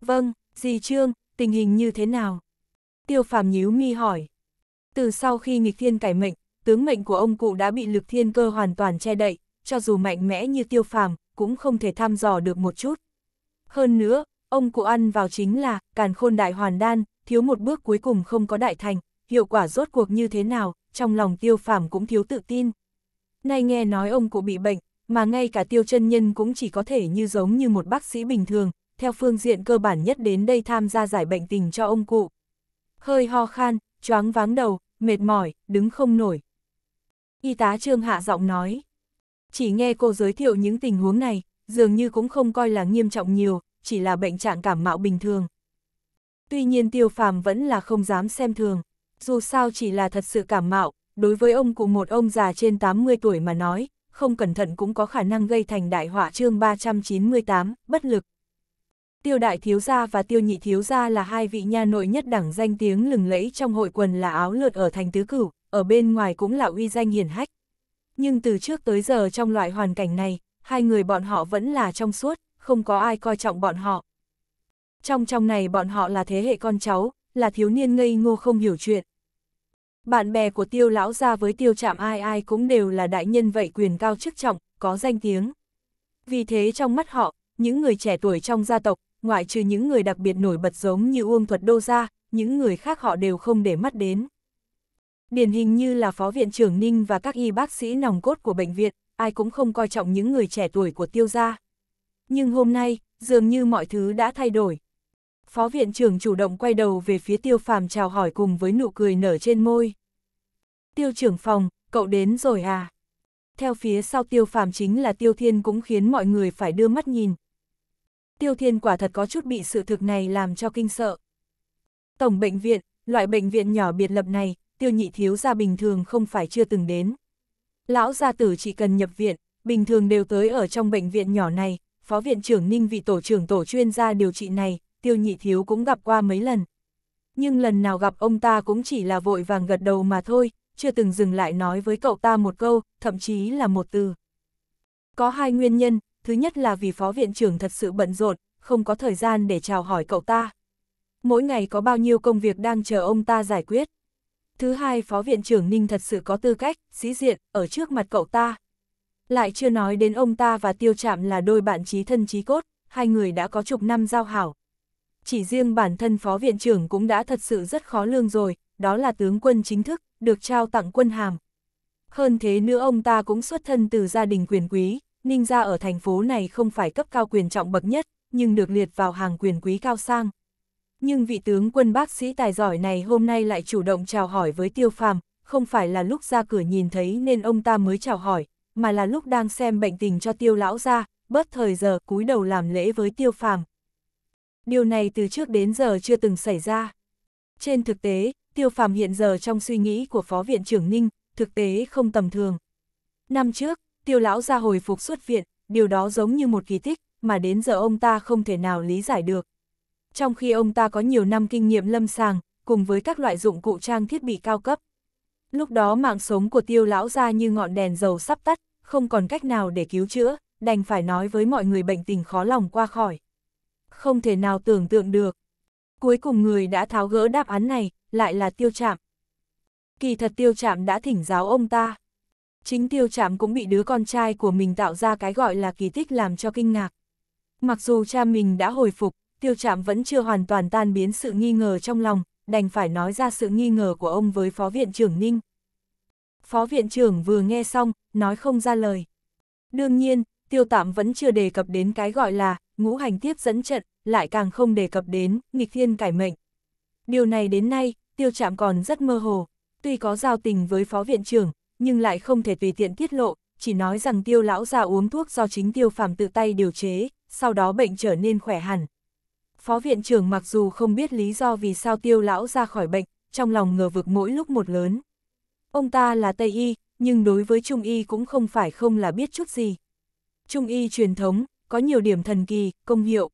Vâng, dì trương, tình hình như thế nào? Tiêu phàm nhíu mi hỏi. Từ sau khi nghịch thiên cải mệnh, tướng mệnh của ông cụ đã bị lực thiên cơ hoàn toàn che đậy, cho dù mạnh mẽ như tiêu phàm, cũng không thể thăm dò được một chút. Hơn nữa, ông cụ ăn vào chính là càn khôn đại hoàn đan, thiếu một bước cuối cùng không có đại thành, hiệu quả rốt cuộc như thế nào, trong lòng tiêu phàm cũng thiếu tự tin. Nay nghe nói ông cụ bị bệnh, mà ngay cả tiêu chân nhân cũng chỉ có thể như giống như một bác sĩ bình thường, theo phương diện cơ bản nhất đến đây tham gia giải bệnh tình cho ông cụ. Hơi ho khan, choáng váng đầu, mệt mỏi, đứng không nổi, Y tá Trương hạ giọng nói. Chỉ nghe cô giới thiệu những tình huống này, dường như cũng không coi là nghiêm trọng nhiều, chỉ là bệnh trạng cảm mạo bình thường. Tuy nhiên tiêu phàm vẫn là không dám xem thường, dù sao chỉ là thật sự cảm mạo, đối với ông cụ một ông già trên 80 tuổi mà nói, không cẩn thận cũng có khả năng gây thành đại họa chương 398, bất lực. Tiêu đại thiếu gia và tiêu nhị thiếu gia là hai vị nha nội nhất đẳng danh tiếng lừng lẫy trong hội quần là áo lượt ở thành tứ cửu, ở bên ngoài cũng là uy danh hiển hách. Nhưng từ trước tới giờ trong loại hoàn cảnh này, hai người bọn họ vẫn là trong suốt, không có ai coi trọng bọn họ. Trong trong này bọn họ là thế hệ con cháu, là thiếu niên ngây ngô không hiểu chuyện. Bạn bè của tiêu lão gia với tiêu chạm ai ai cũng đều là đại nhân vậy quyền cao chức trọng, có danh tiếng. Vì thế trong mắt họ, những người trẻ tuổi trong gia tộc, ngoại trừ những người đặc biệt nổi bật giống như Uông Thuật Đô Gia, những người khác họ đều không để mắt đến. Điển hình như là phó viện trưởng Ninh và các y bác sĩ nòng cốt của bệnh viện, ai cũng không coi trọng những người trẻ tuổi của tiêu gia. Nhưng hôm nay, dường như mọi thứ đã thay đổi. Phó viện trưởng chủ động quay đầu về phía tiêu phàm chào hỏi cùng với nụ cười nở trên môi. Tiêu trưởng phòng, cậu đến rồi à? Theo phía sau tiêu phàm chính là tiêu thiên cũng khiến mọi người phải đưa mắt nhìn. Tiêu thiên quả thật có chút bị sự thực này làm cho kinh sợ. Tổng bệnh viện, loại bệnh viện nhỏ biệt lập này, tiêu nhị thiếu gia bình thường không phải chưa từng đến. Lão gia tử chỉ cần nhập viện, bình thường đều tới ở trong bệnh viện nhỏ này, phó viện trưởng Ninh vị tổ trưởng tổ chuyên gia điều trị này, tiêu nhị thiếu cũng gặp qua mấy lần. Nhưng lần nào gặp ông ta cũng chỉ là vội vàng gật đầu mà thôi, chưa từng dừng lại nói với cậu ta một câu, thậm chí là một từ. Có hai nguyên nhân, thứ nhất là vì phó viện trưởng thật sự bận rộn, không có thời gian để chào hỏi cậu ta. Mỗi ngày có bao nhiêu công việc đang chờ ông ta giải quyết. Thứ hai Phó Viện trưởng Ninh thật sự có tư cách, sĩ diện, ở trước mặt cậu ta. Lại chưa nói đến ông ta và Tiêu chạm là đôi bạn trí thân trí cốt, hai người đã có chục năm giao hảo. Chỉ riêng bản thân Phó Viện trưởng cũng đã thật sự rất khó lương rồi, đó là tướng quân chính thức, được trao tặng quân hàm. Hơn thế nữa ông ta cũng xuất thân từ gia đình quyền quý, Ninh gia ở thành phố này không phải cấp cao quyền trọng bậc nhất, nhưng được liệt vào hàng quyền quý cao sang. Nhưng vị tướng quân bác sĩ tài giỏi này hôm nay lại chủ động chào hỏi với tiêu phàm, không phải là lúc ra cửa nhìn thấy nên ông ta mới chào hỏi, mà là lúc đang xem bệnh tình cho tiêu lão ra, bớt thời giờ cúi đầu làm lễ với tiêu phàm. Điều này từ trước đến giờ chưa từng xảy ra. Trên thực tế, tiêu phàm hiện giờ trong suy nghĩ của Phó Viện trưởng Ninh, thực tế không tầm thường. Năm trước, tiêu lão ra hồi phục xuất viện, điều đó giống như một kỳ tích, mà đến giờ ông ta không thể nào lý giải được trong khi ông ta có nhiều năm kinh nghiệm lâm sàng, cùng với các loại dụng cụ trang thiết bị cao cấp. Lúc đó mạng sống của tiêu lão ra như ngọn đèn dầu sắp tắt, không còn cách nào để cứu chữa, đành phải nói với mọi người bệnh tình khó lòng qua khỏi. Không thể nào tưởng tượng được. Cuối cùng người đã tháo gỡ đáp án này, lại là tiêu chạm. Kỳ thật tiêu chạm đã thỉnh giáo ông ta. Chính tiêu chạm cũng bị đứa con trai của mình tạo ra cái gọi là kỳ tích làm cho kinh ngạc. Mặc dù cha mình đã hồi phục, tiêu trạm vẫn chưa hoàn toàn tan biến sự nghi ngờ trong lòng, đành phải nói ra sự nghi ngờ của ông với Phó Viện trưởng Ninh. Phó Viện trưởng vừa nghe xong, nói không ra lời. Đương nhiên, tiêu tạm vẫn chưa đề cập đến cái gọi là ngũ hành tiếp dẫn trận, lại càng không đề cập đến nghịch thiên cải mệnh. Điều này đến nay, tiêu trạm còn rất mơ hồ, tuy có giao tình với Phó Viện trưởng, nhưng lại không thể tùy tiện tiết lộ, chỉ nói rằng tiêu lão già uống thuốc do chính tiêu Phạm tự tay điều chế, sau đó bệnh trở nên khỏe hẳn. Phó viện trưởng mặc dù không biết lý do vì sao tiêu lão ra khỏi bệnh, trong lòng ngờ vực mỗi lúc một lớn. Ông ta là Tây Y, nhưng đối với Trung Y cũng không phải không là biết chút gì. Trung Y truyền thống, có nhiều điểm thần kỳ, công hiệu.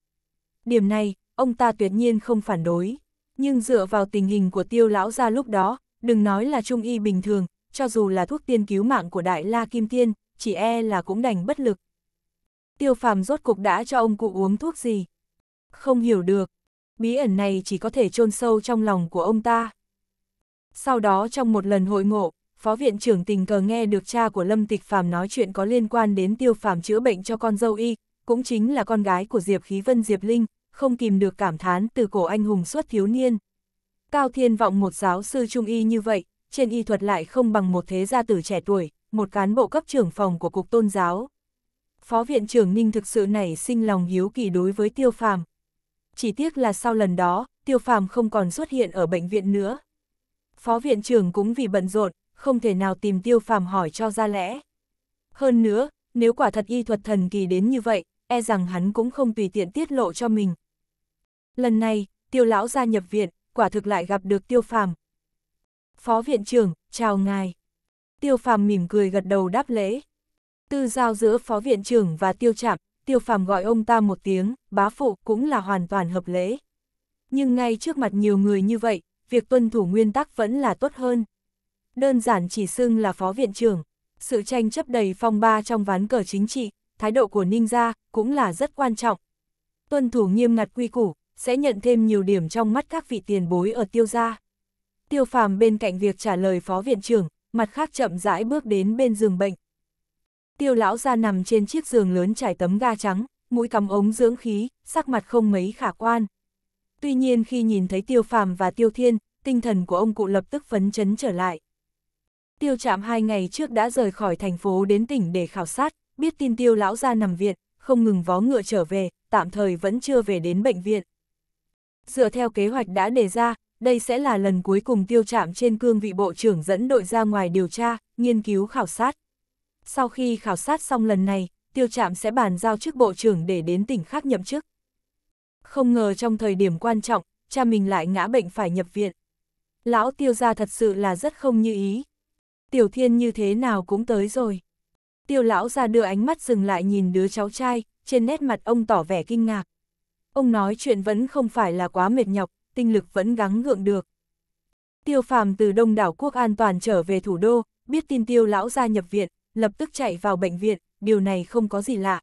Điểm này, ông ta tuyệt nhiên không phản đối. Nhưng dựa vào tình hình của tiêu lão ra lúc đó, đừng nói là Trung Y bình thường, cho dù là thuốc tiên cứu mạng của Đại La Kim Tiên, chỉ e là cũng đành bất lực. Tiêu phàm rốt cục đã cho ông cụ uống thuốc gì? Không hiểu được, bí ẩn này chỉ có thể chôn sâu trong lòng của ông ta. Sau đó trong một lần hội ngộ, Phó Viện trưởng tình cờ nghe được cha của Lâm Tịch Phàm nói chuyện có liên quan đến tiêu phàm chữa bệnh cho con dâu y, cũng chính là con gái của Diệp Khí Vân Diệp Linh, không kìm được cảm thán từ cổ anh hùng suốt thiếu niên. Cao thiên vọng một giáo sư trung y như vậy, trên y thuật lại không bằng một thế gia tử trẻ tuổi, một cán bộ cấp trưởng phòng của cục tôn giáo. Phó viện trưởng Ninh thực sự nảy sinh lòng hiếu kỳ đối với tiêu phàm, chỉ tiếc là sau lần đó, tiêu phàm không còn xuất hiện ở bệnh viện nữa. Phó viện trưởng cũng vì bận rộn, không thể nào tìm tiêu phàm hỏi cho ra lẽ. Hơn nữa, nếu quả thật y thuật thần kỳ đến như vậy, e rằng hắn cũng không tùy tiện tiết lộ cho mình. Lần này, tiêu lão gia nhập viện, quả thực lại gặp được tiêu phàm. Phó viện trưởng, chào ngài. Tiêu phàm mỉm cười gật đầu đáp lễ. Tư giao giữa phó viện trưởng và tiêu chạm, tiêu phàm gọi ông ta một tiếng, bá phụ cũng là hoàn toàn hợp lễ. Nhưng ngay trước mặt nhiều người như vậy, việc tuân thủ nguyên tắc vẫn là tốt hơn. Đơn giản chỉ xưng là phó viện trưởng, sự tranh chấp đầy phong ba trong ván cờ chính trị, thái độ của Ninh gia cũng là rất quan trọng. Tuân thủ nghiêm ngặt quy củ, sẽ nhận thêm nhiều điểm trong mắt các vị tiền bối ở tiêu gia. Tiêu phàm bên cạnh việc trả lời phó viện trưởng, mặt khác chậm rãi bước đến bên giường bệnh. Tiêu lão ra nằm trên chiếc giường lớn trải tấm ga trắng, mũi cầm ống dưỡng khí, sắc mặt không mấy khả quan. Tuy nhiên khi nhìn thấy tiêu phàm và tiêu thiên, tinh thần của ông cụ lập tức phấn chấn trở lại. Tiêu Trạm hai ngày trước đã rời khỏi thành phố đến tỉnh để khảo sát, biết tin tiêu lão ra nằm viện, không ngừng vó ngựa trở về, tạm thời vẫn chưa về đến bệnh viện. Dựa theo kế hoạch đã đề ra, đây sẽ là lần cuối cùng tiêu Trạm trên cương vị bộ trưởng dẫn đội ra ngoài điều tra, nghiên cứu khảo sát. Sau khi khảo sát xong lần này, tiêu trạm sẽ bàn giao chức bộ trưởng để đến tỉnh khác nhậm chức. Không ngờ trong thời điểm quan trọng, cha mình lại ngã bệnh phải nhập viện. Lão tiêu gia thật sự là rất không như ý. Tiểu thiên như thế nào cũng tới rồi. Tiêu lão ra đưa ánh mắt dừng lại nhìn đứa cháu trai, trên nét mặt ông tỏ vẻ kinh ngạc. Ông nói chuyện vẫn không phải là quá mệt nhọc, tinh lực vẫn gắng gượng được. Tiêu phàm từ đông đảo quốc an toàn trở về thủ đô, biết tin tiêu lão ra nhập viện, lập tức chạy vào bệnh viện, điều này không có gì lạ.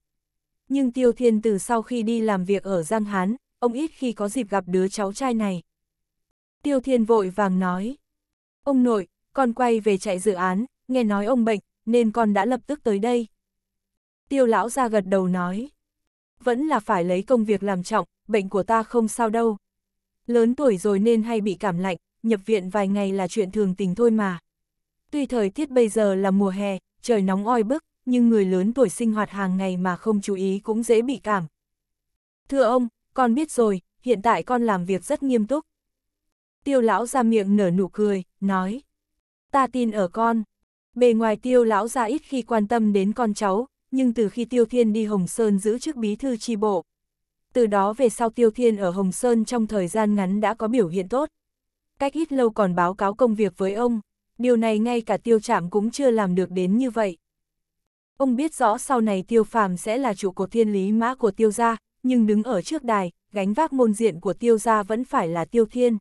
Nhưng Tiêu Thiên từ sau khi đi làm việc ở Giang Hán, ông ít khi có dịp gặp đứa cháu trai này. Tiêu Thiên vội vàng nói, ông nội, con quay về chạy dự án, nghe nói ông bệnh, nên con đã lập tức tới đây. Tiêu lão ra gật đầu nói, vẫn là phải lấy công việc làm trọng, bệnh của ta không sao đâu. Lớn tuổi rồi nên hay bị cảm lạnh, nhập viện vài ngày là chuyện thường tình thôi mà. Tuy thời tiết bây giờ là mùa hè, trời nóng oi bức, nhưng người lớn tuổi sinh hoạt hàng ngày mà không chú ý cũng dễ bị cảm. Thưa ông, con biết rồi, hiện tại con làm việc rất nghiêm túc. Tiêu lão ra miệng nở nụ cười, nói. Ta tin ở con. Bề ngoài tiêu lão ra ít khi quan tâm đến con cháu, nhưng từ khi tiêu thiên đi Hồng Sơn giữ chức bí thư tri bộ. Từ đó về sau tiêu thiên ở Hồng Sơn trong thời gian ngắn đã có biểu hiện tốt. Cách ít lâu còn báo cáo công việc với ông điều này ngay cả tiêu chạm cũng chưa làm được đến như vậy. Ông biết rõ sau này tiêu phàm sẽ là trụ cột thiên lý mã của tiêu gia, nhưng đứng ở trước đài, gánh vác môn diện của tiêu gia vẫn phải là tiêu thiên.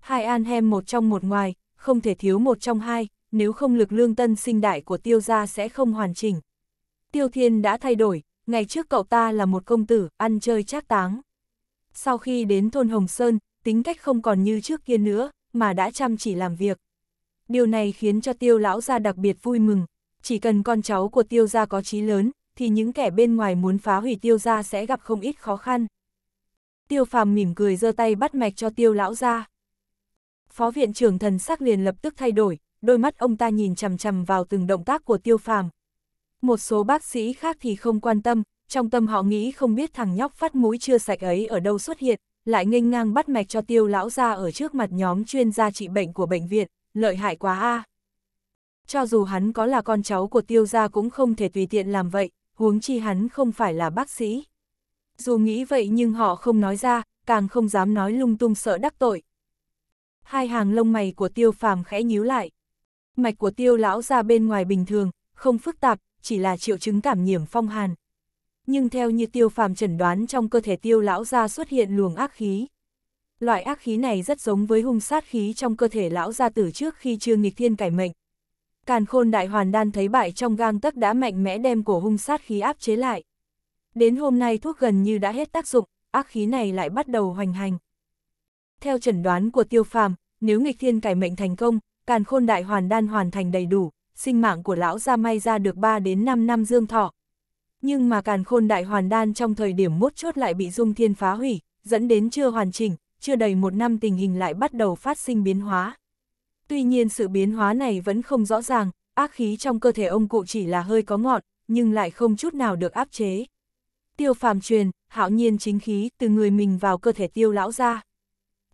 Hai an hem một trong một ngoài, không thể thiếu một trong hai, nếu không lực lương tân sinh đại của tiêu gia sẽ không hoàn chỉnh. Tiêu thiên đã thay đổi, ngày trước cậu ta là một công tử, ăn chơi trác táng. Sau khi đến thôn Hồng Sơn, tính cách không còn như trước kia nữa, mà đã chăm chỉ làm việc điều này khiến cho tiêu lão gia đặc biệt vui mừng, chỉ cần con cháu của tiêu gia có trí lớn, thì những kẻ bên ngoài muốn phá hủy tiêu gia sẽ gặp không ít khó khăn. Tiêu phàm mỉm cười giơ tay bắt mạch cho tiêu lão gia. Phó viện trưởng thần sắc liền lập tức thay đổi, đôi mắt ông ta nhìn chằm chằm vào từng động tác của tiêu phàm. Một số bác sĩ khác thì không quan tâm, trong tâm họ nghĩ không biết thằng nhóc phát mũi chưa sạch ấy ở đâu xuất hiện, lại nghênh ngang bắt mạch cho tiêu lão gia ở trước mặt nhóm chuyên gia trị bệnh của bệnh viện lợi hại quá a. À. Cho dù hắn có là con cháu của tiêu gia cũng không thể tùy tiện làm vậy, huống chi hắn không phải là bác sĩ. Dù nghĩ vậy nhưng họ không nói ra, càng không dám nói lung tung sợ đắc tội. Hai hàng lông mày của tiêu phàm khẽ nhíu lại. Mạch của tiêu lão ra bên ngoài bình thường, không phức tạp, chỉ là triệu chứng cảm nhiễm phong hàn. Nhưng theo như tiêu phàm chẩn đoán trong cơ thể tiêu lão ra xuất hiện luồng ác khí. Loại ác khí này rất giống với hung sát khí trong cơ thể lão gia tử trước khi Trương Nghịch Thiên cải mệnh. Càn khôn đại hoàn đan thấy bại trong gang tấc đã mạnh mẽ đem cổ hung sát khí áp chế lại. Đến hôm nay thuốc gần như đã hết tác dụng, ác khí này lại bắt đầu hoành hành. Theo chẩn đoán của tiêu phàm, nếu nghịch thiên cải mệnh thành công, càn khôn đại hoàn đan hoàn thành đầy đủ, sinh mạng của lão gia may ra được 3 đến 5 năm dương thọ. Nhưng mà càn khôn đại hoàn đan trong thời điểm mốt chốt lại bị dung thiên phá hủy, dẫn đến chưa hoàn chỉnh, chưa đầy một năm tình hình lại bắt đầu phát sinh biến hóa. Tuy nhiên sự biến hóa này vẫn không rõ ràng, ác khí trong cơ thể ông cụ chỉ là hơi có ngọn, nhưng lại không chút nào được áp chế. Tiêu phàm truyền, hạo nhiên chính khí từ người mình vào cơ thể tiêu lão ra.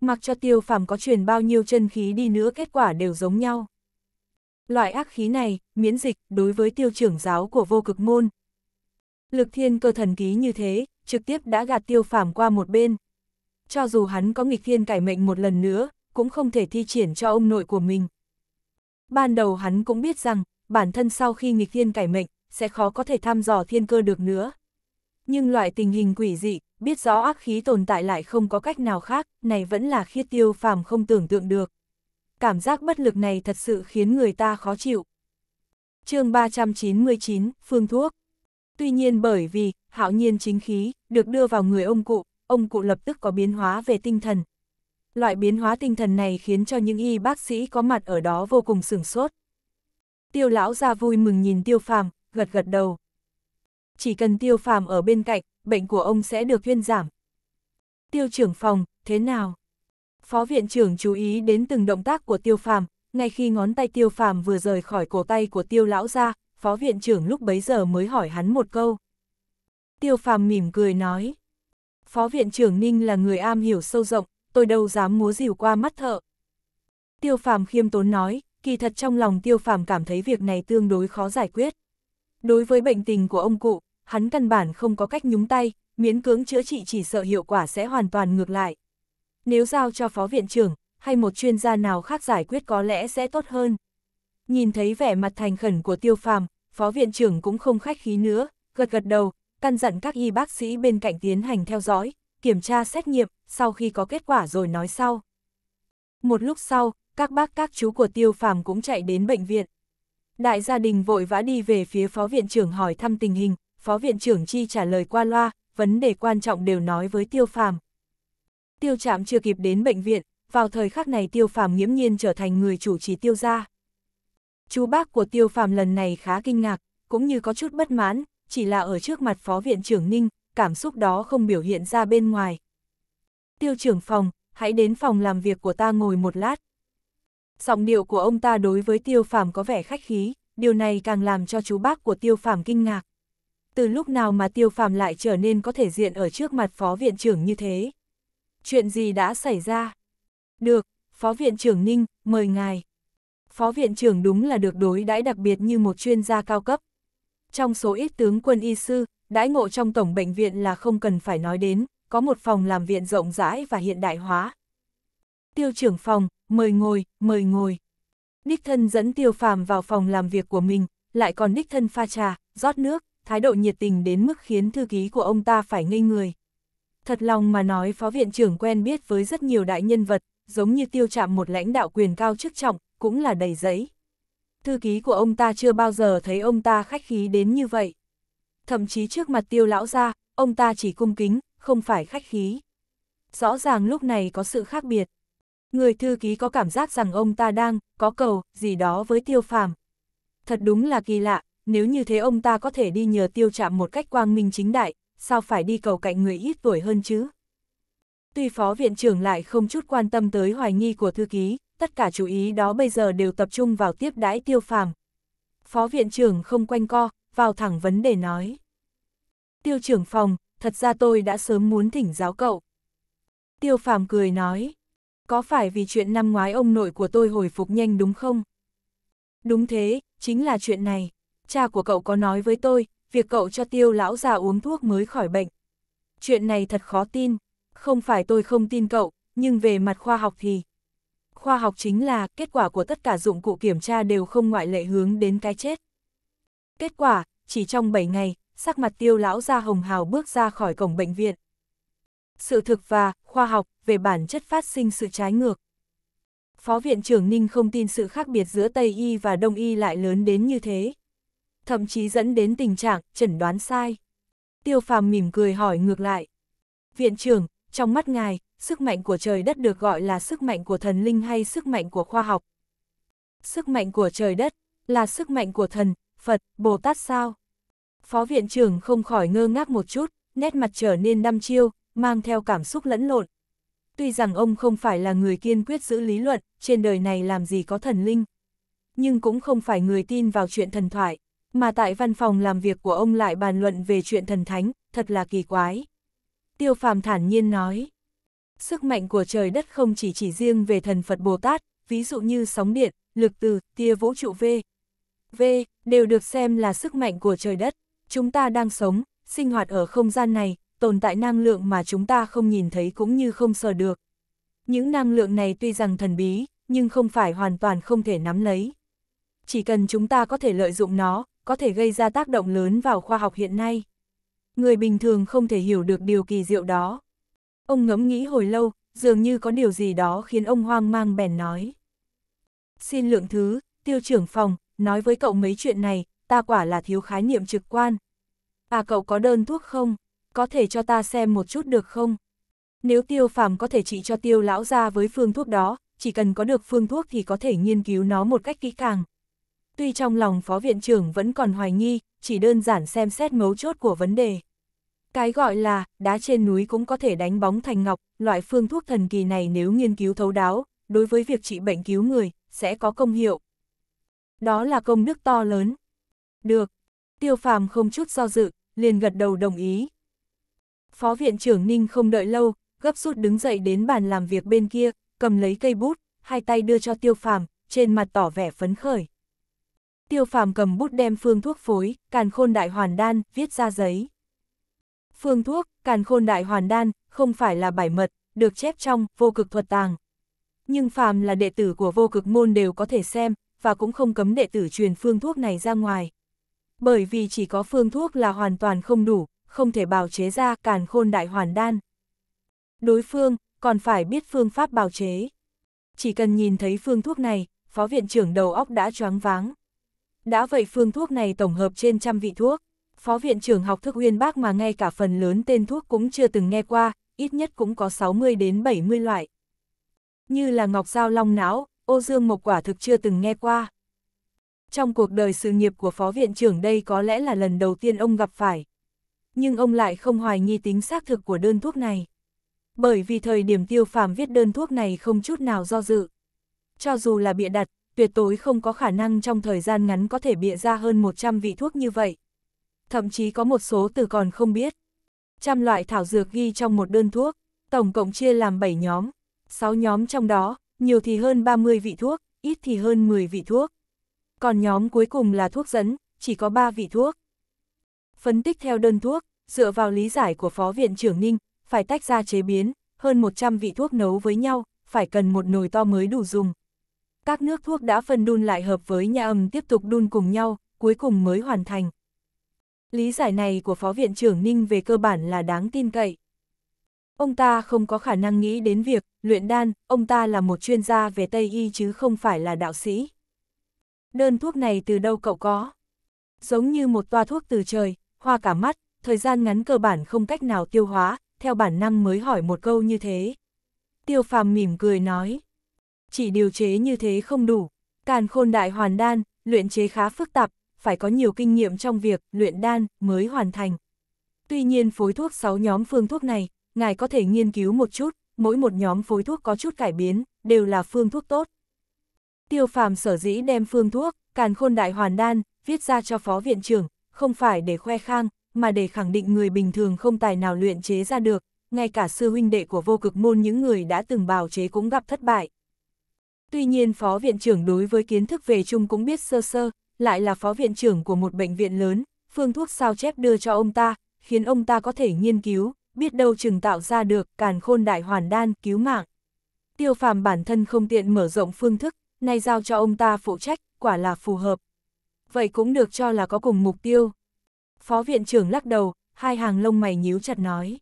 Mặc cho tiêu phàm có truyền bao nhiêu chân khí đi nữa kết quả đều giống nhau. Loại ác khí này, miễn dịch đối với tiêu trưởng giáo của vô cực môn. Lực thiên cơ thần ký như thế, trực tiếp đã gạt tiêu phàm qua một bên cho dù hắn có nghịch thiên cải mệnh một lần nữa, cũng không thể thi triển cho ông nội của mình. Ban đầu hắn cũng biết rằng, bản thân sau khi nghịch thiên cải mệnh, sẽ khó có thể thăm dò thiên cơ được nữa. Nhưng loại tình hình quỷ dị, biết rõ ác khí tồn tại lại không có cách nào khác, này vẫn là khiết tiêu phàm không tưởng tượng được. Cảm giác bất lực này thật sự khiến người ta khó chịu. chương 399, Phương Thuốc Tuy nhiên bởi vì, hạo nhiên chính khí, được đưa vào người ông cụ, ông cụ lập tức có biến hóa về tinh thần. Loại biến hóa tinh thần này khiến cho những y bác sĩ có mặt ở đó vô cùng sửng sốt. Tiêu lão ra vui mừng nhìn tiêu phàm, gật gật đầu. Chỉ cần tiêu phàm ở bên cạnh, bệnh của ông sẽ được thuyên giảm. Tiêu trưởng phòng, thế nào? Phó viện trưởng chú ý đến từng động tác của tiêu phàm, ngay khi ngón tay tiêu phàm vừa rời khỏi cổ tay của tiêu lão ra, phó viện trưởng lúc bấy giờ mới hỏi hắn một câu. Tiêu phàm mỉm cười nói, Phó Viện trưởng Ninh là người am hiểu sâu rộng, tôi đâu dám múa dìu qua mắt thợ. Tiêu phàm khiêm tốn nói, kỳ thật trong lòng tiêu phàm cảm thấy việc này tương đối khó giải quyết. Đối với bệnh tình của ông cụ, hắn căn bản không có cách nhúng tay, miễn cưỡng chữa trị chỉ sợ hiệu quả sẽ hoàn toàn ngược lại. Nếu giao cho phó viện trưởng, hay một chuyên gia nào khác giải quyết có lẽ sẽ tốt hơn. Nhìn thấy vẻ mặt thành khẩn của tiêu phàm, phó viện trưởng cũng không khách khí nữa, gật gật đầu, căn dặn các y bác sĩ bên cạnh tiến hành theo dõi, kiểm tra xét nghiệm, sau khi có kết quả rồi nói sau. Một lúc sau, các bác các chú của tiêu phàm cũng chạy đến bệnh viện. Đại gia đình vội vã đi về phía phó viện trưởng hỏi thăm tình hình, phó viện trưởng chi trả lời qua loa, vấn đề quan trọng đều nói với tiêu phàm. Tiêu trạm chưa kịp đến bệnh viện, vào thời khắc này tiêu phàm nghiễm nhiên trở thành người chủ trì tiêu gia. Chú bác của tiêu phàm lần này khá kinh ngạc, cũng như có chút bất mãn, chỉ là ở trước mặt Phó Viện trưởng Ninh, cảm xúc đó không biểu hiện ra bên ngoài. Tiêu trưởng phòng, hãy đến phòng làm việc của ta ngồi một lát. Giọng điệu của ông ta đối với tiêu phàm có vẻ khách khí, điều này càng làm cho chú bác của tiêu phàm kinh ngạc. Từ lúc nào mà tiêu phàm lại trở nên có thể diện ở trước mặt phó viện trưởng như thế? Chuyện gì đã xảy ra? Được, phó viện trưởng Ninh, mời ngài. Phó viện trưởng đúng là được đối đãi đặc biệt như một chuyên gia cao cấp. Trong số ít tướng quân y sư, đãi ngộ trong tổng bệnh viện là không cần phải nói đến, có một phòng làm viện rộng rãi và hiện đại hóa. Tiêu trưởng phòng, mời ngồi, mời ngồi. Đích thân dẫn tiêu phàm vào phòng làm việc của mình, lại còn đích thân pha trà, rót nước, thái độ nhiệt tình đến mức khiến thư ký của ông ta phải ngây người. Thật lòng mà nói phó viện trưởng quen biết với rất nhiều đại nhân vật, giống như tiêu chạm một lãnh đạo quyền cao chức trọng, cũng là đầy giấy thư ký của ông ta chưa bao giờ thấy ông ta khách khí đến như vậy. Thậm chí trước mặt tiêu lão ra, ông ta chỉ cung kính, không phải khách khí. Rõ ràng lúc này có sự khác biệt. Người thư ký có cảm giác rằng ông ta đang, có cầu, gì đó với tiêu phàm. Thật đúng là kỳ lạ, nếu như thế ông ta có thể đi nhờ tiêu Trạm một cách quang minh chính đại, sao phải đi cầu cạnh người ít tuổi hơn chứ? Tuy phó viện trưởng lại không chút quan tâm tới hoài nghi của thư ký, tất cả chú ý đó bây giờ đều tập trung vào tiếp đãi tiêu phàm. Phó viện trưởng không quanh co, vào thẳng vấn đề nói. Tiêu trưởng phòng, thật ra tôi đã sớm muốn thỉnh giáo cậu. Tiêu phàm cười nói, có phải vì chuyện năm ngoái ông nội của tôi hồi phục nhanh đúng không? Đúng thế, chính là chuyện này. Cha của cậu có nói với tôi, việc cậu cho tiêu lão già uống thuốc mới khỏi bệnh. Chuyện này thật khó tin, không phải tôi không tin cậu, nhưng về mặt khoa học thì khoa học chính là kết quả của tất cả dụng cụ kiểm tra đều không ngoại lệ hướng đến cái chết. Kết quả, chỉ trong 7 ngày, sắc mặt tiêu lão ra hồng hào bước ra khỏi cổng bệnh viện. Sự thực và khoa học về bản chất phát sinh sự trái ngược. Phó Viện trưởng Ninh không tin sự khác biệt giữa Tây Y và Đông Y lại lớn đến như thế. Thậm chí dẫn đến tình trạng chẩn đoán sai. Tiêu phàm mỉm cười hỏi ngược lại. Viện trưởng, trong mắt ngài, sức mạnh của trời đất được gọi là sức mạnh của thần linh hay sức mạnh của khoa học. Sức mạnh của trời đất là sức mạnh của thần, Phật, Bồ Tát sao? Phó viện trưởng không khỏi ngơ ngác một chút, nét mặt trở nên đăm chiêu, mang theo cảm xúc lẫn lộn. Tuy rằng ông không phải là người kiên quyết giữ lý luận, trên đời này làm gì có thần linh. Nhưng cũng không phải người tin vào chuyện thần thoại, mà tại văn phòng làm việc của ông lại bàn luận về chuyện thần thánh, thật là kỳ quái. Tiêu phàm thản nhiên nói, Sức mạnh của trời đất không chỉ chỉ riêng về thần Phật Bồ Tát, ví dụ như sóng điện, lực từ, tia vũ trụ V. V đều được xem là sức mạnh của trời đất. Chúng ta đang sống, sinh hoạt ở không gian này, tồn tại năng lượng mà chúng ta không nhìn thấy cũng như không sờ được. Những năng lượng này tuy rằng thần bí, nhưng không phải hoàn toàn không thể nắm lấy. Chỉ cần chúng ta có thể lợi dụng nó, có thể gây ra tác động lớn vào khoa học hiện nay. Người bình thường không thể hiểu được điều kỳ diệu đó. Ông ngẫm nghĩ hồi lâu, dường như có điều gì đó khiến ông hoang mang bèn nói. Xin lượng thứ, tiêu trưởng phòng, nói với cậu mấy chuyện này, ta quả là thiếu khái niệm trực quan. À cậu có đơn thuốc không? Có thể cho ta xem một chút được không? Nếu tiêu phàm có thể trị cho tiêu lão ra với phương thuốc đó, chỉ cần có được phương thuốc thì có thể nghiên cứu nó một cách kỹ càng. Tuy trong lòng phó viện trưởng vẫn còn hoài nghi, chỉ đơn giản xem xét mấu chốt của vấn đề. Cái gọi là, đá trên núi cũng có thể đánh bóng thành ngọc, loại phương thuốc thần kỳ này nếu nghiên cứu thấu đáo, đối với việc trị bệnh cứu người, sẽ có công hiệu. Đó là công đức to lớn. Được. Tiêu phàm không chút do dự, liền gật đầu đồng ý. Phó viện trưởng Ninh không đợi lâu, gấp rút đứng dậy đến bàn làm việc bên kia, cầm lấy cây bút, hai tay đưa cho tiêu phàm, trên mặt tỏ vẻ phấn khởi. Tiêu phàm cầm bút đem phương thuốc phối, càn khôn đại hoàn đan, viết ra giấy. Phương thuốc, càn khôn đại hoàn đan, không phải là bảy mật, được chép trong vô cực thuật tàng. Nhưng phàm là đệ tử của vô cực môn đều có thể xem, và cũng không cấm đệ tử truyền phương thuốc này ra ngoài. Bởi vì chỉ có phương thuốc là hoàn toàn không đủ, không thể bào chế ra càn khôn đại hoàn đan. Đối phương còn phải biết phương pháp bào chế. Chỉ cần nhìn thấy phương thuốc này, phó viện trưởng đầu óc đã choáng váng. Đã vậy phương thuốc này tổng hợp trên trăm vị thuốc phó viện trưởng học thức uyên bác mà ngay cả phần lớn tên thuốc cũng chưa từng nghe qua, ít nhất cũng có 60 đến 70 loại. Như là ngọc dao long não, ô dương mộc quả thực chưa từng nghe qua. Trong cuộc đời sự nghiệp của phó viện trưởng đây có lẽ là lần đầu tiên ông gặp phải. Nhưng ông lại không hoài nghi tính xác thực của đơn thuốc này. Bởi vì thời điểm tiêu phàm viết đơn thuốc này không chút nào do dự. Cho dù là bịa đặt, tuyệt tối không có khả năng trong thời gian ngắn có thể bịa ra hơn 100 vị thuốc như vậy thậm chí có một số từ còn không biết. Trăm loại thảo dược ghi trong một đơn thuốc, tổng cộng chia làm 7 nhóm, 6 nhóm trong đó, nhiều thì hơn 30 vị thuốc, ít thì hơn 10 vị thuốc. Còn nhóm cuối cùng là thuốc dẫn, chỉ có 3 vị thuốc. Phân tích theo đơn thuốc, dựa vào lý giải của Phó Viện trưởng Ninh, phải tách ra chế biến, hơn 100 vị thuốc nấu với nhau, phải cần một nồi to mới đủ dùng. Các nước thuốc đã phân đun lại hợp với nhà âm tiếp tục đun cùng nhau, cuối cùng mới hoàn thành. Lý giải này của Phó Viện trưởng Ninh về cơ bản là đáng tin cậy. Ông ta không có khả năng nghĩ đến việc luyện đan, ông ta là một chuyên gia về Tây Y chứ không phải là đạo sĩ. Đơn thuốc này từ đâu cậu có? Giống như một toa thuốc từ trời, hoa cả mắt, thời gian ngắn cơ bản không cách nào tiêu hóa, theo bản năng mới hỏi một câu như thế. Tiêu phàm mỉm cười nói. Chỉ điều chế như thế không đủ. Càn khôn đại hoàn đan, luyện chế khá phức tạp, phải có nhiều kinh nghiệm trong việc luyện đan mới hoàn thành. Tuy nhiên phối thuốc 6 nhóm phương thuốc này, ngài có thể nghiên cứu một chút, mỗi một nhóm phối thuốc có chút cải biến, đều là phương thuốc tốt. Tiêu phàm sở dĩ đem phương thuốc, càn khôn đại hoàn đan, viết ra cho phó viện trưởng, không phải để khoe khang, mà để khẳng định người bình thường không tài nào luyện chế ra được, ngay cả sư huynh đệ của vô cực môn những người đã từng bào chế cũng gặp thất bại. Tuy nhiên phó viện trưởng đối với kiến thức về chung cũng biết sơ sơ, lại là phó viện trưởng của một bệnh viện lớn, phương thuốc sao chép đưa cho ông ta, khiến ông ta có thể nghiên cứu, biết đâu chừng tạo ra được càn khôn đại hoàn đan cứu mạng. Tiêu phàm bản thân không tiện mở rộng phương thức, nay giao cho ông ta phụ trách, quả là phù hợp. Vậy cũng được cho là có cùng mục tiêu. Phó viện trưởng lắc đầu, hai hàng lông mày nhíu chặt nói.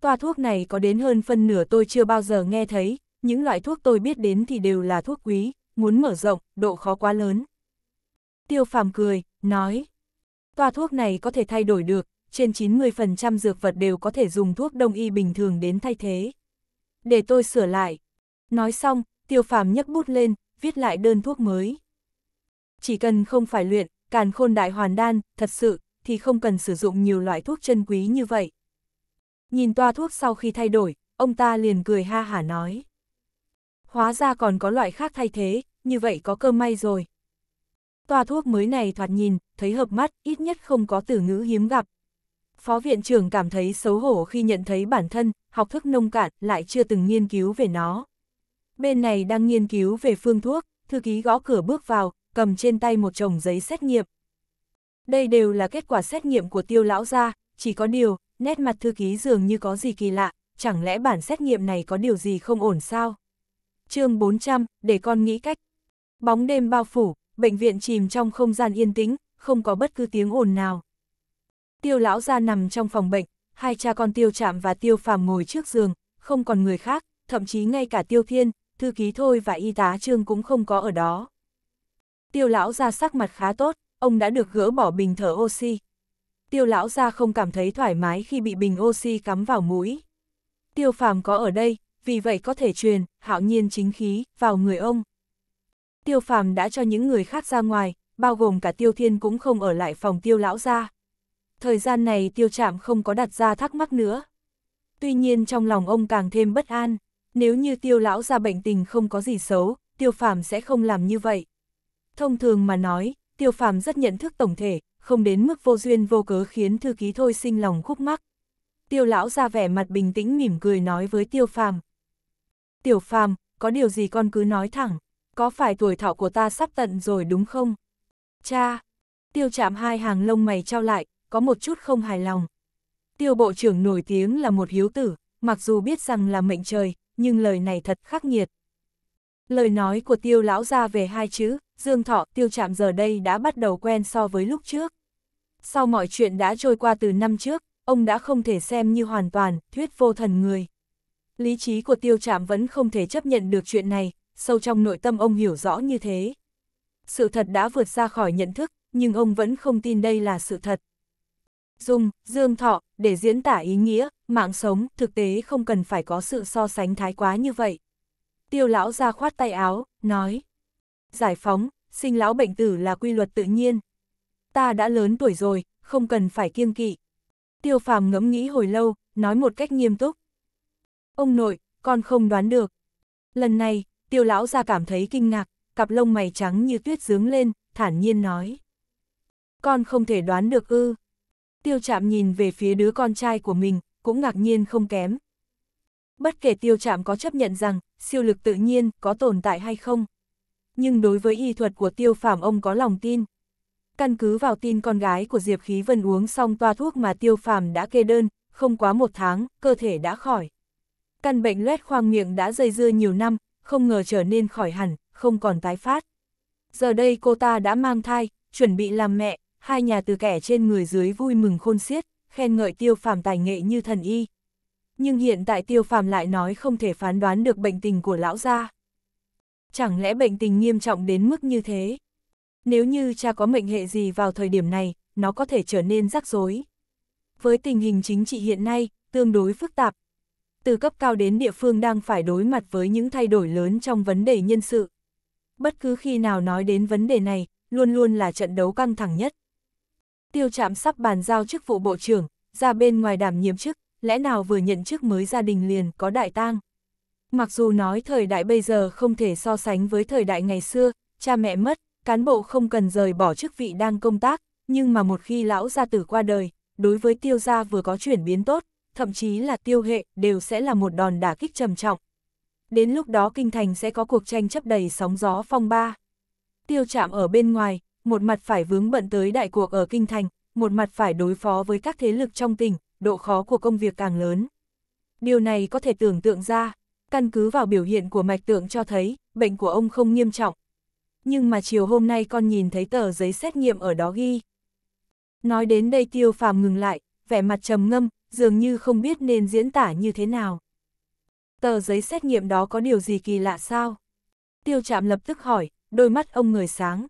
Toa thuốc này có đến hơn phân nửa tôi chưa bao giờ nghe thấy, những loại thuốc tôi biết đến thì đều là thuốc quý, muốn mở rộng, độ khó quá lớn. Tiêu phàm cười, nói. Toa thuốc này có thể thay đổi được, trên 90% dược vật đều có thể dùng thuốc đông y bình thường đến thay thế. Để tôi sửa lại. Nói xong, tiêu phàm nhấc bút lên, viết lại đơn thuốc mới. Chỉ cần không phải luyện, càn khôn đại hoàn đan, thật sự, thì không cần sử dụng nhiều loại thuốc chân quý như vậy. Nhìn toa thuốc sau khi thay đổi, ông ta liền cười ha hả nói. Hóa ra còn có loại khác thay thế, như vậy có cơ may rồi toa thuốc mới này thoạt nhìn, thấy hợp mắt, ít nhất không có từ ngữ hiếm gặp. Phó viện trưởng cảm thấy xấu hổ khi nhận thấy bản thân, học thức nông cạn, lại chưa từng nghiên cứu về nó. Bên này đang nghiên cứu về phương thuốc, thư ký gõ cửa bước vào, cầm trên tay một chồng giấy xét nghiệm. Đây đều là kết quả xét nghiệm của tiêu lão gia, chỉ có điều, nét mặt thư ký dường như có gì kỳ lạ, chẳng lẽ bản xét nghiệm này có điều gì không ổn sao? chương 400, để con nghĩ cách. Bóng đêm bao phủ, bệnh viện chìm trong không gian yên tĩnh, không có bất cứ tiếng ồn nào. Tiêu lão Gia nằm trong phòng bệnh, hai cha con tiêu chạm và tiêu phàm ngồi trước giường, không còn người khác, thậm chí ngay cả tiêu thiên, thư ký thôi và y tá trương cũng không có ở đó. Tiêu lão Gia sắc mặt khá tốt, ông đã được gỡ bỏ bình thở oxy. Tiêu lão Gia không cảm thấy thoải mái khi bị bình oxy cắm vào mũi. Tiêu phàm có ở đây, vì vậy có thể truyền, hạo nhiên chính khí, vào người ông tiêu phàm đã cho những người khác ra ngoài, bao gồm cả tiêu thiên cũng không ở lại phòng tiêu lão ra. Thời gian này tiêu Trạm không có đặt ra thắc mắc nữa. Tuy nhiên trong lòng ông càng thêm bất an, nếu như tiêu lão ra bệnh tình không có gì xấu, tiêu phàm sẽ không làm như vậy. Thông thường mà nói, tiêu phàm rất nhận thức tổng thể, không đến mức vô duyên vô cớ khiến thư ký thôi sinh lòng khúc mắc. Tiêu lão ra vẻ mặt bình tĩnh mỉm cười nói với tiêu phàm. Tiểu phàm, có điều gì con cứ nói thẳng có phải tuổi thọ của ta sắp tận rồi đúng không? Cha! Tiêu chạm hai hàng lông mày trao lại, có một chút không hài lòng. Tiêu bộ trưởng nổi tiếng là một hiếu tử, mặc dù biết rằng là mệnh trời, nhưng lời này thật khắc nghiệt. Lời nói của tiêu lão ra về hai chữ, dương thọ tiêu chạm giờ đây đã bắt đầu quen so với lúc trước. Sau mọi chuyện đã trôi qua từ năm trước, ông đã không thể xem như hoàn toàn, thuyết vô thần người. Lý trí của tiêu chạm vẫn không thể chấp nhận được chuyện này, sâu trong nội tâm ông hiểu rõ như thế. Sự thật đã vượt ra khỏi nhận thức, nhưng ông vẫn không tin đây là sự thật. Dung dương thọ, để diễn tả ý nghĩa, mạng sống, thực tế không cần phải có sự so sánh thái quá như vậy. Tiêu lão ra khoát tay áo, nói. Giải phóng, sinh lão bệnh tử là quy luật tự nhiên. Ta đã lớn tuổi rồi, không cần phải kiêng kỵ. Tiêu phàm ngẫm nghĩ hồi lâu, nói một cách nghiêm túc. Ông nội, con không đoán được. Lần này, tiêu lão ra cảm thấy kinh ngạc, cặp lông mày trắng như tuyết dướng lên, thản nhiên nói. Con không thể đoán được ư. Tiêu chạm nhìn về phía đứa con trai của mình, cũng ngạc nhiên không kém. Bất kể tiêu chạm có chấp nhận rằng, siêu lực tự nhiên có tồn tại hay không. Nhưng đối với y thuật của tiêu Phạm ông có lòng tin. Căn cứ vào tin con gái của Diệp Khí Vân uống xong toa thuốc mà tiêu phàm đã kê đơn, không quá một tháng, cơ thể đã khỏi. Căn bệnh loét khoang miệng đã dây dưa nhiều năm, không ngờ trở nên khỏi hẳn, không còn tái phát. Giờ đây cô ta đã mang thai, chuẩn bị làm mẹ, hai nhà từ kẻ trên người dưới vui mừng khôn xiết, khen ngợi tiêu phàm tài nghệ như thần y. Nhưng hiện tại tiêu phàm lại nói không thể phán đoán được bệnh tình của lão gia. Chẳng lẽ bệnh tình nghiêm trọng đến mức như thế? Nếu như cha có mệnh hệ gì vào thời điểm này, nó có thể trở nên rắc rối. Với tình hình chính trị hiện nay, tương đối phức tạp, từ cấp cao đến địa phương đang phải đối mặt với những thay đổi lớn trong vấn đề nhân sự. Bất cứ khi nào nói đến vấn đề này, luôn luôn là trận đấu căng thẳng nhất. Tiêu Trạm sắp bàn giao chức vụ bộ trưởng, ra bên ngoài đảm nhiệm chức, lẽ nào vừa nhận chức mới gia đình liền có đại tang. Mặc dù nói thời đại bây giờ không thể so sánh với thời đại ngày xưa, cha mẹ mất, cán bộ không cần rời bỏ chức vị đang công tác, nhưng mà một khi lão gia tử qua đời, đối với tiêu gia vừa có chuyển biến tốt, thậm chí là tiêu hệ, đều sẽ là một đòn đả kích trầm trọng. Đến lúc đó kinh thành sẽ có cuộc tranh chấp đầy sóng gió phong ba. Tiêu chạm ở bên ngoài, một mặt phải vướng bận tới đại cuộc ở kinh thành, một mặt phải đối phó với các thế lực trong tỉnh, độ khó của công việc càng lớn. Điều này có thể tưởng tượng ra, căn cứ vào biểu hiện của mạch tượng cho thấy, bệnh của ông không nghiêm trọng. Nhưng mà chiều hôm nay con nhìn thấy tờ giấy xét nghiệm ở đó ghi. Nói đến đây tiêu phàm ngừng lại, vẻ mặt trầm ngâm, dường như không biết nên diễn tả như thế nào. Tờ giấy xét nghiệm đó có điều gì kỳ lạ sao? Tiêu Trạm lập tức hỏi, đôi mắt ông người sáng.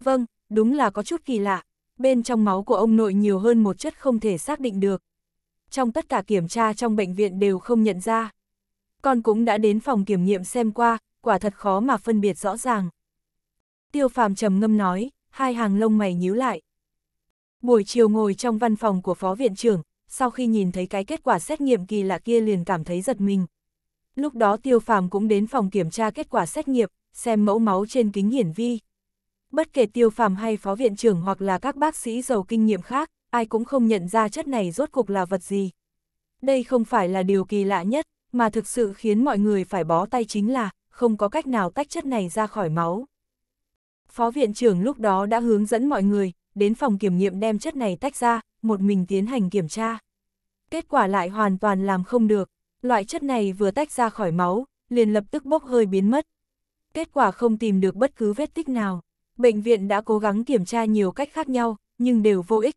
Vâng, đúng là có chút kỳ lạ, bên trong máu của ông nội nhiều hơn một chất không thể xác định được. Trong tất cả kiểm tra trong bệnh viện đều không nhận ra. Con cũng đã đến phòng kiểm nghiệm xem qua, quả thật khó mà phân biệt rõ ràng. Tiêu phàm trầm ngâm nói, hai hàng lông mày nhíu lại. Buổi chiều ngồi trong văn phòng của phó viện trưởng, sau khi nhìn thấy cái kết quả xét nghiệm kỳ lạ kia liền cảm thấy giật mình. Lúc đó Tiêu Phàm cũng đến phòng kiểm tra kết quả xét nghiệm, xem mẫu máu trên kính hiển vi. Bất kể Tiêu Phàm hay phó viện trưởng hoặc là các bác sĩ giàu kinh nghiệm khác, ai cũng không nhận ra chất này rốt cục là vật gì. Đây không phải là điều kỳ lạ nhất, mà thực sự khiến mọi người phải bó tay chính là không có cách nào tách chất này ra khỏi máu. Phó viện trưởng lúc đó đã hướng dẫn mọi người đến phòng kiểm nghiệm đem chất này tách ra, một mình tiến hành kiểm tra. Kết quả lại hoàn toàn làm không được, loại chất này vừa tách ra khỏi máu, liền lập tức bốc hơi biến mất. Kết quả không tìm được bất cứ vết tích nào, bệnh viện đã cố gắng kiểm tra nhiều cách khác nhau, nhưng đều vô ích.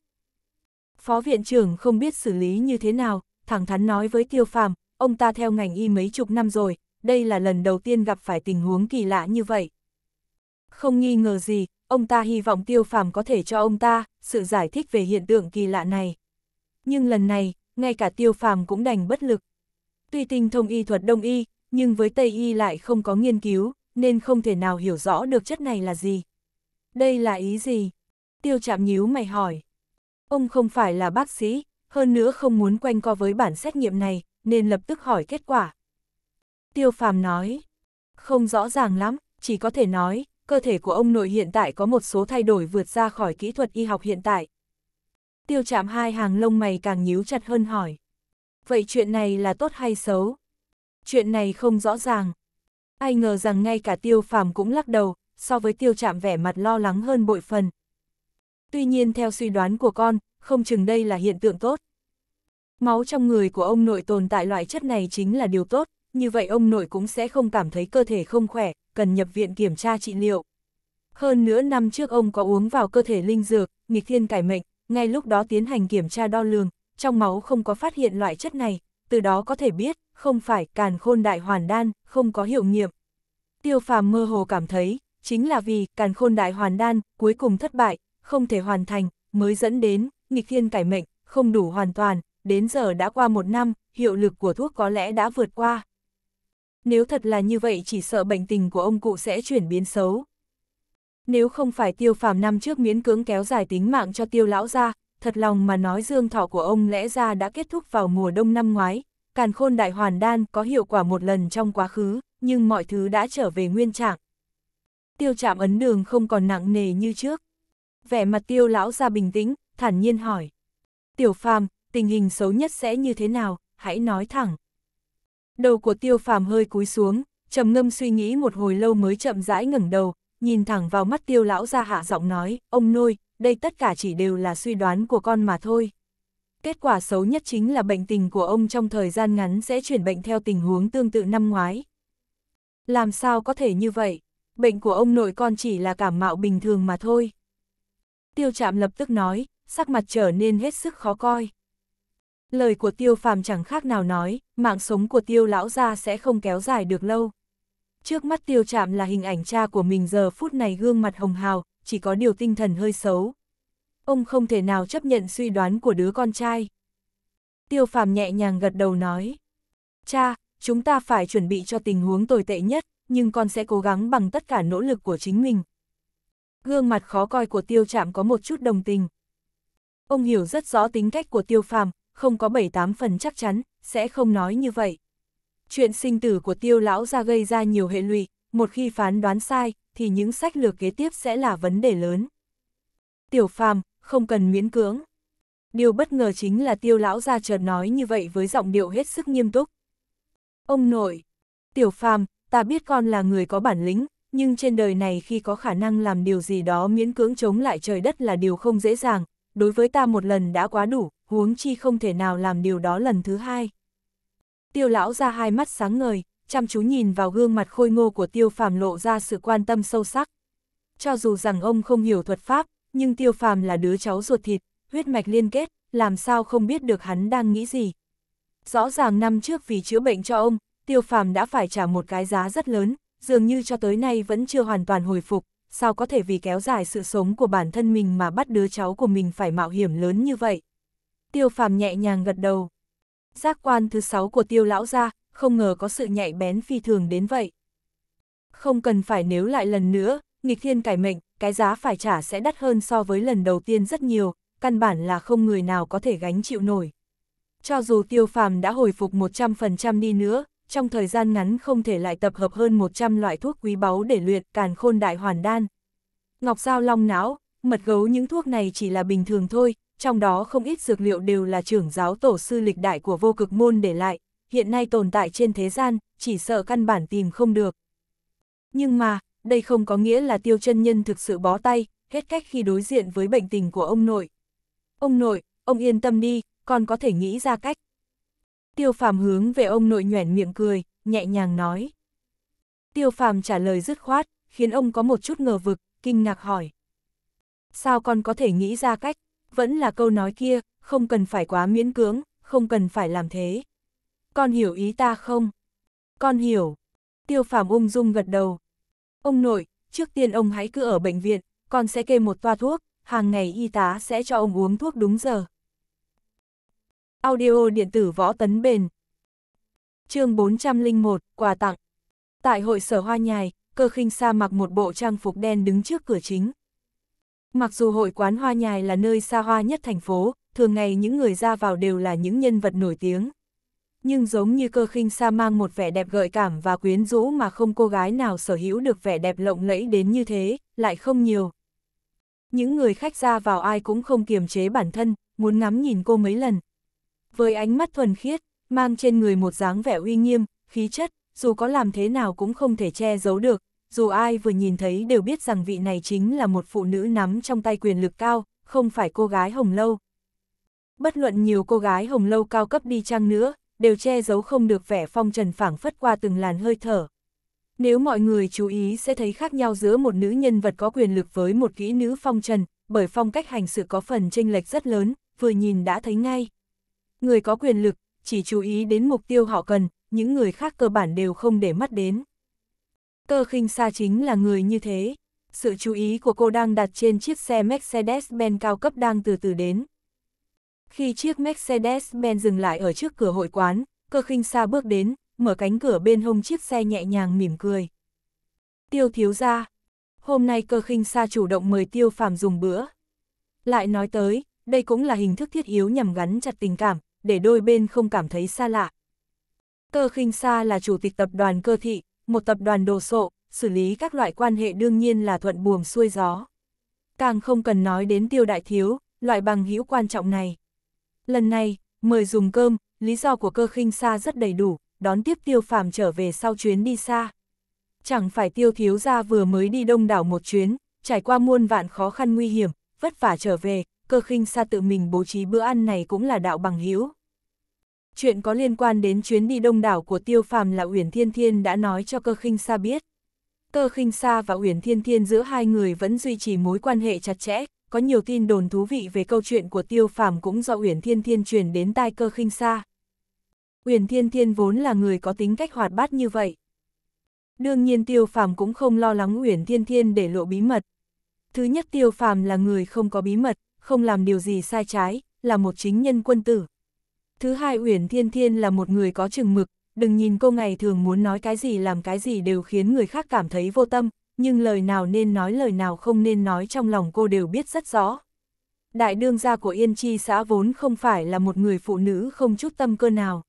Phó viện trưởng không biết xử lý như thế nào, thẳng thắn nói với tiêu phàm, ông ta theo ngành y mấy chục năm rồi, đây là lần đầu tiên gặp phải tình huống kỳ lạ như vậy. Không nghi ngờ gì, ông ta hy vọng tiêu phàm có thể cho ông ta sự giải thích về hiện tượng kỳ lạ này. Nhưng lần này, ngay cả tiêu phàm cũng đành bất lực. Tuy tinh thông y thuật đông y, nhưng với Tây y lại không có nghiên cứu, nên không thể nào hiểu rõ được chất này là gì. Đây là ý gì? Tiêu chạm nhíu mày hỏi. Ông không phải là bác sĩ, hơn nữa không muốn quanh co với bản xét nghiệm này, nên lập tức hỏi kết quả. Tiêu phàm nói, không rõ ràng lắm, chỉ có thể nói, cơ thể của ông nội hiện tại có một số thay đổi vượt ra khỏi kỹ thuật y học hiện tại. Tiêu chạm hai hàng lông mày càng nhíu chặt hơn hỏi. Vậy chuyện này là tốt hay xấu? Chuyện này không rõ ràng. Ai ngờ rằng ngay cả tiêu phàm cũng lắc đầu, so với tiêu chạm vẻ mặt lo lắng hơn bội phần. Tuy nhiên theo suy đoán của con, không chừng đây là hiện tượng tốt. Máu trong người của ông nội tồn tại loại chất này chính là điều tốt, như vậy ông nội cũng sẽ không cảm thấy cơ thể không khỏe, cần nhập viện kiểm tra trị liệu. Hơn nữa năm trước ông có uống vào cơ thể linh dược, nghịch thiên cải mệnh, ngay lúc đó tiến hành kiểm tra đo lường, trong máu không có phát hiện loại chất này, từ đó có thể biết, không phải càn khôn đại hoàn đan, không có hiệu nghiệm. Tiêu phàm mơ hồ cảm thấy, chính là vì càn khôn đại hoàn đan cuối cùng thất bại, không thể hoàn thành, mới dẫn đến nghịch thiên cải mệnh, không đủ hoàn toàn, đến giờ đã qua một năm, hiệu lực của thuốc có lẽ đã vượt qua nếu thật là như vậy chỉ sợ bệnh tình của ông cụ sẽ chuyển biến xấu. Nếu không phải tiêu phàm năm trước miễn cưỡng kéo dài tính mạng cho tiêu lão ra, thật lòng mà nói dương thọ của ông lẽ ra đã kết thúc vào mùa đông năm ngoái, càn khôn đại hoàn đan có hiệu quả một lần trong quá khứ, nhưng mọi thứ đã trở về nguyên trạng. Tiêu trạm ấn đường không còn nặng nề như trước. Vẻ mặt tiêu lão ra bình tĩnh, thản nhiên hỏi. Tiểu phàm, tình hình xấu nhất sẽ như thế nào, hãy nói thẳng. Đầu của tiêu phàm hơi cúi xuống, trầm ngâm suy nghĩ một hồi lâu mới chậm rãi ngẩng đầu, nhìn thẳng vào mắt tiêu lão ra hạ giọng nói, ông nôi, đây tất cả chỉ đều là suy đoán của con mà thôi. Kết quả xấu nhất chính là bệnh tình của ông trong thời gian ngắn sẽ chuyển bệnh theo tình huống tương tự năm ngoái. Làm sao có thể như vậy? Bệnh của ông nội con chỉ là cảm mạo bình thường mà thôi. Tiêu trạm lập tức nói, sắc mặt trở nên hết sức khó coi. Lời của tiêu phàm chẳng khác nào nói, mạng sống của tiêu lão gia sẽ không kéo dài được lâu. Trước mắt tiêu chạm là hình ảnh cha của mình giờ phút này gương mặt hồng hào, chỉ có điều tinh thần hơi xấu. Ông không thể nào chấp nhận suy đoán của đứa con trai. Tiêu phàm nhẹ nhàng gật đầu nói. Cha, chúng ta phải chuẩn bị cho tình huống tồi tệ nhất, nhưng con sẽ cố gắng bằng tất cả nỗ lực của chính mình. Gương mặt khó coi của tiêu chạm có một chút đồng tình. Ông hiểu rất rõ tính cách của tiêu phàm, không có 7-8 phần chắc chắn, sẽ không nói như vậy. Chuyện sinh tử của tiêu lão ra gây ra nhiều hệ lụy, một khi phán đoán sai, thì những sách lược kế tiếp sẽ là vấn đề lớn. Tiểu phàm, không cần miễn cưỡng. Điều bất ngờ chính là tiêu lão ra chợt nói như vậy với giọng điệu hết sức nghiêm túc. Ông nội, tiểu phàm, ta biết con là người có bản lĩnh, nhưng trên đời này khi có khả năng làm điều gì đó miễn cưỡng chống lại trời đất là điều không dễ dàng, đối với ta một lần đã quá đủ, huống chi không thể nào làm điều đó lần thứ hai. Tiêu lão ra hai mắt sáng ngời, chăm chú nhìn vào gương mặt khôi ngô của tiêu phàm lộ ra sự quan tâm sâu sắc. Cho dù rằng ông không hiểu thuật pháp, nhưng tiêu phàm là đứa cháu ruột thịt, huyết mạch liên kết, làm sao không biết được hắn đang nghĩ gì. Rõ ràng năm trước vì chữa bệnh cho ông, tiêu phàm đã phải trả một cái giá rất lớn, dường như cho tới nay vẫn chưa hoàn toàn hồi phục, sao có thể vì kéo dài sự sống của bản thân mình mà bắt đứa cháu của mình phải mạo hiểm lớn như vậy. Tiêu phàm nhẹ nhàng gật đầu. Giác quan thứ sáu của tiêu lão ra, không ngờ có sự nhạy bén phi thường đến vậy. Không cần phải nếu lại lần nữa, nghịch thiên cải mệnh, cái giá phải trả sẽ đắt hơn so với lần đầu tiên rất nhiều, căn bản là không người nào có thể gánh chịu nổi. Cho dù tiêu phàm đã hồi phục 100% đi nữa, trong thời gian ngắn không thể lại tập hợp hơn 100 loại thuốc quý báu để luyện càn khôn đại hoàn đan. Ngọc Giao long não, mật gấu những thuốc này chỉ là bình thường thôi, trong đó không ít dược liệu đều là trưởng giáo tổ sư lịch đại của vô cực môn để lại, hiện nay tồn tại trên thế gian, chỉ sợ căn bản tìm không được. Nhưng mà, đây không có nghĩa là tiêu chân nhân thực sự bó tay, hết cách khi đối diện với bệnh tình của ông nội. Ông nội, ông yên tâm đi, con có thể nghĩ ra cách. Tiêu phàm hướng về ông nội nhoẻn miệng cười, nhẹ nhàng nói. Tiêu phàm trả lời dứt khoát, khiến ông có một chút ngờ vực, kinh ngạc hỏi. Sao con có thể nghĩ ra cách? Vẫn là câu nói kia, không cần phải quá miễn cưỡng, không cần phải làm thế. Con hiểu ý ta không? Con hiểu. Tiêu phàm ung dung gật đầu. Ông nội, trước tiên ông hãy cứ ở bệnh viện, con sẽ kê một toa thuốc, hàng ngày y tá sẽ cho ông uống thuốc đúng giờ. Audio điện tử võ tấn bền. chương 401, quà tặng. Tại hội sở hoa nhài, cơ khinh sa mặc một bộ trang phục đen đứng trước cửa chính. Mặc dù hội quán hoa nhài là nơi xa hoa nhất thành phố, thường ngày những người ra vào đều là những nhân vật nổi tiếng. Nhưng giống như cơ khinh sa mang một vẻ đẹp gợi cảm và quyến rũ mà không cô gái nào sở hữu được vẻ đẹp lộng lẫy đến như thế, lại không nhiều. Những người khách ra vào ai cũng không kiềm chế bản thân, muốn ngắm nhìn cô mấy lần, với ánh mắt thuần khiết, mang trên người một dáng vẻ uy nghiêm, khí chất, dù có làm thế nào cũng không thể che giấu được, dù ai vừa nhìn thấy đều biết rằng vị này chính là một phụ nữ nắm trong tay quyền lực cao, không phải cô gái hồng lâu. Bất luận nhiều cô gái hồng lâu cao cấp đi chăng nữa, đều che giấu không được vẻ phong trần phảng phất qua từng làn hơi thở. Nếu mọi người chú ý sẽ thấy khác nhau giữa một nữ nhân vật có quyền lực với một kỹ nữ phong trần, bởi phong cách hành sự có phần chênh lệch rất lớn, vừa nhìn đã thấy ngay. Người có quyền lực, chỉ chú ý đến mục tiêu họ cần, những người khác cơ bản đều không để mắt đến. Cơ khinh xa chính là người như thế. Sự chú ý của cô đang đặt trên chiếc xe Mercedes-Benz cao cấp đang từ từ đến. Khi chiếc Mercedes-Benz dừng lại ở trước cửa hội quán, cơ khinh xa bước đến, mở cánh cửa bên hông chiếc xe nhẹ nhàng mỉm cười. Tiêu thiếu ra. Hôm nay cơ khinh xa chủ động mời tiêu phàm dùng bữa. Lại nói tới, đây cũng là hình thức thiết yếu nhằm gắn chặt tình cảm, để đôi bên không cảm thấy xa lạ. Cơ khinh Sa là chủ tịch tập đoàn cơ thị, một tập đoàn đồ sộ, xử lý các loại quan hệ đương nhiên là thuận buồm xuôi gió. Càng không cần nói đến tiêu đại thiếu, loại bằng hữu quan trọng này. Lần này, mời dùng cơm, lý do của cơ khinh Sa rất đầy đủ, đón tiếp tiêu phàm trở về sau chuyến đi xa. Chẳng phải tiêu thiếu gia vừa mới đi đông đảo một chuyến, trải qua muôn vạn khó khăn nguy hiểm, vất vả trở về, cơ khinh xa tự mình bố trí bữa ăn này cũng là đạo bằng hiếu. Chuyện có liên quan đến chuyến đi đông đảo của tiêu phàm là Uyển Thiên Thiên đã nói cho cơ khinh xa biết. Cơ khinh xa và Uyển Thiên Thiên giữa hai người vẫn duy trì mối quan hệ chặt chẽ, có nhiều tin đồn thú vị về câu chuyện của tiêu phàm cũng do Uyển Thiên Thiên truyền đến tai cơ khinh xa. Uyển Thiên Thiên vốn là người có tính cách hoạt bát như vậy. Đương nhiên Tiêu Phàm cũng không lo lắng Uyển Thiên Thiên để lộ bí mật. Thứ nhất Tiêu Phàm là người không có bí mật, không làm điều gì sai trái, là một chính nhân quân tử. Thứ hai Uyển Thiên Thiên là một người có chừng mực, đừng nhìn cô ngày thường muốn nói cái gì làm cái gì đều khiến người khác cảm thấy vô tâm, nhưng lời nào nên nói lời nào không nên nói trong lòng cô đều biết rất rõ. Đại đương gia của Yên Chi xã vốn không phải là một người phụ nữ không chút tâm cơ nào.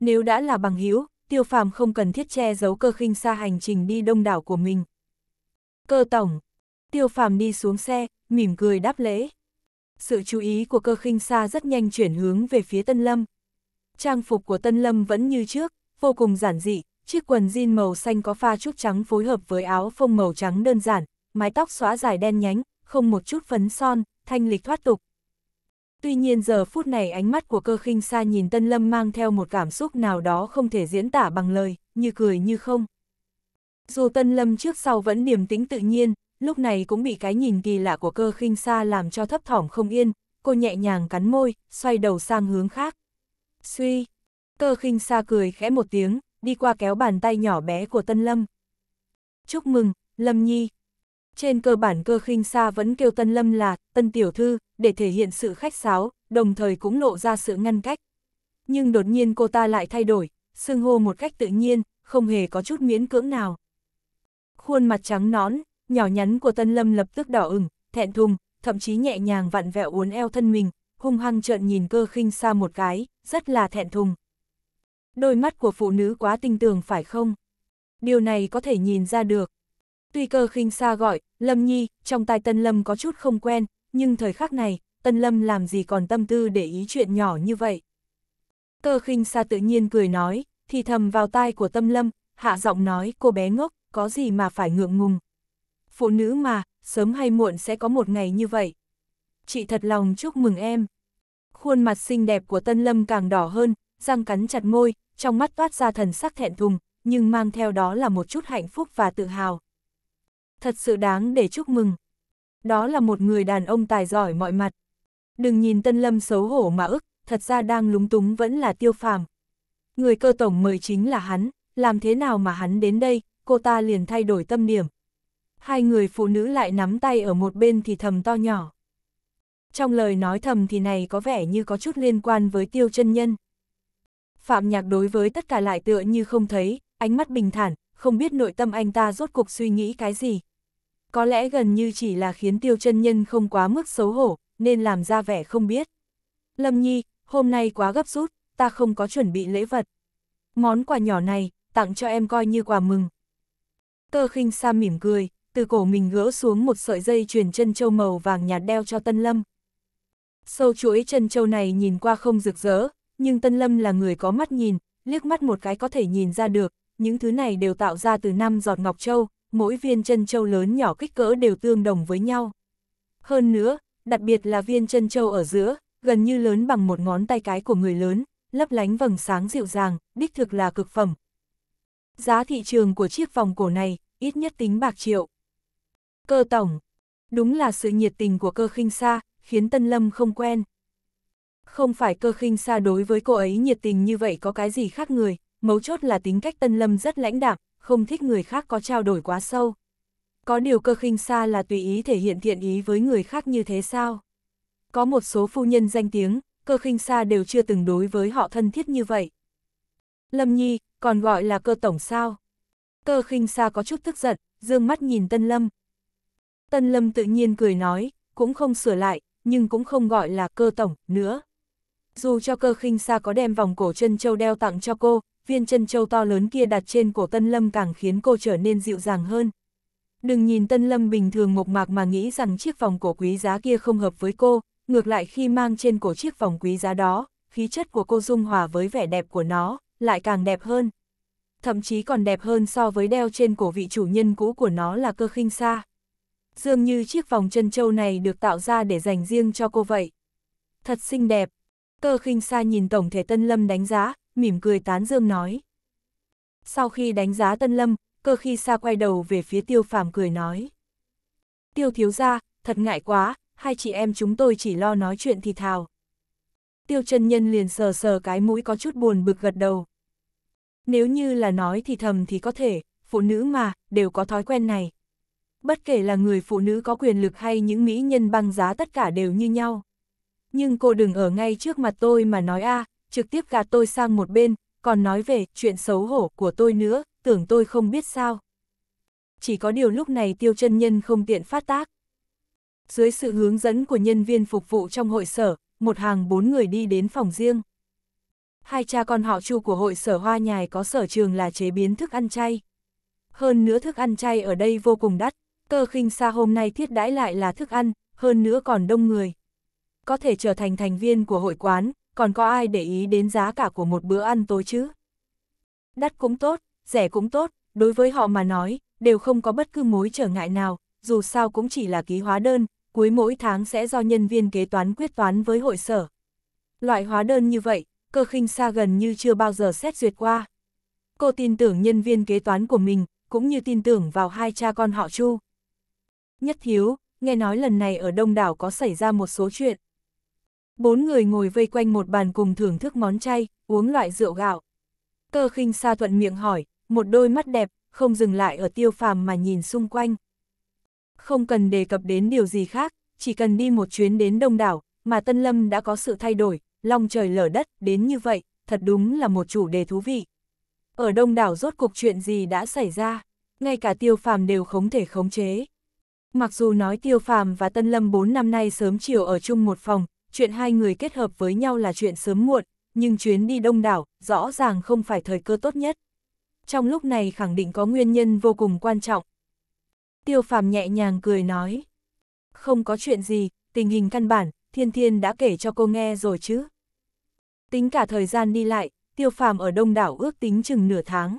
Nếu đã là bằng hữu tiêu phàm không cần thiết che giấu cơ khinh xa hành trình đi đông đảo của mình. Cơ tổng, tiêu phàm đi xuống xe, mỉm cười đáp lễ. Sự chú ý của cơ khinh xa rất nhanh chuyển hướng về phía Tân Lâm. Trang phục của Tân Lâm vẫn như trước, vô cùng giản dị, chiếc quần jean màu xanh có pha chút trắng phối hợp với áo phông màu trắng đơn giản, mái tóc xóa dài đen nhánh, không một chút phấn son, thanh lịch thoát tục. Tuy nhiên giờ phút này ánh mắt của cơ khinh xa nhìn Tân Lâm mang theo một cảm xúc nào đó không thể diễn tả bằng lời, như cười như không. Dù Tân Lâm trước sau vẫn điềm tĩnh tự nhiên, lúc này cũng bị cái nhìn kỳ lạ của cơ khinh xa làm cho thấp thỏm không yên, cô nhẹ nhàng cắn môi, xoay đầu sang hướng khác. Suy, cơ khinh xa cười khẽ một tiếng, đi qua kéo bàn tay nhỏ bé của Tân Lâm. Chúc mừng, Lâm Nhi. Trên cơ bản cơ khinh xa vẫn kêu Tân Lâm là Tân Tiểu Thư, để thể hiện sự khách sáo, đồng thời cũng lộ ra sự ngăn cách. Nhưng đột nhiên cô ta lại thay đổi, xưng hô một cách tự nhiên, không hề có chút miễn cưỡng nào. Khuôn mặt trắng nón, nhỏ nhắn của Tân Lâm lập tức đỏ ửng, thẹn thùng, thậm chí nhẹ nhàng vặn vẹo uốn eo thân mình, hung hăng trợn nhìn cơ khinh xa một cái, rất là thẹn thùng. Đôi mắt của phụ nữ quá tinh tường phải không? Điều này có thể nhìn ra được. Tuy cơ khinh xa gọi, Lâm Nhi, trong tai Tân Lâm có chút không quen, nhưng thời khắc này, Tân Lâm làm gì còn tâm tư để ý chuyện nhỏ như vậy. Cơ khinh xa tự nhiên cười nói, thì thầm vào tai của Tâm Lâm, hạ giọng nói cô bé ngốc, có gì mà phải ngượng ngùng phụ nữ mà, sớm hay muộn sẽ có một ngày như vậy. Chị thật lòng chúc mừng em. Khuôn mặt xinh đẹp của Tân Lâm càng đỏ hơn, răng cắn chặt môi, trong mắt toát ra thần sắc thẹn thùng, nhưng mang theo đó là một chút hạnh phúc và tự hào. Thật sự đáng để chúc mừng. Đó là một người đàn ông tài giỏi mọi mặt. Đừng nhìn Tân Lâm xấu hổ mà ức, thật ra đang lúng túng vẫn là tiêu phàm. Người cơ tổng mời chính là hắn, làm thế nào mà hắn đến đây, cô ta liền thay đổi tâm điểm, hai người phụ nữ lại nắm tay ở một bên thì thầm to nhỏ. Trong lời nói thầm thì này có vẻ như có chút liên quan với tiêu chân nhân. Phạm nhạc đối với tất cả lại tựa như không thấy, ánh mắt bình thản, không biết nội tâm anh ta rốt cuộc suy nghĩ cái gì. Có lẽ gần như chỉ là khiến tiêu chân nhân không quá mức xấu hổ, nên làm ra vẻ không biết. Lâm Nhi, hôm nay quá gấp rút, ta không có chuẩn bị lễ vật. Món quà nhỏ này, tặng cho em coi như quà mừng. Tơ khinh Sa mỉm cười, từ cổ mình gỡ xuống một sợi dây chuyền chân châu màu vàng nhạt đeo cho Tân Lâm. Sâu chuỗi chân châu này nhìn qua không rực rỡ, nhưng Tân Lâm là người có mắt nhìn, liếc mắt một cái có thể nhìn ra được, những thứ này đều tạo ra từ năm giọt ngọc châu, mỗi viên chân châu lớn nhỏ kích cỡ đều tương đồng với nhau. Hơn nữa, đặc biệt là viên chân châu ở giữa, gần như lớn bằng một ngón tay cái của người lớn, lấp lánh vầng sáng dịu dàng, đích thực là cực phẩm. Giá thị trường của chiếc vòng cổ này, ít nhất tính bạc triệu. Cơ tổng, đúng là sự nhiệt tình của cơ khinh xa, khiến Tân Lâm không quen. Không phải cơ khinh xa đối với cô ấy nhiệt tình như vậy có cái gì khác người, mấu chốt là tính cách Tân Lâm rất lãnh đạm, không thích người khác có trao đổi quá sâu. Có điều cơ khinh xa là tùy ý thể hiện thiện ý với người khác như thế sao? Có một số phu nhân danh tiếng, cơ khinh xa đều chưa từng đối với họ thân thiết như vậy. Lâm Nhi, còn gọi là cơ tổng sao? Cơ khinh xa có chút tức giận, dương mắt nhìn Tân Lâm, Tân Lâm tự nhiên cười nói, cũng không sửa lại, nhưng cũng không gọi là cơ tổng, nữa. Dù cho cơ khinh xa có đem vòng cổ chân châu đeo tặng cho cô, viên chân châu to lớn kia đặt trên cổ Tân Lâm càng khiến cô trở nên dịu dàng hơn. Đừng nhìn Tân Lâm bình thường mộc mạc mà nghĩ rằng chiếc vòng cổ quý giá kia không hợp với cô, ngược lại khi mang trên cổ chiếc vòng quý giá đó, khí chất của cô dung hòa với vẻ đẹp của nó, lại càng đẹp hơn. Thậm chí còn đẹp hơn so với đeo trên cổ vị chủ nhân cũ của nó là cơ khinh xa dường như chiếc vòng chân châu này được tạo ra để dành riêng cho cô vậy. Thật xinh đẹp. Cơ khinh sa nhìn tổng thể Tân Lâm đánh giá, mỉm cười tán dương nói. Sau khi đánh giá Tân Lâm, cơ khi sa quay đầu về phía tiêu phàm cười nói. Tiêu thiếu ra, thật ngại quá, hai chị em chúng tôi chỉ lo nói chuyện thì thào. Tiêu chân nhân liền sờ sờ cái mũi có chút buồn bực gật đầu. Nếu như là nói thì thầm thì có thể, phụ nữ mà, đều có thói quen này. Bất kể là người phụ nữ có quyền lực hay những mỹ nhân băng giá tất cả đều như nhau. Nhưng cô đừng ở ngay trước mặt tôi mà nói a, trực tiếp gạt tôi sang một bên, còn nói về chuyện xấu hổ của tôi nữa, tưởng tôi không biết sao. Chỉ có điều lúc này tiêu chân nhân không tiện phát tác. Dưới sự hướng dẫn của nhân viên phục vụ trong hội sở, một hàng bốn người đi đến phòng riêng. Hai cha con họ chu của hội sở hoa nhài có sở trường là chế biến thức ăn chay. Hơn nữa thức ăn chay ở đây vô cùng đắt, Cơ khinh xa hôm nay thiết đãi lại là thức ăn, hơn nữa còn đông người. Có thể trở thành thành viên của hội quán, còn có ai để ý đến giá cả của một bữa ăn tối chứ? Đắt cũng tốt, rẻ cũng tốt, đối với họ mà nói, đều không có bất cứ mối trở ngại nào, dù sao cũng chỉ là ký hóa đơn, cuối mỗi tháng sẽ do nhân viên kế toán quyết toán với hội sở. Loại hóa đơn như vậy, cơ khinh xa gần như chưa bao giờ xét duyệt qua. Cô tin tưởng nhân viên kế toán của mình, cũng như tin tưởng vào hai cha con họ Chu. Nhất Thiếu, nghe nói lần này ở Đông Đảo có xảy ra một số chuyện. Bốn người ngồi vây quanh một bàn cùng thưởng thức món chay, uống loại rượu gạo. Cơ khinh xa thuận miệng hỏi, một đôi mắt đẹp, không dừng lại ở tiêu phàm mà nhìn xung quanh. Không cần đề cập đến điều gì khác, chỉ cần đi một chuyến đến Đông Đảo, mà Tân Lâm đã có sự thay đổi, long trời lở đất, đến như vậy, thật đúng là một chủ đề thú vị. Ở Đông Đảo rốt cuộc chuyện gì đã xảy ra, ngay cả tiêu phàm đều không thể khống chế. Mặc dù nói Tiêu Phàm và Tân Lâm 4 năm nay sớm chiều ở chung một phòng, chuyện hai người kết hợp với nhau là chuyện sớm muộn, nhưng chuyến đi đông đảo rõ ràng không phải thời cơ tốt nhất. Trong lúc này khẳng định có nguyên nhân vô cùng quan trọng. Tiêu Phàm nhẹ nhàng cười nói, không có chuyện gì, tình hình căn bản, Thiên Thiên đã kể cho cô nghe rồi chứ. Tính cả thời gian đi lại, Tiêu Phàm ở đông đảo ước tính chừng nửa tháng.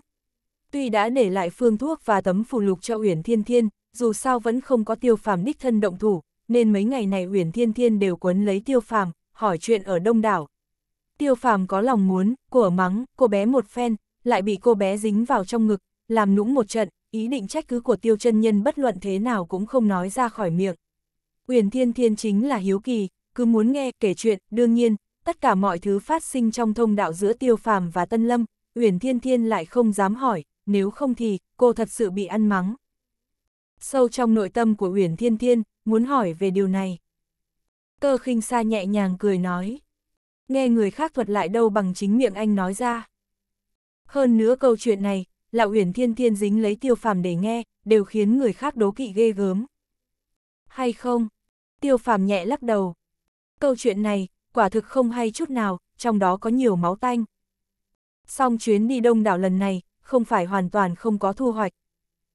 Tuy đã để lại phương thuốc và tấm phù lục cho Uyển Thiên Thiên, dù sao vẫn không có tiêu phàm đích thân động thủ, nên mấy ngày này Uyển Thiên Thiên đều quấn lấy tiêu phàm, hỏi chuyện ở đông đảo. Tiêu phàm có lòng muốn, của mắng, cô bé một phen, lại bị cô bé dính vào trong ngực, làm nũng một trận, ý định trách cứ của tiêu chân nhân bất luận thế nào cũng không nói ra khỏi miệng. Uyển Thiên Thiên chính là hiếu kỳ, cứ muốn nghe kể chuyện, đương nhiên, tất cả mọi thứ phát sinh trong thông đạo giữa Tiêu Phàm và Tân Lâm, Uyển Thiên Thiên lại không dám hỏi, nếu không thì cô thật sự bị ăn mắng sâu trong nội tâm của Uyển Thiên Thiên, muốn hỏi về điều này. Cơ khinh sa nhẹ nhàng cười nói. Nghe người khác thuật lại đâu bằng chính miệng anh nói ra. Hơn nữa câu chuyện này, là Uyển Thiên Thiên dính lấy tiêu phàm để nghe, đều khiến người khác đố kỵ ghê gớm. Hay không? Tiêu phàm nhẹ lắc đầu. Câu chuyện này, quả thực không hay chút nào, trong đó có nhiều máu tanh. Song chuyến đi đông đảo lần này, không phải hoàn toàn không có thu hoạch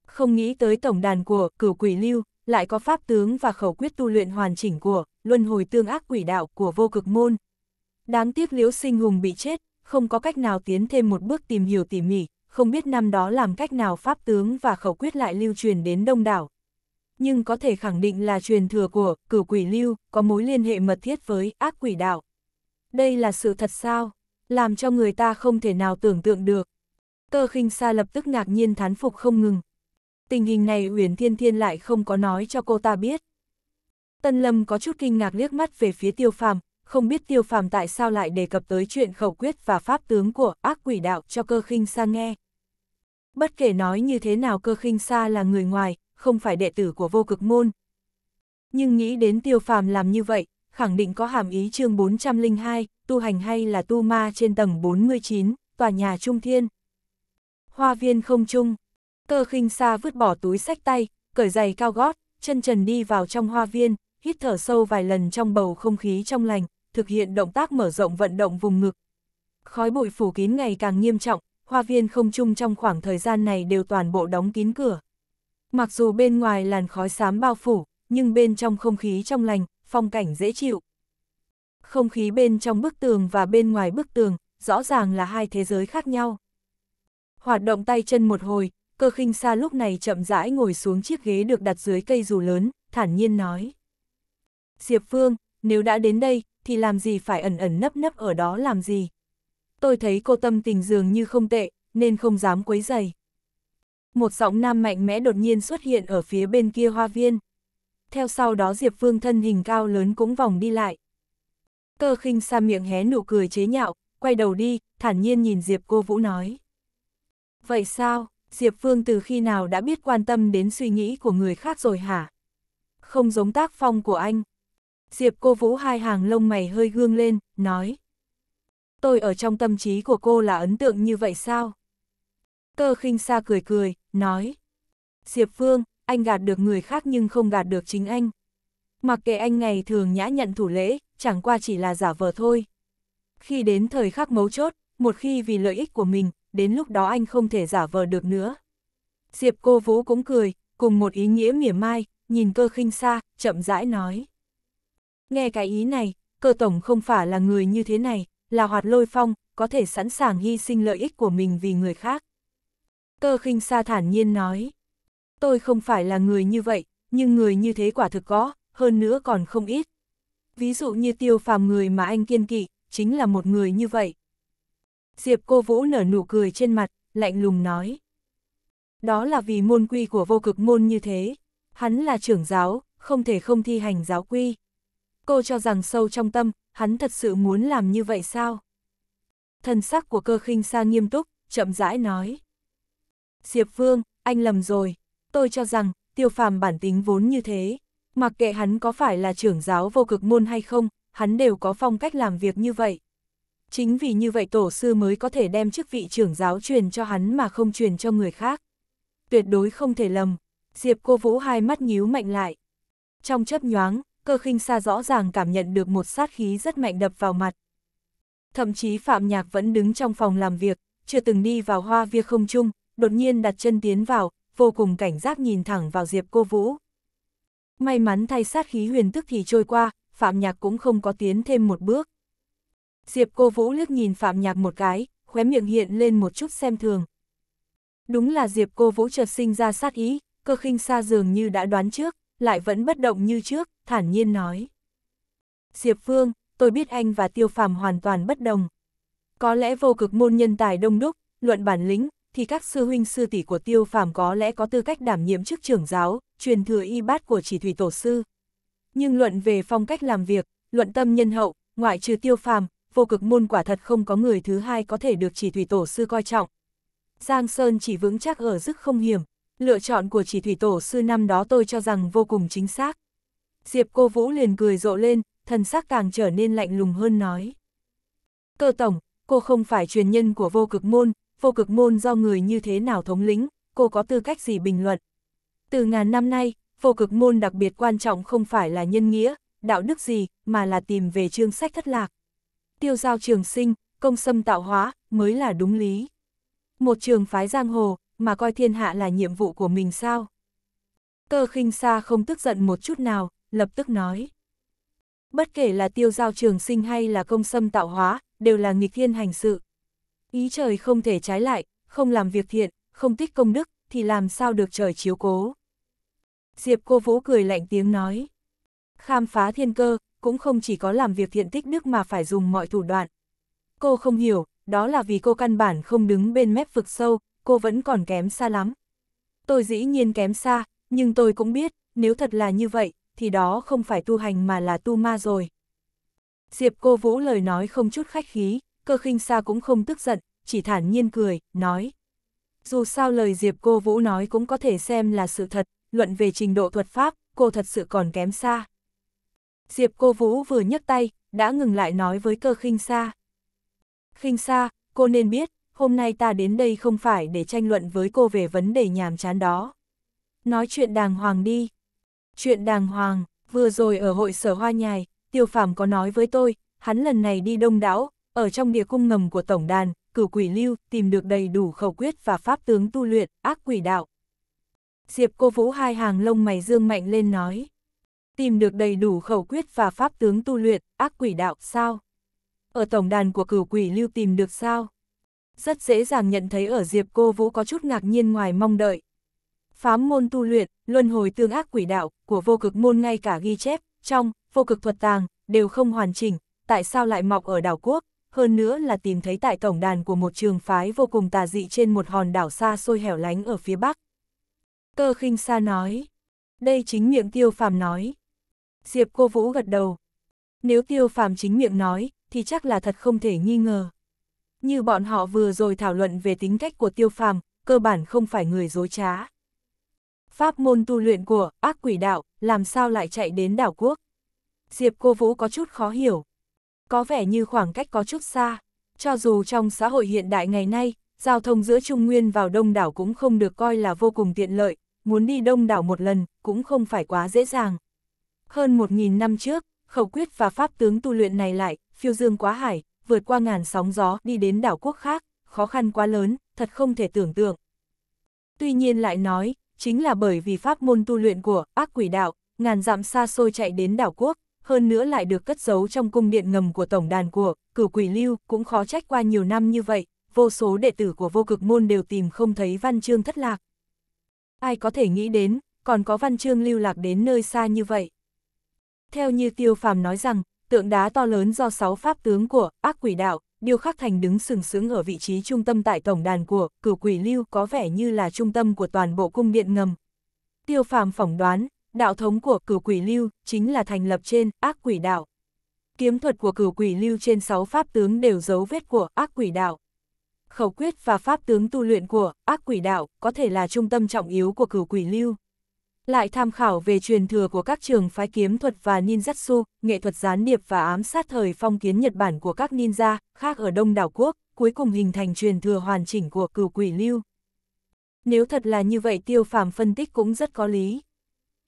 không nghĩ tới tổng đàn của cửu quỷ lưu, lại có pháp tướng và khẩu quyết tu luyện hoàn chỉnh của luân hồi tương ác quỷ đạo của vô cực môn. Đáng tiếc liễu sinh hùng bị chết, không có cách nào tiến thêm một bước tìm hiểu tỉ mỉ, không biết năm đó làm cách nào pháp tướng và khẩu quyết lại lưu truyền đến đông đảo. Nhưng có thể khẳng định là truyền thừa của cửu quỷ lưu có mối liên hệ mật thiết với ác quỷ đạo. Đây là sự thật sao, làm cho người ta không thể nào tưởng tượng được. Tơ khinh xa lập tức ngạc nhiên thán phục không ngừng, tình hình này Uyển Thiên Thiên lại không có nói cho cô ta biết. Tân Lâm có chút kinh ngạc liếc mắt về phía tiêu phàm, không biết tiêu phàm tại sao lại đề cập tới chuyện khẩu quyết và pháp tướng của ác quỷ đạo cho cơ khinh sa nghe. Bất kể nói như thế nào cơ khinh sa là người ngoài, không phải đệ tử của vô cực môn. Nhưng nghĩ đến tiêu phàm làm như vậy, khẳng định có hàm ý chương 402, tu hành hay là tu ma trên tầng 49, tòa nhà trung thiên. Hoa viên không trung Cơ khinh xa vứt bỏ túi sách tay, cởi giày cao gót, chân trần đi vào trong hoa viên, hít thở sâu vài lần trong bầu không khí trong lành, thực hiện động tác mở rộng vận động vùng ngực. Khói bụi phủ kín ngày càng nghiêm trọng, hoa viên không chung trong khoảng thời gian này đều toàn bộ đóng kín cửa. Mặc dù bên ngoài làn khói xám bao phủ, nhưng bên trong không khí trong lành, phong cảnh dễ chịu. Không khí bên trong bức tường và bên ngoài bức tường, rõ ràng là hai thế giới khác nhau. Hoạt động tay chân một hồi, cơ khinh xa lúc này chậm rãi ngồi xuống chiếc ghế được đặt dưới cây dù lớn, thản nhiên nói. Diệp Phương, nếu đã đến đây, thì làm gì phải ẩn ẩn nấp nấp ở đó làm gì? Tôi thấy cô tâm tình dường như không tệ, nên không dám quấy dày. Một giọng nam mạnh mẽ đột nhiên xuất hiện ở phía bên kia hoa viên. Theo sau đó Diệp Phương thân hình cao lớn cũng vòng đi lại. Cơ khinh xa miệng hé nụ cười chế nhạo, quay đầu đi, thản nhiên nhìn Diệp cô Vũ nói. Vậy sao? Diệp Phương từ khi nào đã biết quan tâm đến suy nghĩ của người khác rồi hả? Không giống tác phong của anh. Diệp cô vũ hai hàng lông mày hơi gương lên, nói. Tôi ở trong tâm trí của cô là ấn tượng như vậy sao? Cơ khinh xa cười cười, nói. Diệp Phương, anh gạt được người khác nhưng không gạt được chính anh. Mặc kệ anh ngày thường nhã nhận thủ lễ, chẳng qua chỉ là giả vờ thôi. Khi đến thời khắc mấu chốt, một khi vì lợi ích của mình, đến lúc đó anh không thể giả vờ được nữa. Diệp cô Vũ cũng cười, cùng một ý nghĩa mỉa mai, nhìn cơ khinh xa, chậm rãi nói. Nghe cái ý này, cơ tổng không phải là người như thế này, là hoạt lôi phong, có thể sẵn sàng hy sinh lợi ích của mình vì người khác. Cơ khinh xa thản nhiên nói. Tôi không phải là người như vậy, nhưng người như thế quả thực có, hơn nữa còn không ít. Ví dụ như tiêu phàm người mà anh kiên kỵ, chính là một người như vậy. Diệp cô Vũ nở nụ cười trên mặt, lạnh lùng nói. Đó là vì môn quy của vô cực môn như thế. Hắn là trưởng giáo, không thể không thi hành giáo quy. Cô cho rằng sâu trong tâm, hắn thật sự muốn làm như vậy sao? Thần sắc của cơ khinh sa nghiêm túc, chậm rãi nói. Diệp Vương, anh lầm rồi. Tôi cho rằng, tiêu phàm bản tính vốn như thế. Mặc kệ hắn có phải là trưởng giáo vô cực môn hay không, hắn đều có phong cách làm việc như vậy. Chính vì như vậy tổ sư mới có thể đem chức vị trưởng giáo truyền cho hắn mà không truyền cho người khác. Tuyệt đối không thể lầm. Diệp cô Vũ hai mắt nhíu mạnh lại. Trong chấp nhoáng, cơ khinh xa rõ ràng cảm nhận được một sát khí rất mạnh đập vào mặt. Thậm chí Phạm Nhạc vẫn đứng trong phòng làm việc, chưa từng đi vào hoa via không chung, đột nhiên đặt chân tiến vào, vô cùng cảnh giác nhìn thẳng vào Diệp cô Vũ. May mắn thay sát khí huyền tức thì trôi qua, Phạm Nhạc cũng không có tiến thêm một bước. Diệp cô Vũ liếc nhìn Phạm Nhạc một cái, khóe miệng hiện lên một chút xem thường. Đúng là Diệp cô Vũ chợt sinh ra sát ý, cơ khinh xa dường như đã đoán trước, lại vẫn bất động như trước, thản nhiên nói. Diệp Phương, tôi biết anh và Tiêu Phạm hoàn toàn bất đồng. Có lẽ vô cực môn nhân tài đông đúc, luận bản lĩnh, thì các sư huynh sư tỷ của Tiêu Phạm có lẽ có tư cách đảm nhiệm chức trưởng giáo, truyền thừa y bát của chỉ thủy tổ sư. Nhưng luận về phong cách làm việc, luận tâm nhân hậu, ngoại trừ Tiêu Phạm vô cực môn quả thật không có người thứ hai có thể được chỉ thủy tổ sư coi trọng. Giang Sơn chỉ vững chắc ở dứt không hiểm, lựa chọn của chỉ thủy tổ sư năm đó tôi cho rằng vô cùng chính xác. Diệp cô Vũ liền cười rộ lên, thần sắc càng trở nên lạnh lùng hơn nói. Cơ tổng, cô không phải truyền nhân của vô cực môn, vô cực môn do người như thế nào thống lĩnh, cô có tư cách gì bình luận. Từ ngàn năm nay, vô cực môn đặc biệt quan trọng không phải là nhân nghĩa, đạo đức gì, mà là tìm về chương sách thất lạc tiêu giao trường sinh, công xâm tạo hóa, mới là đúng lý. Một trường phái giang hồ, mà coi thiên hạ là nhiệm vụ của mình sao? Cơ khinh xa không tức giận một chút nào, lập tức nói. Bất kể là tiêu giao trường sinh hay là công xâm tạo hóa, đều là nghịch thiên hành sự. Ý trời không thể trái lại, không làm việc thiện, không tích công đức, thì làm sao được trời chiếu cố. Diệp cô vũ cười lạnh tiếng nói. Khám phá thiên cơ, cũng không chỉ có làm việc thiện tích đức mà phải dùng mọi thủ đoạn. Cô không hiểu, đó là vì cô căn bản không đứng bên mép vực sâu, cô vẫn còn kém xa lắm. Tôi dĩ nhiên kém xa, nhưng tôi cũng biết, nếu thật là như vậy, thì đó không phải tu hành mà là tu ma rồi. Diệp cô Vũ lời nói không chút khách khí, cơ khinh xa cũng không tức giận, chỉ thản nhiên cười, nói. Dù sao lời Diệp cô Vũ nói cũng có thể xem là sự thật, luận về trình độ thuật pháp, cô thật sự còn kém xa. Diệp cô Vũ vừa nhấc tay, đã ngừng lại nói với cơ khinh xa. Khinh xa, cô nên biết, hôm nay ta đến đây không phải để tranh luận với cô về vấn đề nhàm chán đó. Nói chuyện đàng hoàng đi. Chuyện đàng hoàng, vừa rồi ở hội sở hoa nhài, tiêu phàm có nói với tôi, hắn lần này đi đông đảo, ở trong địa cung ngầm của tổng đàn, cửu quỷ lưu, tìm được đầy đủ khẩu quyết và pháp tướng tu luyện, ác quỷ đạo. Diệp cô vũ hai hàng lông mày dương mạnh lên nói tìm được đầy đủ khẩu quyết và pháp tướng tu luyện, ác quỷ đạo, sao? Ở tổng đàn của cửu quỷ lưu tìm được sao? Rất dễ dàng nhận thấy ở Diệp Cô Vũ có chút ngạc nhiên ngoài mong đợi. Phám môn tu luyện, luân hồi tương ác quỷ đạo, của vô cực môn ngay cả ghi chép, trong, vô cực thuật tàng, đều không hoàn chỉnh, tại sao lại mọc ở đảo quốc, hơn nữa là tìm thấy tại tổng đàn của một trường phái vô cùng tà dị trên một hòn đảo xa xôi hẻo lánh ở phía bắc. Cơ khinh xa nói, đây chính miệng tiêu phàm nói, Diệp Cô Vũ gật đầu. Nếu Tiêu Phàm chính miệng nói, thì chắc là thật không thể nghi ngờ. Như bọn họ vừa rồi thảo luận về tính cách của Tiêu Phàm, cơ bản không phải người dối trá. Pháp môn tu luyện của ác quỷ đạo, làm sao lại chạy đến đảo quốc? Diệp Cô Vũ có chút khó hiểu. Có vẻ như khoảng cách có chút xa, cho dù trong xã hội hiện đại ngày nay, giao thông giữa Trung Nguyên vào Đông đảo cũng không được coi là vô cùng tiện lợi, muốn đi Đông đảo một lần cũng không phải quá dễ dàng. Hơn một nghìn năm trước, khẩu quyết và pháp tướng tu luyện này lại, phiêu dương quá hải, vượt qua ngàn sóng gió đi đến đảo quốc khác, khó khăn quá lớn, thật không thể tưởng tượng. Tuy nhiên lại nói, chính là bởi vì pháp môn tu luyện của ác quỷ đạo, ngàn dặm xa xôi chạy đến đảo quốc, hơn nữa lại được cất giấu trong cung điện ngầm của tổng đàn của cửu quỷ lưu, cũng khó trách qua nhiều năm như vậy, vô số đệ tử của vô cực môn đều tìm không thấy văn chương thất lạc. Ai có thể nghĩ đến, còn có văn chương lưu lạc đến nơi xa như vậy. Theo như tiêu phàm nói rằng, tượng đá to lớn do sáu pháp tướng của ác quỷ đạo, điêu khắc thành đứng sừng sững ở vị trí trung tâm tại tổng đàn của cửu quỷ lưu có vẻ như là trung tâm của toàn bộ cung điện ngầm. Tiêu phàm phỏng đoán, đạo thống của cửu quỷ lưu chính là thành lập trên ác quỷ đạo. Kiếm thuật của cửu quỷ lưu trên sáu pháp tướng đều dấu vết của ác quỷ đạo. Khẩu quyết và pháp tướng tu luyện của ác quỷ đạo có thể là trung tâm trọng yếu của cửu quỷ lưu lại tham khảo về truyền thừa của các trường phái kiếm thuật và ninjutsu, nghệ thuật gián điệp và ám sát thời phong kiến Nhật Bản của các ninja, khác ở Đông đảo quốc, cuối cùng hình thành truyền thừa hoàn chỉnh của cửu quỷ lưu. Nếu thật là như vậy tiêu phàm phân tích cũng rất có lý.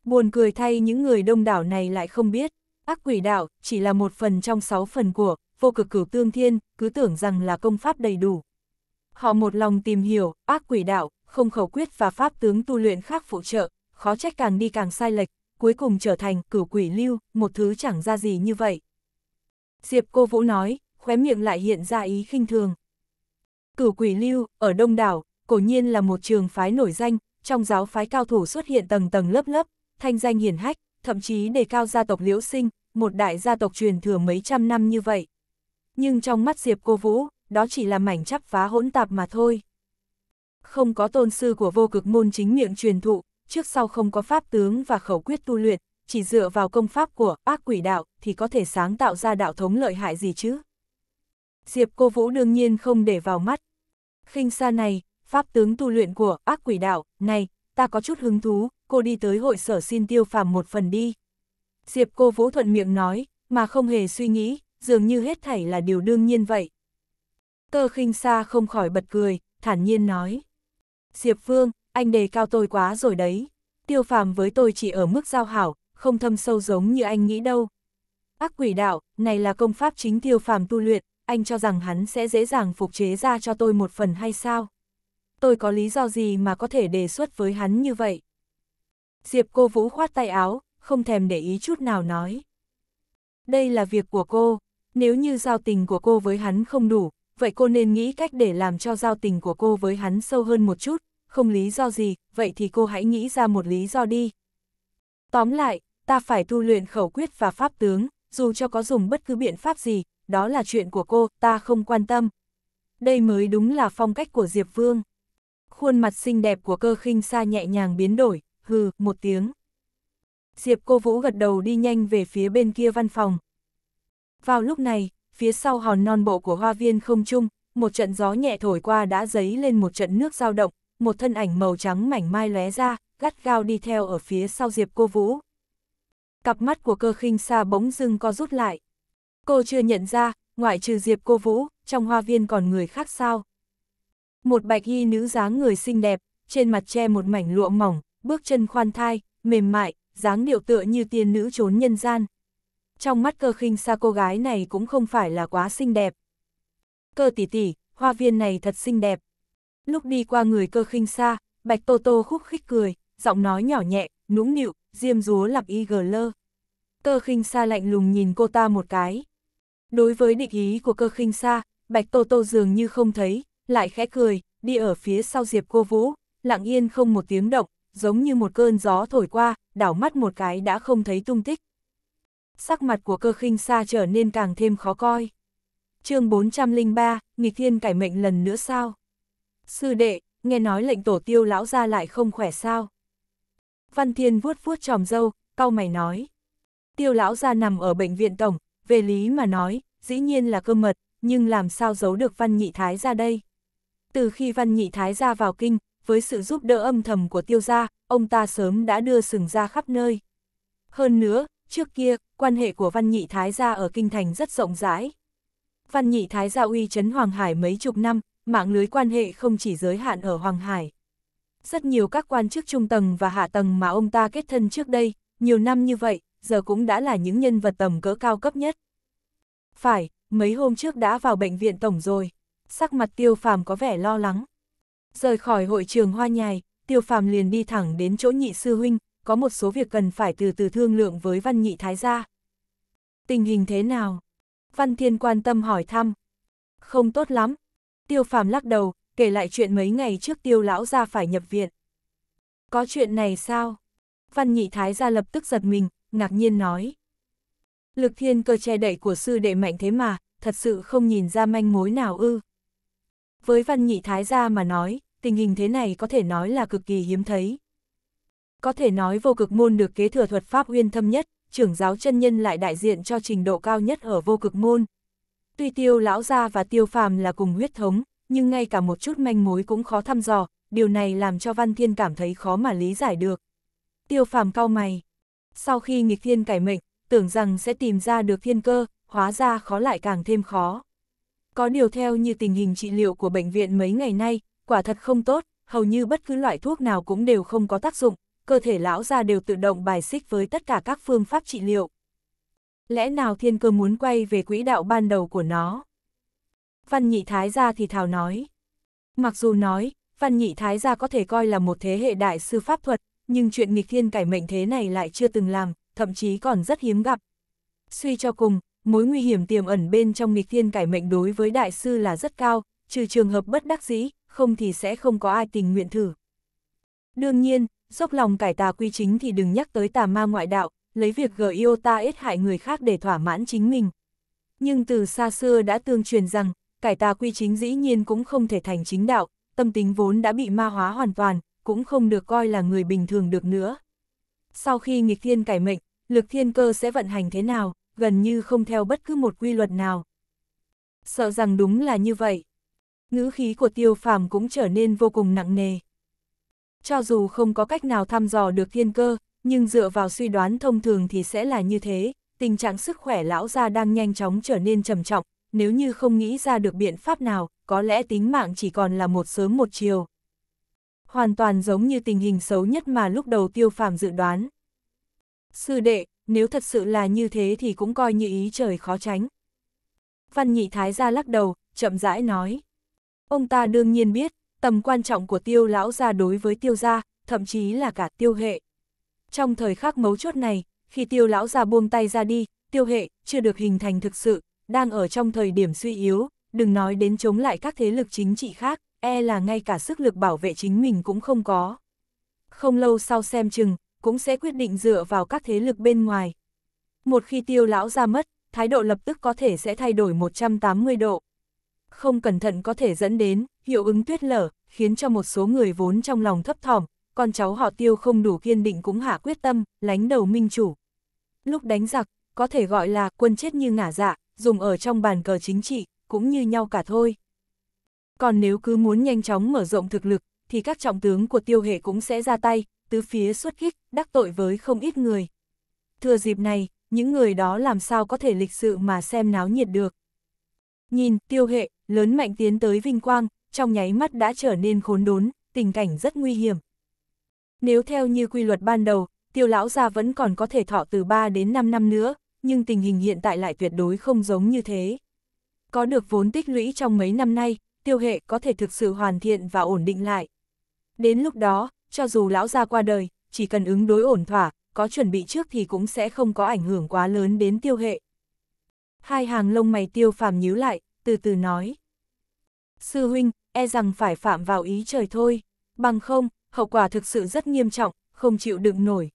Buồn cười thay những người đông đảo này lại không biết, ác quỷ đạo chỉ là một phần trong sáu phần của vô cực cửu tương thiên, cứ tưởng rằng là công pháp đầy đủ. Họ một lòng tìm hiểu, ác quỷ đạo, không khẩu quyết và pháp tướng tu luyện khác phụ trợ, khó trách càng đi càng sai lệch, cuối cùng trở thành cửu quỷ lưu, một thứ chẳng ra gì như vậy. Diệp cô Vũ nói, khóe miệng lại hiện ra ý khinh thường. Cửu quỷ lưu, ở Đông Đảo, cổ nhiên là một trường phái nổi danh, trong giáo phái cao thủ xuất hiện tầng tầng lớp lớp, thanh danh hiển hách, thậm chí đề cao gia tộc liễu sinh, một đại gia tộc truyền thừa mấy trăm năm như vậy. Nhưng trong mắt Diệp cô Vũ, đó chỉ là mảnh chắp phá hỗn tạp mà thôi. Không có tôn sư của vô cực môn chính miệng truyền thụ, trước sau không có pháp tướng và khẩu quyết tu luyện, chỉ dựa vào công pháp của ác quỷ đạo thì có thể sáng tạo ra đạo thống lợi hại gì chứ. Diệp cô Vũ đương nhiên không để vào mắt. khinh xa này, pháp tướng tu luyện của ác quỷ đạo, này, ta có chút hứng thú, cô đi tới hội sở xin tiêu phàm một phần đi. Diệp cô Vũ thuận miệng nói, mà không hề suy nghĩ, dường như hết thảy là điều đương nhiên vậy. Tơ khinh xa không khỏi bật cười, thản nhiên nói. Diệp phương anh đề cao tôi quá rồi đấy. Tiêu phàm với tôi chỉ ở mức giao hảo, không thâm sâu giống như anh nghĩ đâu. Ác quỷ đạo, này là công pháp chính tiêu phàm tu luyện, anh cho rằng hắn sẽ dễ dàng phục chế ra cho tôi một phần hay sao? Tôi có lý do gì mà có thể đề xuất với hắn như vậy? Diệp cô Vũ khoát tay áo, không thèm để ý chút nào nói. Đây là việc của cô, nếu như giao tình của cô với hắn không đủ, vậy cô nên nghĩ cách để làm cho giao tình của cô với hắn sâu hơn một chút, không lý do gì, vậy thì cô hãy nghĩ ra một lý do đi. Tóm lại, ta phải tu luyện khẩu quyết và pháp tướng, dù cho có dùng bất cứ biện pháp gì, đó là chuyện của cô, ta không quan tâm. Đây mới đúng là phong cách của Diệp Vương. Khuôn mặt xinh đẹp của cơ khinh xa nhẹ nhàng biến đổi, hừ, một tiếng. Diệp cô Vũ gật đầu đi nhanh về phía bên kia văn phòng. Vào lúc này, phía sau hòn non bộ của hoa viên không trung, một trận gió nhẹ thổi qua đã dấy lên một trận nước dao động, một thân ảnh màu trắng mảnh mai lóe ra, gắt gao đi theo ở phía sau Diệp Cô Vũ. Cặp mắt của cơ khinh xa bỗng dưng co rút lại. Cô chưa nhận ra, ngoại trừ Diệp Cô Vũ, trong hoa viên còn người khác sao. Một bạch y nữ dáng người xinh đẹp, trên mặt che một mảnh lụa mỏng, bước chân khoan thai, mềm mại, dáng điệu tựa như tiên nữ trốn nhân gian. Trong mắt cơ khinh xa cô gái này cũng không phải là quá xinh đẹp. Cơ tỷ tỷ, hoa viên này thật xinh đẹp. Lúc đi qua người cơ khinh xa, Bạch Tô Tô khúc khích cười, giọng nói nhỏ nhẹ, nũng nịu, diêm rúa lặp y gờ lơ. Cơ khinh xa lạnh lùng nhìn cô ta một cái. Đối với định ý của cơ khinh xa, Bạch Tô Tô dường như không thấy, lại khẽ cười, đi ở phía sau Diệp Cô Vũ, lặng yên không một tiếng động, giống như một cơn gió thổi qua, đảo mắt một cái đã không thấy tung tích. Sắc mặt của cơ khinh xa trở nên càng thêm khó coi. chương 403, Nghịch Thiên cải mệnh lần nữa sao? Sư đệ, nghe nói lệnh tổ tiêu lão ra lại không khỏe sao. Văn Thiên vuốt vuốt tròm dâu, cau mày nói. Tiêu lão ra nằm ở bệnh viện tổng, về lý mà nói, dĩ nhiên là cơ mật, nhưng làm sao giấu được Văn Nhị Thái ra đây. Từ khi Văn Nhị Thái ra vào kinh, với sự giúp đỡ âm thầm của tiêu gia, ông ta sớm đã đưa sừng ra khắp nơi. Hơn nữa, trước kia, quan hệ của Văn Nhị Thái gia ở Kinh Thành rất rộng rãi. Văn Nhị Thái gia uy chấn Hoàng Hải mấy chục năm, mạng lưới quan hệ không chỉ giới hạn ở Hoàng Hải. Rất nhiều các quan chức trung tầng và hạ tầng mà ông ta kết thân trước đây, nhiều năm như vậy, giờ cũng đã là những nhân vật tầm cỡ cao cấp nhất. Phải, mấy hôm trước đã vào bệnh viện tổng rồi, sắc mặt tiêu phàm có vẻ lo lắng. Rời khỏi hội trường hoa nhài, tiêu phàm liền đi thẳng đến chỗ nhị sư huynh, có một số việc cần phải từ từ thương lượng với văn nhị thái gia. Tình hình thế nào? Văn thiên quan tâm hỏi thăm. Không tốt lắm, tiêu phàm lắc đầu, kể lại chuyện mấy ngày trước tiêu lão ra phải nhập viện. Có chuyện này sao? Văn nhị thái ra lập tức giật mình, ngạc nhiên nói. Lực thiên cơ che đẩy của sư đệ mạnh thế mà, thật sự không nhìn ra manh mối nào ư. Với văn nhị thái gia mà nói, tình hình thế này có thể nói là cực kỳ hiếm thấy. Có thể nói vô cực môn được kế thừa thuật pháp uyên thâm nhất, trưởng giáo chân nhân lại đại diện cho trình độ cao nhất ở vô cực môn, Tuy tiêu lão gia và tiêu phàm là cùng huyết thống, nhưng ngay cả một chút manh mối cũng khó thăm dò, điều này làm cho Văn Thiên cảm thấy khó mà lý giải được. Tiêu phàm cau mày. Sau khi nghịch thiên cải mệnh, tưởng rằng sẽ tìm ra được thiên cơ, hóa ra khó lại càng thêm khó. Có điều theo như tình hình trị liệu của bệnh viện mấy ngày nay, quả thật không tốt, hầu như bất cứ loại thuốc nào cũng đều không có tác dụng, cơ thể lão gia đều tự động bài xích với tất cả các phương pháp trị liệu lẽ nào thiên cơ muốn quay về quỹ đạo ban đầu của nó? Văn nhị thái gia thì thào nói. Mặc dù nói, văn nhị thái gia có thể coi là một thế hệ đại sư pháp thuật, nhưng chuyện nghịch thiên cải mệnh thế này lại chưa từng làm, thậm chí còn rất hiếm gặp. Suy cho cùng, mối nguy hiểm tiềm ẩn bên trong nghịch thiên cải mệnh đối với đại sư là rất cao, trừ trường hợp bất đắc dĩ, không thì sẽ không có ai tình nguyện thử. Đương nhiên, dốc lòng cải tà quy chính thì đừng nhắc tới tà ma ngoại đạo, lấy việc gờ yêu ta ít hại người khác để thỏa mãn chính mình. Nhưng từ xa xưa đã tương truyền rằng, cải tà quy chính dĩ nhiên cũng không thể thành chính đạo, tâm tính vốn đã bị ma hóa hoàn toàn, cũng không được coi là người bình thường được nữa. Sau khi nghịch thiên cải mệnh, lực thiên cơ sẽ vận hành thế nào, gần như không theo bất cứ một quy luật nào. Sợ rằng đúng là như vậy. Ngữ khí của tiêu phàm cũng trở nên vô cùng nặng nề. Cho dù không có cách nào thăm dò được thiên cơ, nhưng dựa vào suy đoán thông thường thì sẽ là như thế, tình trạng sức khỏe lão gia đang nhanh chóng trở nên trầm trọng, nếu như không nghĩ ra được biện pháp nào, có lẽ tính mạng chỉ còn là một sớm một chiều. Hoàn toàn giống như tình hình xấu nhất mà lúc đầu tiêu phàm dự đoán. Sư đệ, nếu thật sự là như thế thì cũng coi như ý trời khó tránh. Văn nhị thái gia lắc đầu, chậm rãi nói. Ông ta đương nhiên biết, tầm quan trọng của tiêu lão gia đối với tiêu gia, thậm chí là cả tiêu hệ. Trong thời khắc mấu chốt này, khi tiêu lão già buông tay ra đi, tiêu hệ chưa được hình thành thực sự, đang ở trong thời điểm suy yếu, đừng nói đến chống lại các thế lực chính trị khác, e là ngay cả sức lực bảo vệ chính mình cũng không có. Không lâu sau xem chừng, cũng sẽ quyết định dựa vào các thế lực bên ngoài. Một khi tiêu lão ra mất, thái độ lập tức có thể sẽ thay đổi 180 độ. Không cẩn thận có thể dẫn đến, hiệu ứng tuyết lở, khiến cho một số người vốn trong lòng thấp thỏm, con cháu họ tiêu không đủ kiên định cũng hạ quyết tâm, lánh đầu minh chủ. Lúc đánh giặc, có thể gọi là quân chết như ngả dạ, dùng ở trong bàn cờ chính trị, cũng như nhau cả thôi. Còn nếu cứ muốn nhanh chóng mở rộng thực lực, thì các trọng tướng của tiêu hệ cũng sẽ ra tay, tứ phía xuất kích, đắc tội với không ít người. Thừa dịp này, những người đó làm sao có thể lịch sự mà xem náo nhiệt được. Nhìn, tiêu hệ, lớn mạnh tiến tới vinh quang, trong nháy mắt đã trở nên khốn đốn, tình cảnh rất nguy hiểm. Nếu theo như quy luật ban đầu, tiêu lão gia vẫn còn có thể thọ từ 3 đến 5 năm nữa, nhưng tình hình hiện tại lại tuyệt đối không giống như thế. Có được vốn tích lũy trong mấy năm nay, tiêu hệ có thể thực sự hoàn thiện và ổn định lại. Đến lúc đó, cho dù lão gia qua đời, chỉ cần ứng đối ổn thỏa, có chuẩn bị trước thì cũng sẽ không có ảnh hưởng quá lớn đến tiêu hệ. Hai hàng lông mày tiêu phàm nhíu lại, từ từ nói. Sư huynh, e rằng phải phạm vào ý trời thôi, bằng không, hậu quả thực sự rất nghiêm trọng, không chịu đựng nổi.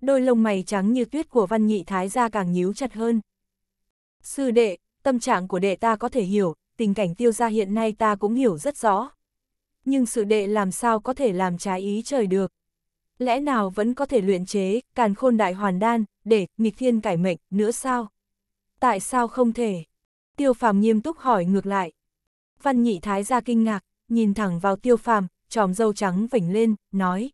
Đôi lông mày trắng như tuyết của văn nhị thái gia càng nhíu chặt hơn. Sư đệ, tâm trạng của đệ ta có thể hiểu, tình cảnh tiêu gia hiện nay ta cũng hiểu rất rõ. Nhưng sư đệ làm sao có thể làm trái ý trời được. Lẽ nào vẫn có thể luyện chế, càn khôn đại hoàn đan, để, nghịch thiên cải mệnh, nữa sao? Tại sao không thể? Tiêu phàm nghiêm túc hỏi ngược lại. Văn nhị thái gia kinh ngạc, nhìn thẳng vào tiêu phàm, tròm dâu trắng vỉnh lên, nói.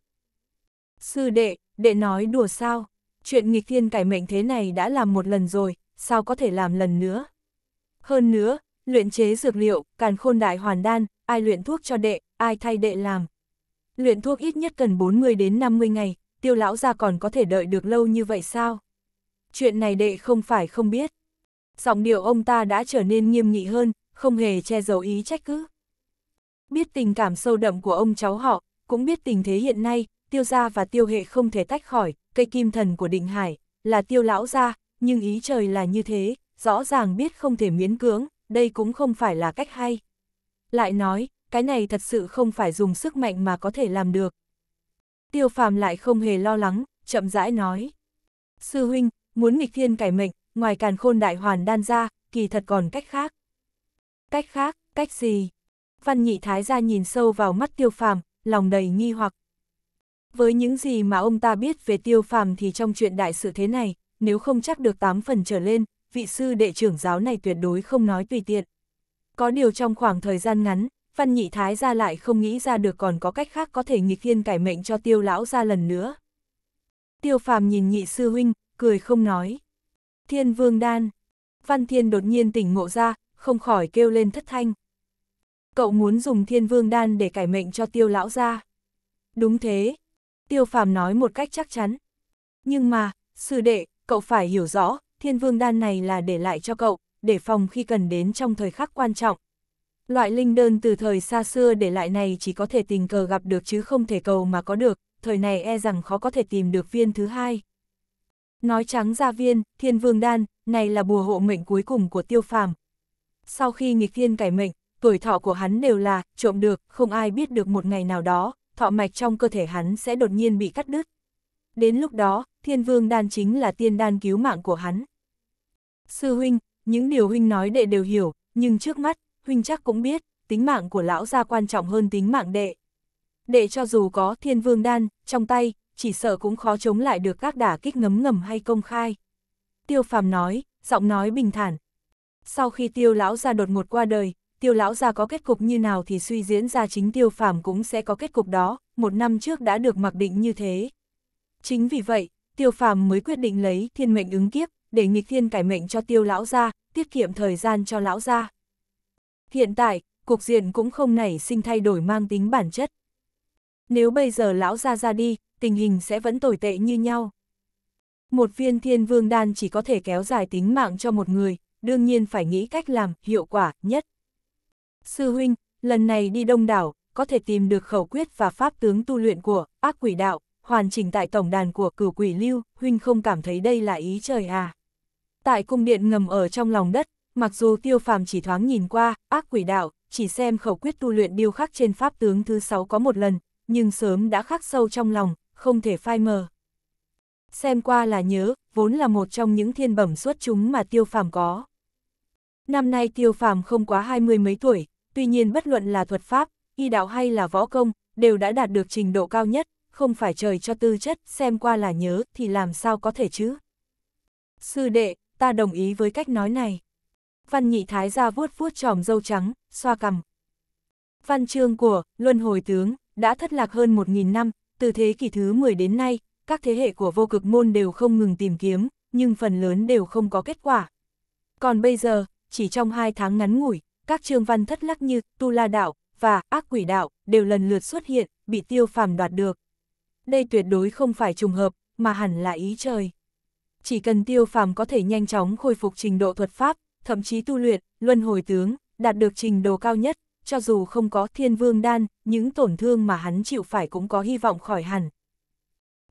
Sư đệ, đệ nói đùa sao? Chuyện nghịch thiên cải mệnh thế này đã làm một lần rồi, sao có thể làm lần nữa? Hơn nữa, luyện chế dược liệu, càn khôn đại hoàn đan, ai luyện thuốc cho đệ, ai thay đệ làm. Luyện thuốc ít nhất cần 40 đến 50 ngày, tiêu lão ra còn có thể đợi được lâu như vậy sao? Chuyện này đệ không phải không biết. Giọng điệu ông ta đã trở nên nghiêm nghị hơn, không hề che giấu ý trách cứ. Biết tình cảm sâu đậm của ông cháu họ, cũng biết tình thế hiện nay, tiêu gia và tiêu hệ không thể tách khỏi, cây kim thần của định hải, là tiêu lão gia, nhưng ý trời là như thế, rõ ràng biết không thể miễn cưỡng, đây cũng không phải là cách hay. Lại nói, cái này thật sự không phải dùng sức mạnh mà có thể làm được. Tiêu phàm lại không hề lo lắng, chậm rãi nói. Sư huynh, muốn nghịch thiên cải mệnh, ngoài càn khôn đại hoàn đan ra, kỳ thật còn cách khác. Cách khác, cách gì? văn nhị thái gia nhìn sâu vào mắt tiêu phàm, lòng đầy nghi hoặc. Với những gì mà ông ta biết về tiêu phàm thì trong chuyện đại sự thế này, nếu không chắc được 8 phần trở lên, vị sư đệ trưởng giáo này tuyệt đối không nói tùy tiện. Có điều trong khoảng thời gian ngắn, văn nhị thái gia lại không nghĩ ra được còn có cách khác có thể nghịch thiên cải mệnh cho tiêu lão ra lần nữa. Tiêu phàm nhìn nhị sư huynh, cười không nói. Thiên vương đan. Văn thiên đột nhiên tỉnh ngộ ra, không khỏi kêu lên thất thanh cậu muốn dùng thiên vương đan để cải mệnh cho tiêu lão ra. Đúng thế, tiêu phàm nói một cách chắc chắn. Nhưng mà, sư đệ, cậu phải hiểu rõ, thiên vương đan này là để lại cho cậu, để phòng khi cần đến trong thời khắc quan trọng. Loại linh đơn từ thời xa xưa để lại này chỉ có thể tình cờ gặp được chứ không thể cầu mà có được, thời này e rằng khó có thể tìm được viên thứ hai. Nói trắng ra viên, thiên vương đan, này là bùa hộ mệnh cuối cùng của tiêu phàm. Sau khi nghịch thiên cải mệnh, tuổi thọ của hắn đều là, trộm được, không ai biết được một ngày nào đó, thọ mạch trong cơ thể hắn sẽ đột nhiên bị cắt đứt. Đến lúc đó, thiên vương đan chính là tiên đan cứu mạng của hắn. Sư huynh, những điều huynh nói đệ đều hiểu, nhưng trước mắt, huynh chắc cũng biết, tính mạng của lão gia quan trọng hơn tính mạng đệ. Đệ cho dù có thiên vương đan, trong tay, chỉ sợ cũng khó chống lại được các đả kích ngấm ngầm hay công khai. Tiêu phàm nói, giọng nói bình thản. Sau khi tiêu lão gia đột ngột qua đời, tiêu lão gia có kết cục như nào thì suy diễn ra chính tiêu phàm cũng sẽ có kết cục đó, một năm trước đã được mặc định như thế. Chính vì vậy, tiêu phàm mới quyết định lấy thiên mệnh ứng kiếp, để nghịch thiên cải mệnh cho tiêu lão gia, tiết kiệm thời gian cho lão gia. Hiện tại, cục diện cũng không nảy sinh thay đổi mang tính bản chất. Nếu bây giờ lão gia ra đi, tình hình sẽ vẫn tồi tệ như nhau. Một viên thiên vương đan chỉ có thể kéo dài tính mạng cho một người, đương nhiên phải nghĩ cách làm hiệu quả nhất. Sư huynh, lần này đi đông đảo, có thể tìm được khẩu quyết và pháp tướng tu luyện của ác quỷ đạo, hoàn chỉnh tại tổng đàn của cửu quỷ lưu, huynh không cảm thấy đây là ý trời à. Tại cung điện ngầm ở trong lòng đất, mặc dù tiêu phàm chỉ thoáng nhìn qua, ác quỷ đạo, chỉ xem khẩu quyết tu luyện điêu khắc trên pháp tướng thứ sáu có một lần, nhưng sớm đã khắc sâu trong lòng, không thể phai mờ. Xem qua là nhớ, vốn là một trong những thiên bẩm xuất chúng mà tiêu phàm có. Năm nay tiêu phàm không quá hai mươi mấy tuổi, Tuy nhiên bất luận là thuật pháp, y đạo hay là võ công, đều đã đạt được trình độ cao nhất, không phải trời cho tư chất, xem qua là nhớ, thì làm sao có thể chứ? Sư đệ, ta đồng ý với cách nói này. Văn nhị thái ra vuốt vuốt tròm dâu trắng, xoa cằm. Văn chương của Luân Hồi Tướng đã thất lạc hơn 1.000 năm, từ thế kỷ thứ 10 đến nay, các thế hệ của vô cực môn đều không ngừng tìm kiếm, nhưng phần lớn đều không có kết quả. Còn bây giờ, chỉ trong hai tháng ngắn ngủi, các chương văn thất lắc như Tu La Đạo và Ác Quỷ Đạo đều lần lượt xuất hiện, bị tiêu phàm đoạt được. Đây tuyệt đối không phải trùng hợp, mà hẳn là ý trời. Chỉ cần tiêu phàm có thể nhanh chóng khôi phục trình độ thuật pháp, thậm chí tu luyện, luân hồi tướng, đạt được trình độ cao nhất, cho dù không có thiên vương đan, những tổn thương mà hắn chịu phải cũng có hy vọng khỏi hẳn.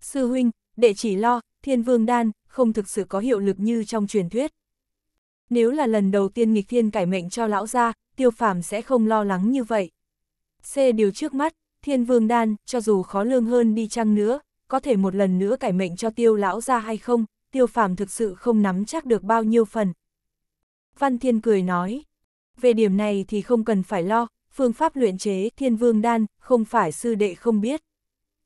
Sư huynh, đệ chỉ lo, thiên vương đan, không thực sự có hiệu lực như trong truyền thuyết nếu là lần đầu tiên nghịch thiên cải mệnh cho lão gia, tiêu phàm sẽ không lo lắng như vậy. C điều trước mắt, thiên vương đan, cho dù khó lương hơn đi chăng nữa, có thể một lần nữa cải mệnh cho tiêu lão gia hay không, tiêu phàm thực sự không nắm chắc được bao nhiêu phần. Văn thiên cười nói, về điểm này thì không cần phải lo, phương pháp luyện chế thiên vương đan không phải sư đệ không biết.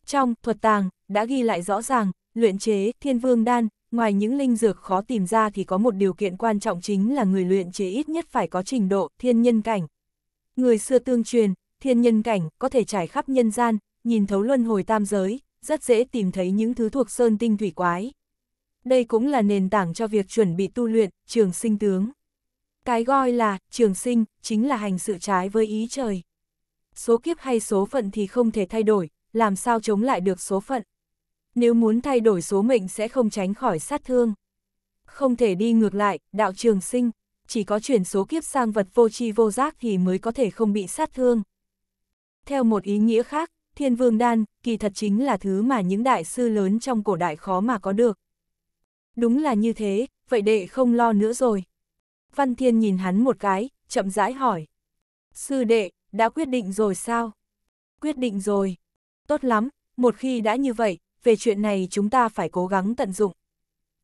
Trong thuật tàng, đã ghi lại rõ ràng, luyện chế thiên vương đan ngoài những linh dược khó tìm ra thì có một điều kiện quan trọng chính là người luyện chế ít nhất phải có trình độ thiên nhân cảnh. Người xưa tương truyền, thiên nhân cảnh có thể trải khắp nhân gian, nhìn thấu luân hồi tam giới, rất dễ tìm thấy những thứ thuộc sơn tinh thủy quái. Đây cũng là nền tảng cho việc chuẩn bị tu luyện, trường sinh tướng. Cái gọi là trường sinh chính là hành sự trái với ý trời. Số kiếp hay số phận thì không thể thay đổi, làm sao chống lại được số phận nếu muốn thay đổi số mệnh sẽ không tránh khỏi sát thương. Không thể đi ngược lại, đạo trường sinh, chỉ có chuyển số kiếp sang vật vô tri vô giác thì mới có thể không bị sát thương. Theo một ý nghĩa khác, thiên vương đan, kỳ thật chính là thứ mà những đại sư lớn trong cổ đại khó mà có được. Đúng là như thế, vậy đệ không lo nữa rồi. Văn Thiên nhìn hắn một cái, chậm rãi hỏi. Sư đệ, đã quyết định rồi sao? Quyết định rồi. Tốt lắm, một khi đã như vậy, về chuyện này chúng ta phải cố gắng tận dụng.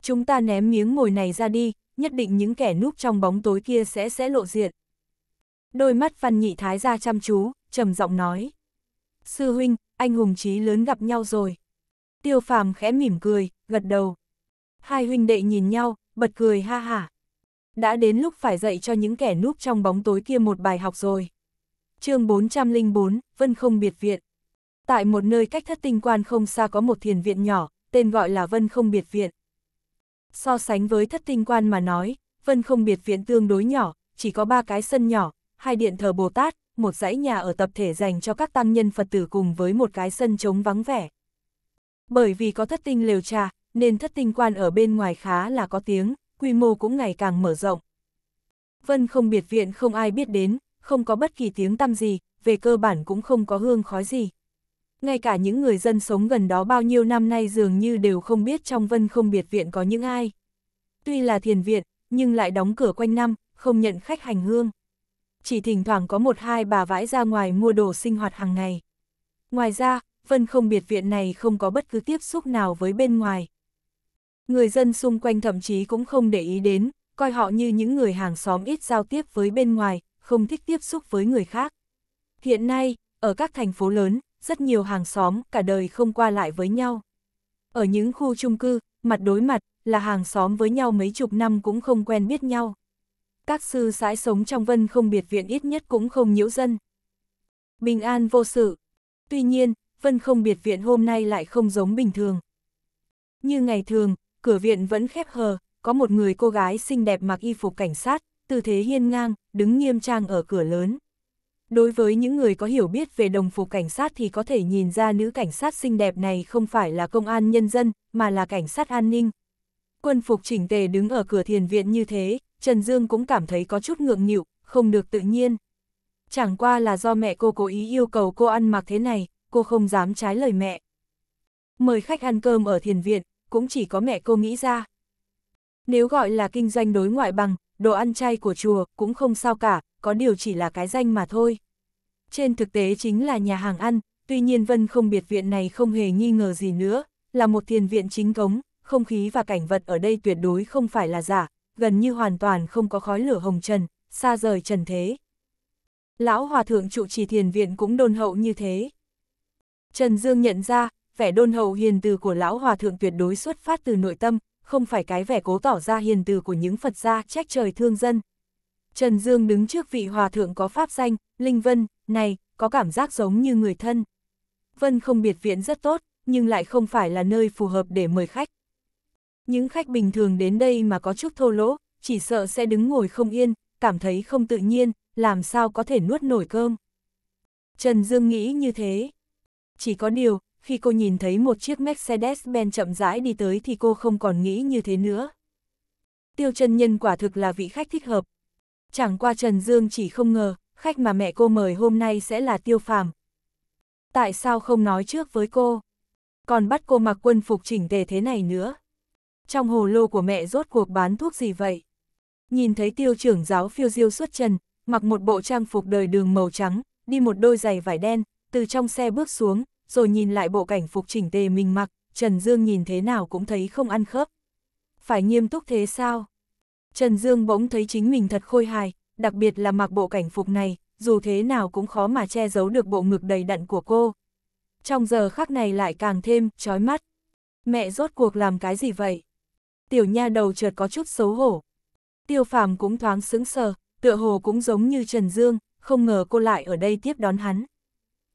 Chúng ta ném miếng mồi này ra đi, nhất định những kẻ núp trong bóng tối kia sẽ sẽ lộ diện. Đôi mắt Văn Nhị Thái ra chăm chú, trầm giọng nói. Sư huynh, anh hùng chí lớn gặp nhau rồi. Tiêu phàm khẽ mỉm cười, gật đầu. Hai huynh đệ nhìn nhau, bật cười ha hả. Đã đến lúc phải dạy cho những kẻ núp trong bóng tối kia một bài học rồi. chương 404, Vân không biệt viện. Tại một nơi cách thất tinh quan không xa có một thiền viện nhỏ, tên gọi là Vân Không Biệt Viện. So sánh với thất tinh quan mà nói, Vân Không Biệt Viện tương đối nhỏ, chỉ có ba cái sân nhỏ, hai điện thờ Bồ Tát, một dãy nhà ở tập thể dành cho các tăng nhân Phật tử cùng với một cái sân trống vắng vẻ. Bởi vì có thất tinh lều trà, nên thất tinh quan ở bên ngoài khá là có tiếng, quy mô cũng ngày càng mở rộng. Vân không biệt viện không ai biết đến, không có bất kỳ tiếng tăm gì, về cơ bản cũng không có hương khói gì ngay cả những người dân sống gần đó bao nhiêu năm nay dường như đều không biết trong vân không biệt viện có những ai. Tuy là thiền viện, nhưng lại đóng cửa quanh năm, không nhận khách hành hương. Chỉ thỉnh thoảng có một hai bà vãi ra ngoài mua đồ sinh hoạt hàng ngày. Ngoài ra, vân không biệt viện này không có bất cứ tiếp xúc nào với bên ngoài. Người dân xung quanh thậm chí cũng không để ý đến, coi họ như những người hàng xóm ít giao tiếp với bên ngoài, không thích tiếp xúc với người khác. Hiện nay, ở các thành phố lớn, rất nhiều hàng xóm cả đời không qua lại với nhau. Ở những khu chung cư, mặt đối mặt, là hàng xóm với nhau mấy chục năm cũng không quen biết nhau. Các sư sãi sống trong vân không biệt viện ít nhất cũng không nhiễu dân. Bình an vô sự. Tuy nhiên, vân không biệt viện hôm nay lại không giống bình thường. Như ngày thường, cửa viện vẫn khép hờ, có một người cô gái xinh đẹp mặc y phục cảnh sát, tư thế hiên ngang, đứng nghiêm trang ở cửa lớn. Đối với những người có hiểu biết về đồng phục cảnh sát thì có thể nhìn ra nữ cảnh sát xinh đẹp này không phải là công an nhân dân, mà là cảnh sát an ninh. Quân phục chỉnh tề đứng ở cửa thiền viện như thế, Trần Dương cũng cảm thấy có chút ngượng nghịu, không được tự nhiên. Chẳng qua là do mẹ cô cố ý yêu cầu cô ăn mặc thế này, cô không dám trái lời mẹ. Mời khách ăn cơm ở thiền viện, cũng chỉ có mẹ cô nghĩ ra. Nếu gọi là kinh doanh đối ngoại bằng, đồ ăn chay của chùa cũng không sao cả, có điều chỉ là cái danh mà thôi. Trên thực tế chính là nhà hàng ăn, tuy nhiên Vân không biệt viện này không hề nghi ngờ gì nữa, là một thiền viện chính cống, không khí và cảnh vật ở đây tuyệt đối không phải là giả, gần như hoàn toàn không có khói lửa hồng trần, xa rời trần thế. Lão Hòa Thượng trụ trì thiền viện cũng đôn hậu như thế. Trần Dương nhận ra, vẻ đôn hậu hiền từ của Lão Hòa Thượng tuyệt đối xuất phát từ nội tâm, không phải cái vẻ cố tỏ ra hiền từ của những Phật gia trách trời thương dân. Trần Dương đứng trước vị hòa thượng có pháp danh, Linh Vân, này, có cảm giác giống như người thân. Vân không biệt viện rất tốt, nhưng lại không phải là nơi phù hợp để mời khách. Những khách bình thường đến đây mà có chút thô lỗ, chỉ sợ sẽ đứng ngồi không yên, cảm thấy không tự nhiên, làm sao có thể nuốt nổi cơm. Trần Dương nghĩ như thế. Chỉ có điều, khi cô nhìn thấy một chiếc Mercedes-Benz chậm rãi đi tới thì cô không còn nghĩ như thế nữa. Tiêu chân nhân quả thực là vị khách thích hợp, chẳng qua Trần Dương chỉ không ngờ, khách mà mẹ cô mời hôm nay sẽ là tiêu phàm. Tại sao không nói trước với cô? Còn bắt cô mặc quân phục chỉnh tề thế này nữa. Trong hồ lô của mẹ rốt cuộc bán thuốc gì vậy? Nhìn thấy tiêu trưởng giáo phiêu diêu xuất trần, mặc một bộ trang phục đời đường màu trắng, đi một đôi giày vải đen, từ trong xe bước xuống, rồi nhìn lại bộ cảnh phục chỉnh tề mình mặc, Trần Dương nhìn thế nào cũng thấy không ăn khớp. Phải nghiêm túc thế sao? Trần Dương bỗng thấy chính mình thật khôi hài, đặc biệt là mặc bộ cảnh phục này, dù thế nào cũng khó mà che giấu được bộ ngực đầy đặn của cô. Trong giờ khắc này lại càng thêm, chói mắt. Mẹ rốt cuộc làm cái gì vậy? Tiểu nha đầu chợt có chút xấu hổ. Tiêu phàm cũng thoáng sững sờ, tựa hồ cũng giống như Trần Dương, không ngờ cô lại ở đây tiếp đón hắn.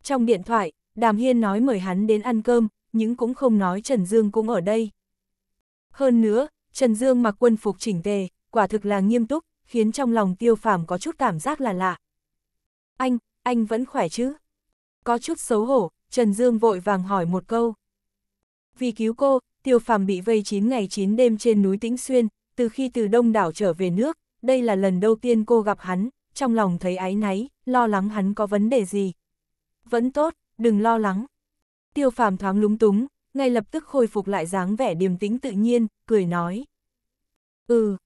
Trong điện thoại, Đàm Hiên nói mời hắn đến ăn cơm, nhưng cũng không nói Trần Dương cũng ở đây. Hơn nữa, Trần Dương mặc quân phục chỉnh tề, quả thực là nghiêm túc, khiến trong lòng tiêu phàm có chút cảm giác là lạ. Anh, anh vẫn khỏe chứ? Có chút xấu hổ, Trần Dương vội vàng hỏi một câu. Vì cứu cô, tiêu phàm bị vây 9 ngày 9 đêm trên núi Tĩnh Xuyên, từ khi từ Đông Đảo trở về nước, đây là lần đầu tiên cô gặp hắn, trong lòng thấy áy náy, lo lắng hắn có vấn đề gì. Vẫn tốt, đừng lo lắng. Tiêu phàm thoáng lúng túng, ngay lập tức khôi phục lại dáng vẻ điềm tĩnh tự nhiên, cười nói. Ừ,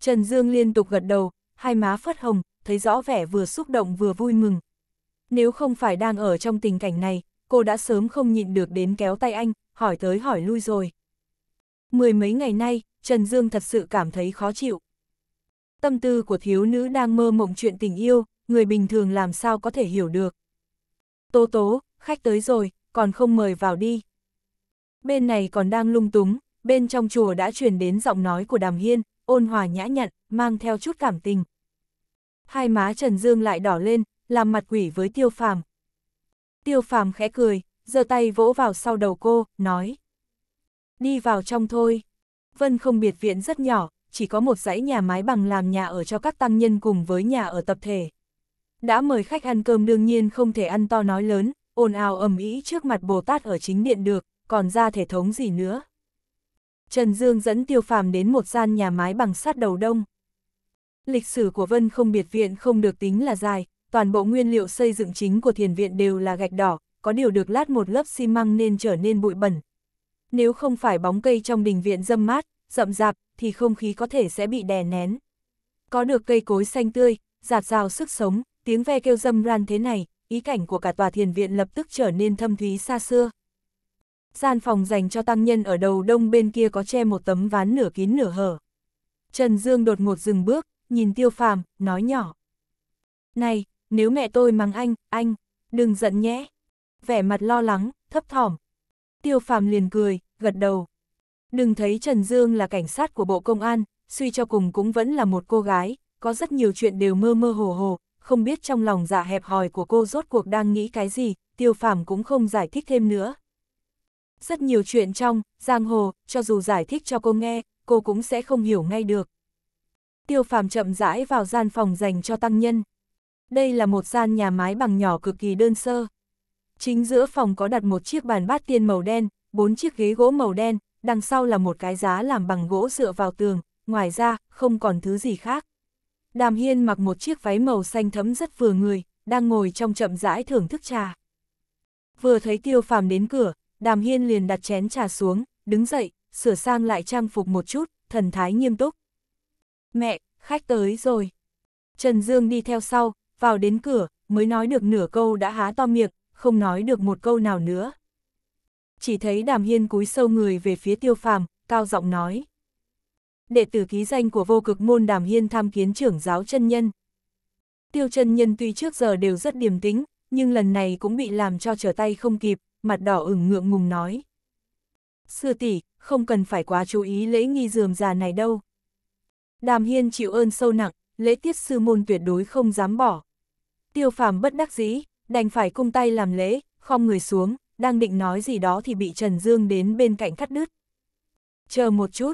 Trần Dương liên tục gật đầu, hai má phất hồng, thấy rõ vẻ vừa xúc động vừa vui mừng. Nếu không phải đang ở trong tình cảnh này, cô đã sớm không nhịn được đến kéo tay anh, hỏi tới hỏi lui rồi. Mười mấy ngày nay, Trần Dương thật sự cảm thấy khó chịu. Tâm tư của thiếu nữ đang mơ mộng chuyện tình yêu, người bình thường làm sao có thể hiểu được. Tố tố, khách tới rồi, còn không mời vào đi. Bên này còn đang lung túng, bên trong chùa đã truyền đến giọng nói của Đàm Hiên, ôn hòa nhã nhặn, mang theo chút cảm tình. Hai má Trần Dương lại đỏ lên, làm mặt quỷ với Tiêu Phàm. Tiêu Phàm khẽ cười, giơ tay vỗ vào sau đầu cô, nói. Đi vào trong thôi. Vân không biệt viện rất nhỏ, chỉ có một dãy nhà mái bằng làm nhà ở cho các tăng nhân cùng với nhà ở tập thể. Đã mời khách ăn cơm đương nhiên không thể ăn to nói lớn, ồn ào ầm ĩ trước mặt Bồ Tát ở chính điện được, còn ra thể thống gì nữa. Trần Dương dẫn Tiêu Phàm đến một gian nhà mái bằng sắt đầu đông. Lịch sử của Vân không biệt viện không được tính là dài, toàn bộ nguyên liệu xây dựng chính của thiền viện đều là gạch đỏ, có điều được lát một lớp xi măng nên trở nên bụi bẩn. Nếu không phải bóng cây trong đình viện dâm mát, rậm rạp, thì không khí có thể sẽ bị đè nén. Có được cây cối xanh tươi, giạt rào sức sống, tiếng ve kêu dâm ran thế này, ý cảnh của cả tòa thiền viện lập tức trở nên thâm thúy xa xưa. Gian phòng dành cho tăng nhân ở đầu đông bên kia có che một tấm ván nửa kín nửa hở. Trần Dương đột ngột dừng bước, nhìn Tiêu Phàm, nói nhỏ. Này, nếu mẹ tôi mắng anh, anh, đừng giận nhé. Vẻ mặt lo lắng, thấp thỏm. Tiêu Phàm liền cười, gật đầu. Đừng thấy Trần Dương là cảnh sát của Bộ Công an, suy cho cùng cũng vẫn là một cô gái, có rất nhiều chuyện đều mơ mơ hồ hồ, không biết trong lòng dạ hẹp hòi của cô rốt cuộc đang nghĩ cái gì, Tiêu Phàm cũng không giải thích thêm nữa. Rất nhiều chuyện trong, giang hồ, cho dù giải thích cho cô nghe, cô cũng sẽ không hiểu ngay được. Tiêu phàm chậm rãi vào gian phòng dành cho tăng nhân. Đây là một gian nhà mái bằng nhỏ cực kỳ đơn sơ. Chính giữa phòng có đặt một chiếc bàn bát tiên màu đen, bốn chiếc ghế gỗ màu đen, đằng sau là một cái giá làm bằng gỗ dựa vào tường, ngoài ra, không còn thứ gì khác. Đàm Hiên mặc một chiếc váy màu xanh thấm rất vừa người, đang ngồi trong chậm rãi thưởng thức trà. Vừa thấy Tiêu Phàm đến cửa, Đàm Hiên liền đặt chén trà xuống, đứng dậy, sửa sang lại trang phục một chút, thần thái nghiêm túc. Mẹ, khách tới rồi. Trần Dương đi theo sau, vào đến cửa, mới nói được nửa câu đã há to miệng, không nói được một câu nào nữa. Chỉ thấy Đàm Hiên cúi sâu người về phía tiêu phàm, cao giọng nói. Đệ tử ký danh của vô cực môn Đàm Hiên tham kiến trưởng giáo chân nhân. Tiêu chân nhân tuy trước giờ đều rất điềm tĩnh, nhưng lần này cũng bị làm cho trở tay không kịp, mặt đỏ ửng ngượng ngùng nói. Sư tỷ, không cần phải quá chú ý lễ nghi dườm già này đâu. Đàm Hiên chịu ơn sâu nặng, lễ tiết sư môn tuyệt đối không dám bỏ. Tiêu phàm bất đắc dĩ, đành phải cung tay làm lễ, khom người xuống, đang định nói gì đó thì bị Trần Dương đến bên cạnh cắt đứt. Chờ một chút,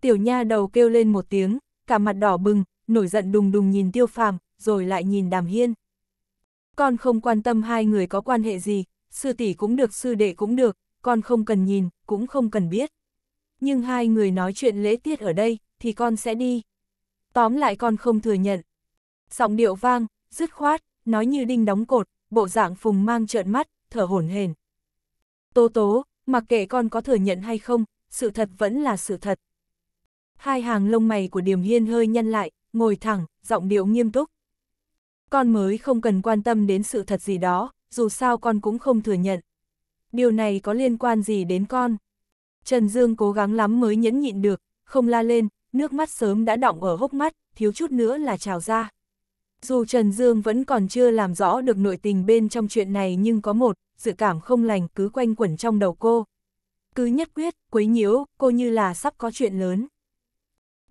tiểu nha đầu kêu lên một tiếng, cả mặt đỏ bừng, nổi giận đùng đùng nhìn tiêu phàm, rồi lại nhìn đàm hiên. Con không quan tâm hai người có quan hệ gì, sư tỷ cũng được sư đệ cũng được, con không cần nhìn, cũng không cần biết. Nhưng hai người nói chuyện lễ tiết ở đây, thì con sẽ đi. Tóm lại con không thừa nhận. Giọng điệu vang, dứt khoát, nói như đinh đóng cột, bộ dạng phùng mang trợn mắt, thở hổn hển. Tố tố, mặc kệ con có thừa nhận hay không, sự thật vẫn là sự thật. Hai hàng lông mày của Điềm Hiên hơi nhăn lại, ngồi thẳng, giọng điệu nghiêm túc. Con mới không cần quan tâm đến sự thật gì đó, dù sao con cũng không thừa nhận. Điều này có liên quan gì đến con? Trần Dương cố gắng lắm mới nhẫn nhịn được, không la lên, nước mắt sớm đã đọng ở hốc mắt, thiếu chút nữa là trào ra. Dù Trần Dương vẫn còn chưa làm rõ được nội tình bên trong chuyện này nhưng có một, dự cảm không lành cứ quanh quẩn trong đầu cô. Cứ nhất quyết, quấy nhiễu, cô như là sắp có chuyện lớn.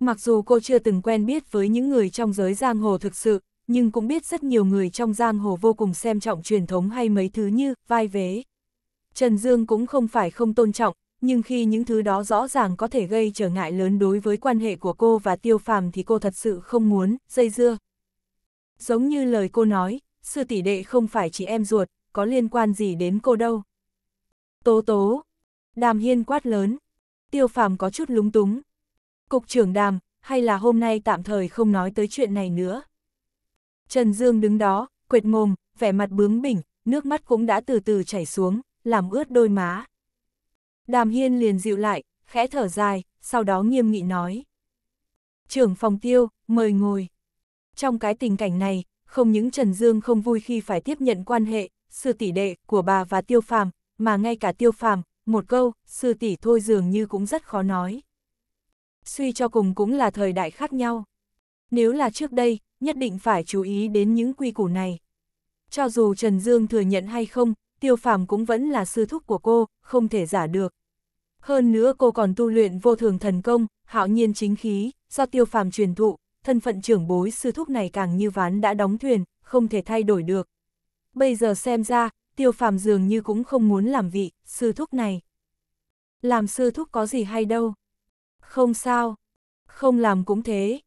Mặc dù cô chưa từng quen biết với những người trong giới giang hồ thực sự, nhưng cũng biết rất nhiều người trong giang hồ vô cùng xem trọng truyền thống hay mấy thứ như vai vế. Trần Dương cũng không phải không tôn trọng, nhưng khi những thứ đó rõ ràng có thể gây trở ngại lớn đối với quan hệ của cô và tiêu phàm thì cô thật sự không muốn, dây dưa. Giống như lời cô nói, sư tỷ đệ không phải chị em ruột, có liên quan gì đến cô đâu. Tố tố, đàm hiên quát lớn, tiêu phàm có chút lúng túng. Cục trưởng đàm, hay là hôm nay tạm thời không nói tới chuyện này nữa. Trần Dương đứng đó, quệt mồm, vẻ mặt bướng bỉnh, nước mắt cũng đã từ từ chảy xuống, làm ướt đôi má. Đàm Hiên liền dịu lại, khẽ thở dài, sau đó nghiêm nghị nói. Trưởng phòng tiêu, mời ngồi. Trong cái tình cảnh này, không những Trần Dương không vui khi phải tiếp nhận quan hệ, sư tỷ đệ của bà và tiêu phàm, mà ngay cả tiêu phàm, một câu, sư tỷ thôi dường như cũng rất khó nói. Suy cho cùng cũng là thời đại khác nhau. Nếu là trước đây, nhất định phải chú ý đến những quy củ này. Cho dù Trần Dương thừa nhận hay không, Tiêu Phàm cũng vẫn là sư thúc của cô, không thể giả được. Hơn nữa cô còn tu luyện vô thường thần công, hạo nhiên chính khí, do Tiêu Phàm truyền thụ, thân phận trưởng bối sư thúc này càng như ván đã đóng thuyền, không thể thay đổi được. Bây giờ xem ra, Tiêu Phàm dường như cũng không muốn làm vị sư thúc này. Làm sư thúc có gì hay đâu? Không sao, không làm cũng thế.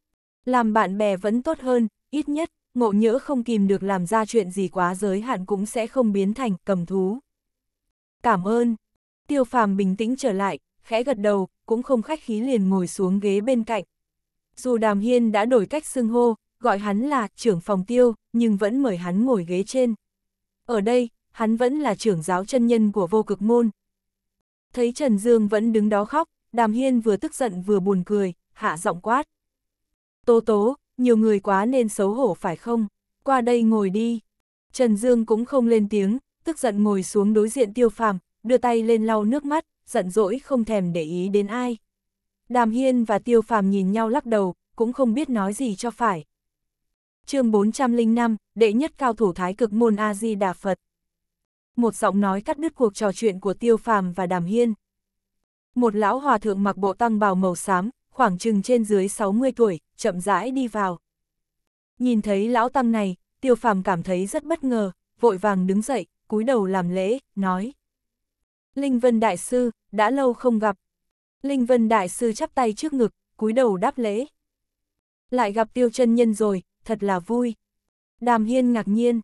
Làm bạn bè vẫn tốt hơn, ít nhất, ngộ nhỡ không kìm được làm ra chuyện gì quá giới hạn cũng sẽ không biến thành cầm thú. Cảm ơn. Tiêu phàm bình tĩnh trở lại, khẽ gật đầu, cũng không khách khí liền ngồi xuống ghế bên cạnh. Dù đàm hiên đã đổi cách xưng hô, gọi hắn là trưởng phòng tiêu, nhưng vẫn mời hắn ngồi ghế trên. Ở đây, hắn vẫn là trưởng giáo chân nhân của vô cực môn. Thấy Trần Dương vẫn đứng đó khóc, đàm hiên vừa tức giận vừa buồn cười, hạ giọng quát. Tố tố, nhiều người quá nên xấu hổ phải không? Qua đây ngồi đi. Trần Dương cũng không lên tiếng, tức giận ngồi xuống đối diện tiêu phàm, đưa tay lên lau nước mắt, giận dỗi không thèm để ý đến ai. Đàm Hiên và tiêu phàm nhìn nhau lắc đầu, cũng không biết nói gì cho phải. chương 405, đệ nhất cao thủ thái cực môn A-di Đà Phật. Một giọng nói cắt đứt cuộc trò chuyện của tiêu phàm và đàm hiên. Một lão hòa thượng mặc bộ tăng bào màu xám, khoảng chừng trên dưới 60 tuổi, chậm rãi đi vào. Nhìn thấy lão tăng này, tiêu phàm cảm thấy rất bất ngờ, vội vàng đứng dậy, cúi đầu làm lễ, nói. Linh Vân Đại Sư, đã lâu không gặp. Linh Vân Đại Sư chắp tay trước ngực, cúi đầu đáp lễ. Lại gặp tiêu chân nhân rồi, thật là vui. Đàm Hiên ngạc nhiên.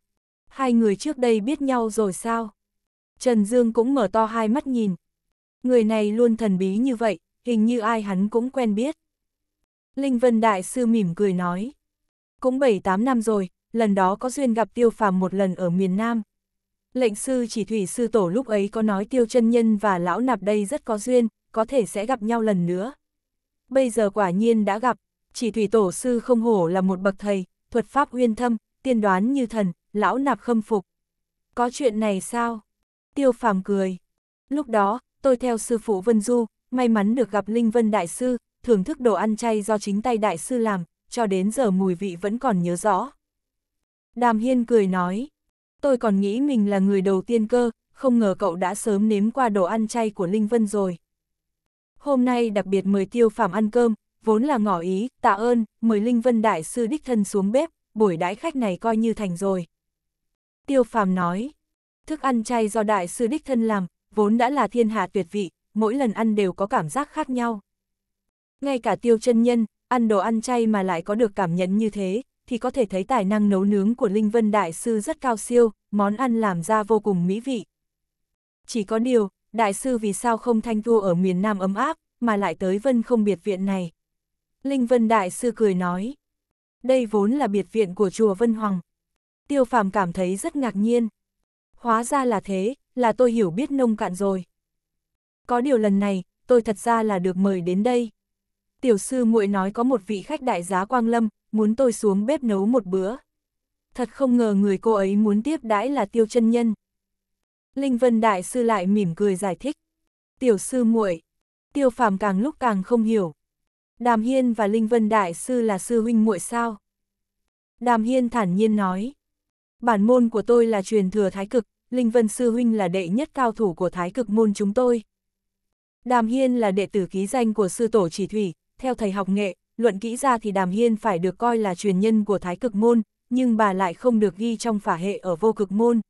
Hai người trước đây biết nhau rồi sao? Trần Dương cũng mở to hai mắt nhìn. Người này luôn thần bí như vậy, hình như ai hắn cũng quen biết. Linh Vân Đại Sư mỉm cười nói. Cũng 7-8 năm rồi, lần đó có duyên gặp tiêu phàm một lần ở miền Nam. Lệnh sư chỉ thủy sư tổ lúc ấy có nói tiêu chân nhân và lão nạp đây rất có duyên, có thể sẽ gặp nhau lần nữa. Bây giờ quả nhiên đã gặp, chỉ thủy tổ sư không hổ là một bậc thầy, thuật pháp uyên thâm, tiên đoán như thần, lão nạp khâm phục. Có chuyện này sao? Tiêu phàm cười. Lúc đó, tôi theo sư phụ Vân Du, may mắn được gặp Linh Vân Đại Sư, thưởng thức đồ ăn chay do chính tay Đại Sư làm, cho đến giờ mùi vị vẫn còn nhớ rõ. Đàm Hiên cười nói, tôi còn nghĩ mình là người đầu tiên cơ, không ngờ cậu đã sớm nếm qua đồ ăn chay của Linh Vân rồi. Hôm nay đặc biệt mời Tiêu Phạm ăn cơm, vốn là ngỏ ý, tạ ơn, mời Linh Vân Đại Sư đích thân xuống bếp, buổi đãi khách này coi như thành rồi. Tiêu Phạm nói, thức ăn chay do Đại Sư đích thân làm, vốn đã là thiên hạ tuyệt vị, mỗi lần ăn đều có cảm giác khác nhau. Ngay cả tiêu chân nhân, ăn đồ ăn chay mà lại có được cảm nhận như thế, thì có thể thấy tài năng nấu nướng của Linh Vân Đại Sư rất cao siêu, món ăn làm ra vô cùng mỹ vị. Chỉ có điều, Đại Sư vì sao không thanh thua ở miền Nam ấm áp, mà lại tới Vân không biệt viện này? Linh Vân Đại Sư cười nói, đây vốn là biệt viện của chùa Vân Hoàng. Tiêu Phàm cảm thấy rất ngạc nhiên. Hóa ra là thế, là tôi hiểu biết nông cạn rồi. Có điều lần này, tôi thật ra là được mời đến đây. Tiểu sư muội nói có một vị khách đại giá Quang Lâm, muốn tôi xuống bếp nấu một bữa. Thật không ngờ người cô ấy muốn tiếp đãi là tiêu chân nhân. Linh Vân Đại Sư lại mỉm cười giải thích. Tiểu sư muội tiêu phàm càng lúc càng không hiểu. Đàm Hiên và Linh Vân Đại Sư là sư huynh muội sao? Đàm Hiên thản nhiên nói. Bản môn của tôi là truyền thừa thái cực, Linh Vân Sư Huynh là đệ nhất cao thủ của thái cực môn chúng tôi. Đàm Hiên là đệ tử ký danh của sư tổ chỉ thủy, theo thầy học nghệ, luận kỹ ra thì Đàm Hiên phải được coi là truyền nhân của thái cực môn, nhưng bà lại không được ghi trong phả hệ ở vô cực môn.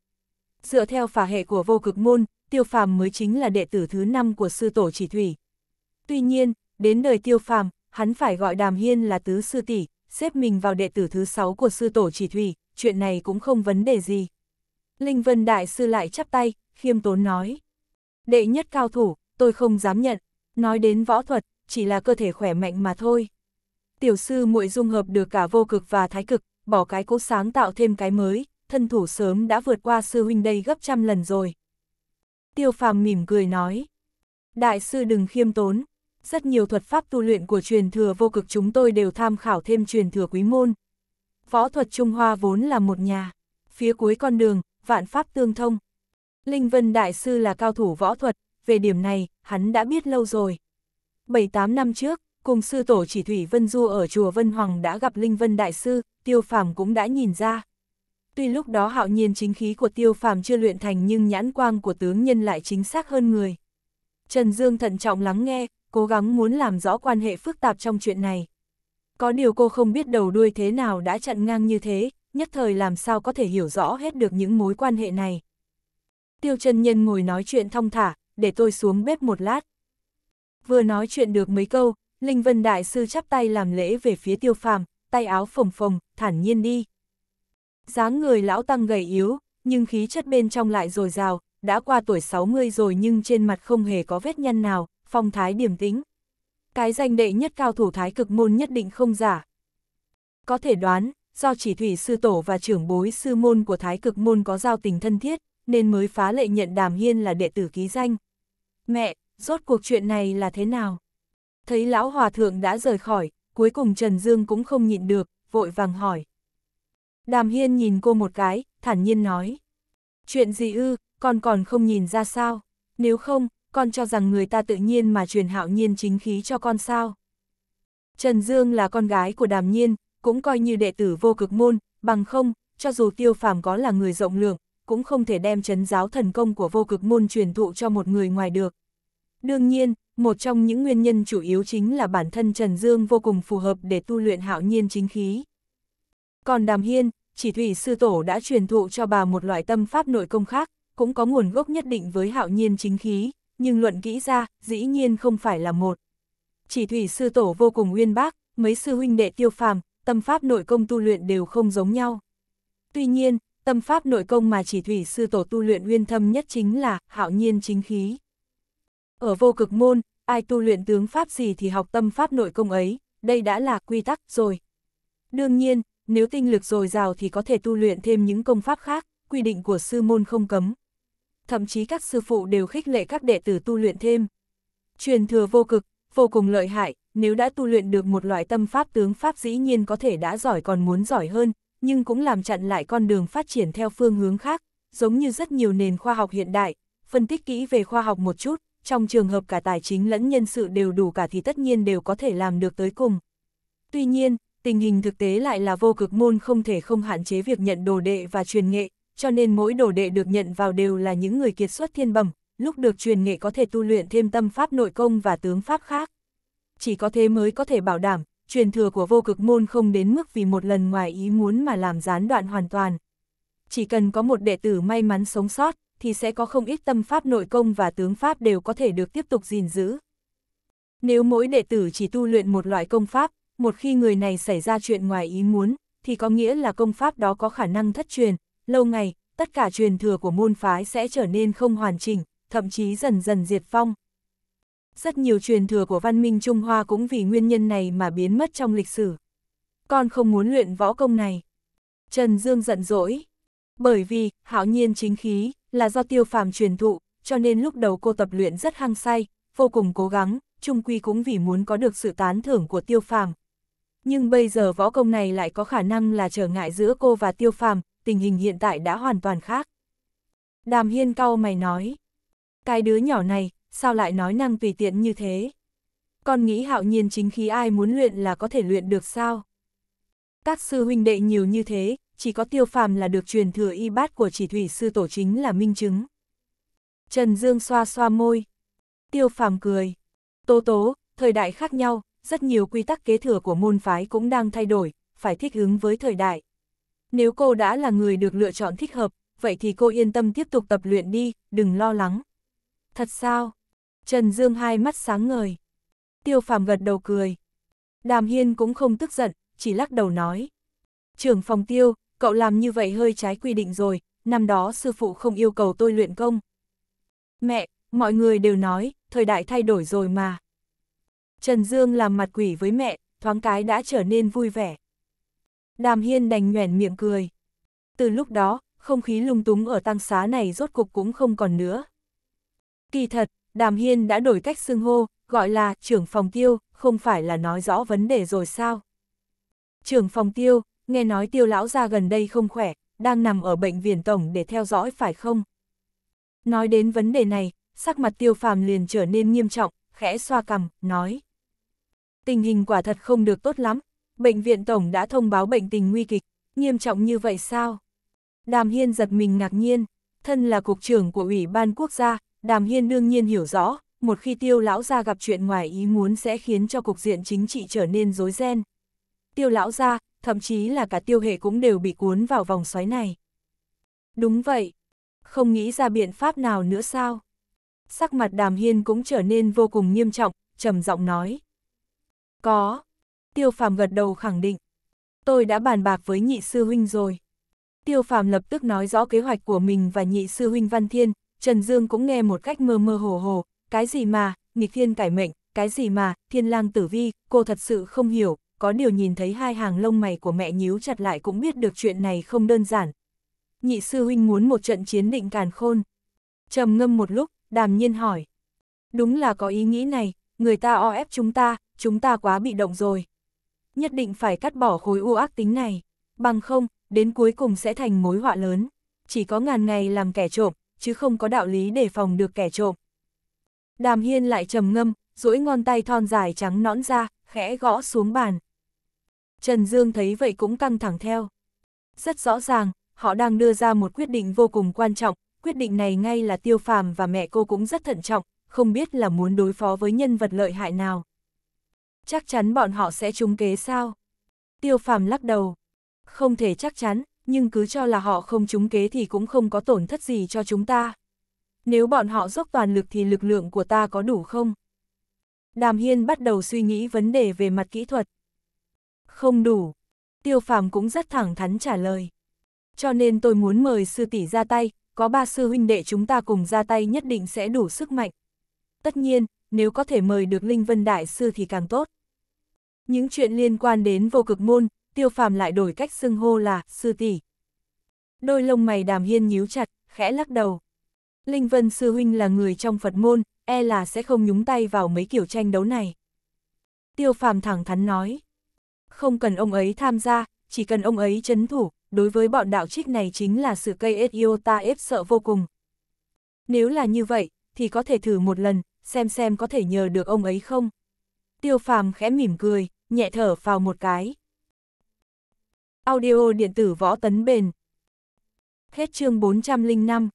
Dựa theo phả hệ của vô cực môn, tiêu phàm mới chính là đệ tử thứ năm của sư tổ chỉ thủy. Tuy nhiên, đến đời tiêu phàm, hắn phải gọi Đàm Hiên là tứ sư tỷ, xếp mình vào đệ tử thứ sáu của sư tổ chỉ thủy, chuyện này cũng không vấn đề gì. Linh Vân Đại Sư lại chắp tay, khiêm tốn nói. Đệ nhất cao thủ, tôi không dám nhận. Nói đến võ thuật, chỉ là cơ thể khỏe mạnh mà thôi. Tiểu sư muội dung hợp được cả vô cực và thái cực, bỏ cái cố sáng tạo thêm cái mới, thân thủ sớm đã vượt qua sư huynh đây gấp trăm lần rồi. Tiêu phàm mỉm cười nói. Đại sư đừng khiêm tốn. Rất nhiều thuật pháp tu luyện của truyền thừa vô cực chúng tôi đều tham khảo thêm truyền thừa quý môn. Võ thuật Trung Hoa vốn là một nhà. Phía cuối con đường, vạn pháp tương thông. Linh Vân Đại sư là cao thủ võ thuật, về điểm này, hắn đã biết lâu rồi. 7-8 năm trước, cùng sư tổ chỉ Thủy Vân Du ở chùa Vân Hoàng đã gặp Linh Vân Đại Sư, Tiêu Phàm cũng đã nhìn ra. Tuy lúc đó hạo nhiên chính khí của Tiêu Phàm chưa luyện thành nhưng nhãn quang của tướng nhân lại chính xác hơn người. Trần Dương thận trọng lắng nghe, cố gắng muốn làm rõ quan hệ phức tạp trong chuyện này. Có điều cô không biết đầu đuôi thế nào đã chặn ngang như thế, nhất thời làm sao có thể hiểu rõ hết được những mối quan hệ này. Tiêu trần nhân ngồi nói chuyện thong thả, để tôi xuống bếp một lát. Vừa nói chuyện được mấy câu, Linh Vân Đại Sư chắp tay làm lễ về phía tiêu phàm, tay áo phồng phồng, thản nhiên đi. dáng người lão tăng gầy yếu, nhưng khí chất bên trong lại dồi dào, đã qua tuổi 60 rồi nhưng trên mặt không hề có vết nhăn nào, phong thái điềm tĩnh. Cái danh đệ nhất cao thủ thái cực môn nhất định không giả. Có thể đoán, do chỉ thủy sư tổ và trưởng bối sư môn của thái cực môn có giao tình thân thiết, nên mới phá lệ nhận Đàm Hiên là đệ tử ký danh. Mẹ, rốt cuộc chuyện này là thế nào? Thấy lão hòa thượng đã rời khỏi, cuối cùng Trần Dương cũng không nhịn được, vội vàng hỏi. Đàm Hiên nhìn cô một cái, thản nhiên nói. Chuyện gì ư, con còn không nhìn ra sao? Nếu không, con cho rằng người ta tự nhiên mà truyền hạo nhiên chính khí cho con sao? Trần Dương là con gái của Đàm Nhiên, cũng coi như đệ tử vô cực môn, bằng không, cho dù tiêu phàm có là người rộng lượng, cũng không thể đem chấn giáo thần công của vô cực môn truyền thụ cho một người ngoài được. Đương nhiên, một trong những nguyên nhân chủ yếu chính là bản thân Trần Dương vô cùng phù hợp để tu luyện hạo nhiên chính khí. Còn Đàm Hiên, chỉ thủy sư tổ đã truyền thụ cho bà một loại tâm pháp nội công khác, cũng có nguồn gốc nhất định với hạo nhiên chính khí, nhưng luận kỹ ra, dĩ nhiên không phải là một. Chỉ thủy sư tổ vô cùng uyên bác, mấy sư huynh đệ tiêu phàm, tâm pháp nội công tu luyện đều không giống nhau. Tuy nhiên, Tâm pháp nội công mà chỉ thủy sư tổ tu luyện uyên thâm nhất chính là hạo nhiên chính khí. Ở vô cực môn, ai tu luyện tướng pháp gì thì học tâm pháp nội công ấy, đây đã là quy tắc rồi. Đương nhiên, nếu tinh lực dồi dào thì có thể tu luyện thêm những công pháp khác, quy định của sư môn không cấm. Thậm chí các sư phụ đều khích lệ các đệ tử tu luyện thêm. Truyền thừa vô cực, vô cùng lợi hại, nếu đã tu luyện được một loại tâm pháp tướng pháp dĩ nhiên có thể đã giỏi còn muốn giỏi hơn, nhưng cũng làm chặn lại con đường phát triển theo phương hướng khác, giống như rất nhiều nền khoa học hiện đại, phân tích kỹ về khoa học một chút, trong trường hợp cả tài chính lẫn nhân sự đều đủ cả thì tất nhiên đều có thể làm được tới cùng. Tuy nhiên, tình hình thực tế lại là vô cực môn không thể không hạn chế việc nhận đồ đệ và truyền nghệ, cho nên mỗi đồ đệ được nhận vào đều là những người kiệt xuất thiên bẩm, lúc được truyền nghệ có thể tu luyện thêm tâm pháp nội công và tướng pháp khác. Chỉ có thế mới có thể bảo đảm, truyền thừa của vô cực môn không đến mức vì một lần ngoài ý muốn mà làm gián đoạn hoàn toàn. Chỉ cần có một đệ tử may mắn sống sót, thì sẽ có không ít tâm pháp nội công và tướng pháp đều có thể được tiếp tục gìn giữ. Nếu mỗi đệ tử chỉ tu luyện một loại công pháp, một khi người này xảy ra chuyện ngoài ý muốn, thì có nghĩa là công pháp đó có khả năng thất truyền, lâu ngày, tất cả truyền thừa của môn phái sẽ trở nên không hoàn chỉnh, thậm chí dần dần diệt phong. Rất nhiều truyền thừa của văn minh Trung Hoa cũng vì nguyên nhân này mà biến mất trong lịch sử. Con không muốn luyện võ công này. Trần Dương giận dỗi. Bởi vì, hảo nhiên chính khí, là do tiêu phàm truyền thụ, cho nên lúc đầu cô tập luyện rất hăng say, vô cùng cố gắng, trung quy cũng vì muốn có được sự tán thưởng của tiêu phàm. Nhưng bây giờ võ công này lại có khả năng là trở ngại giữa cô và tiêu phàm, tình hình hiện tại đã hoàn toàn khác. Đàm Hiên cau mày nói, cái đứa nhỏ này, sao lại nói năng tùy tiện như thế? Con nghĩ hạo nhiên chính khí ai muốn luyện là có thể luyện được sao? Các sư huynh đệ nhiều như thế, chỉ có tiêu phàm là được truyền thừa y bát của chỉ thủy sư tổ chính là minh chứng. Trần Dương xoa xoa môi. Tiêu phàm cười. tô tố, thời đại khác nhau, rất nhiều quy tắc kế thừa của môn phái cũng đang thay đổi, phải thích ứng với thời đại. Nếu cô đã là người được lựa chọn thích hợp, vậy thì cô yên tâm tiếp tục tập luyện đi, đừng lo lắng. Thật sao? Trần Dương hai mắt sáng ngời. Tiêu phàm gật đầu cười. Đàm Hiên cũng không tức giận, chỉ lắc đầu nói. Trưởng phòng tiêu, cậu làm như vậy hơi trái quy định rồi, năm đó sư phụ không yêu cầu tôi luyện công. Mẹ, mọi người đều nói, thời đại thay đổi rồi mà. Trần Dương làm mặt quỷ với mẹ, thoáng cái đã trở nên vui vẻ. Đàm Hiên đành nhoẻn miệng cười. Từ lúc đó, không khí lung túng ở tăng xá này rốt cục cũng không còn nữa. Kỳ thật, Đàm Hiên đã đổi cách xưng hô, gọi là trưởng phòng tiêu, không phải là nói rõ vấn đề rồi sao? Trưởng phòng tiêu, nghe nói tiêu lão ra gần đây không khỏe, đang nằm ở bệnh viện tổng để theo dõi phải không? Nói đến vấn đề này, sắc mặt tiêu phàm liền trở nên nghiêm trọng, khẽ xoa cằm, nói. Tình hình quả thật không được tốt lắm, bệnh viện tổng đã thông báo bệnh tình nguy kịch, nghiêm trọng như vậy sao? Đàm Hiên giật mình ngạc nhiên, thân là cục trưởng của Ủy ban quốc gia, Đàm Hiên đương nhiên hiểu rõ, một khi tiêu lão gia gặp chuyện ngoài ý muốn sẽ khiến cho cục diện chính trị trở nên rối ren. Tiêu lão gia, thậm chí là cả tiêu hệ cũng đều bị cuốn vào vòng xoáy này. Đúng vậy, không nghĩ ra biện pháp nào nữa sao? Sắc mặt đàm hiên cũng trở nên vô cùng nghiêm trọng, trầm giọng nói. Có. Tiêu phàm gật đầu khẳng định. Tôi đã bàn bạc với nhị sư huynh rồi. Tiêu phàm lập tức nói rõ kế hoạch của mình và nhị sư huynh Văn Thiên, Trần Dương cũng nghe một cách mơ mơ hồ hồ, cái gì mà, nghịch thiên cải mệnh, cái gì mà, thiên lang tử vi, cô thật sự không hiểu, có điều nhìn thấy hai hàng lông mày của mẹ nhíu chặt lại cũng biết được chuyện này không đơn giản. Nhị sư huynh muốn một trận chiến định càn khôn. trầm ngâm một lúc, đàm nhiên hỏi. Đúng là có ý nghĩ này, người ta o ép chúng ta, chúng ta quá bị động rồi. Nhất định phải cắt bỏ khối u ác tính này, bằng không, đến cuối cùng sẽ thành mối họa lớn. Chỉ có ngàn ngày làm kẻ trộm, chứ không có đạo lý để phòng được kẻ trộm. Đàm Hiên lại trầm ngâm, duỗi ngón tay thon dài trắng nõn ra, khẽ gõ xuống bàn. Trần Dương thấy vậy cũng căng thẳng theo. Rất rõ ràng, họ đang đưa ra một quyết định vô cùng quan trọng, quyết định này ngay là tiêu phàm và mẹ cô cũng rất thận trọng, không biết là muốn đối phó với nhân vật lợi hại nào. Chắc chắn bọn họ sẽ trúng kế sao? Tiêu phàm lắc đầu. Không thể chắc chắn, nhưng cứ cho là họ không trúng kế thì cũng không có tổn thất gì cho chúng ta. Nếu bọn họ dốc toàn lực thì lực lượng của ta có đủ không? Đàm Hiên bắt đầu suy nghĩ vấn đề về mặt kỹ thuật. Không đủ. Tiêu Phàm cũng rất thẳng thắn trả lời. Cho nên tôi muốn mời sư tỷ ra tay, có ba sư huynh đệ chúng ta cùng ra tay nhất định sẽ đủ sức mạnh. Tất nhiên, nếu có thể mời được Linh Vân Đại Sư thì càng tốt. Những chuyện liên quan đến vô cực môn, tiêu phàm lại đổi cách xưng hô là sư tỷ. Đôi lông mày đàm hiên nhíu chặt, khẽ lắc đầu. Linh Vân Sư Huynh là người trong Phật môn, e là sẽ không nhúng tay vào mấy kiểu tranh đấu này. Tiêu phàm thẳng thắn nói. Không cần ông ấy tham gia, chỉ cần ông ấy chấn thủ, đối với bọn đạo trích này chính là sự cây ết yêu ta ép sợ vô cùng. Nếu là như vậy, thì có thể thử một lần, xem xem có thể nhờ được ông ấy không. Tiêu phàm khẽ mỉm cười, nhẹ thở vào một cái. Audio điện tử võ tấn bền. Hết chương 405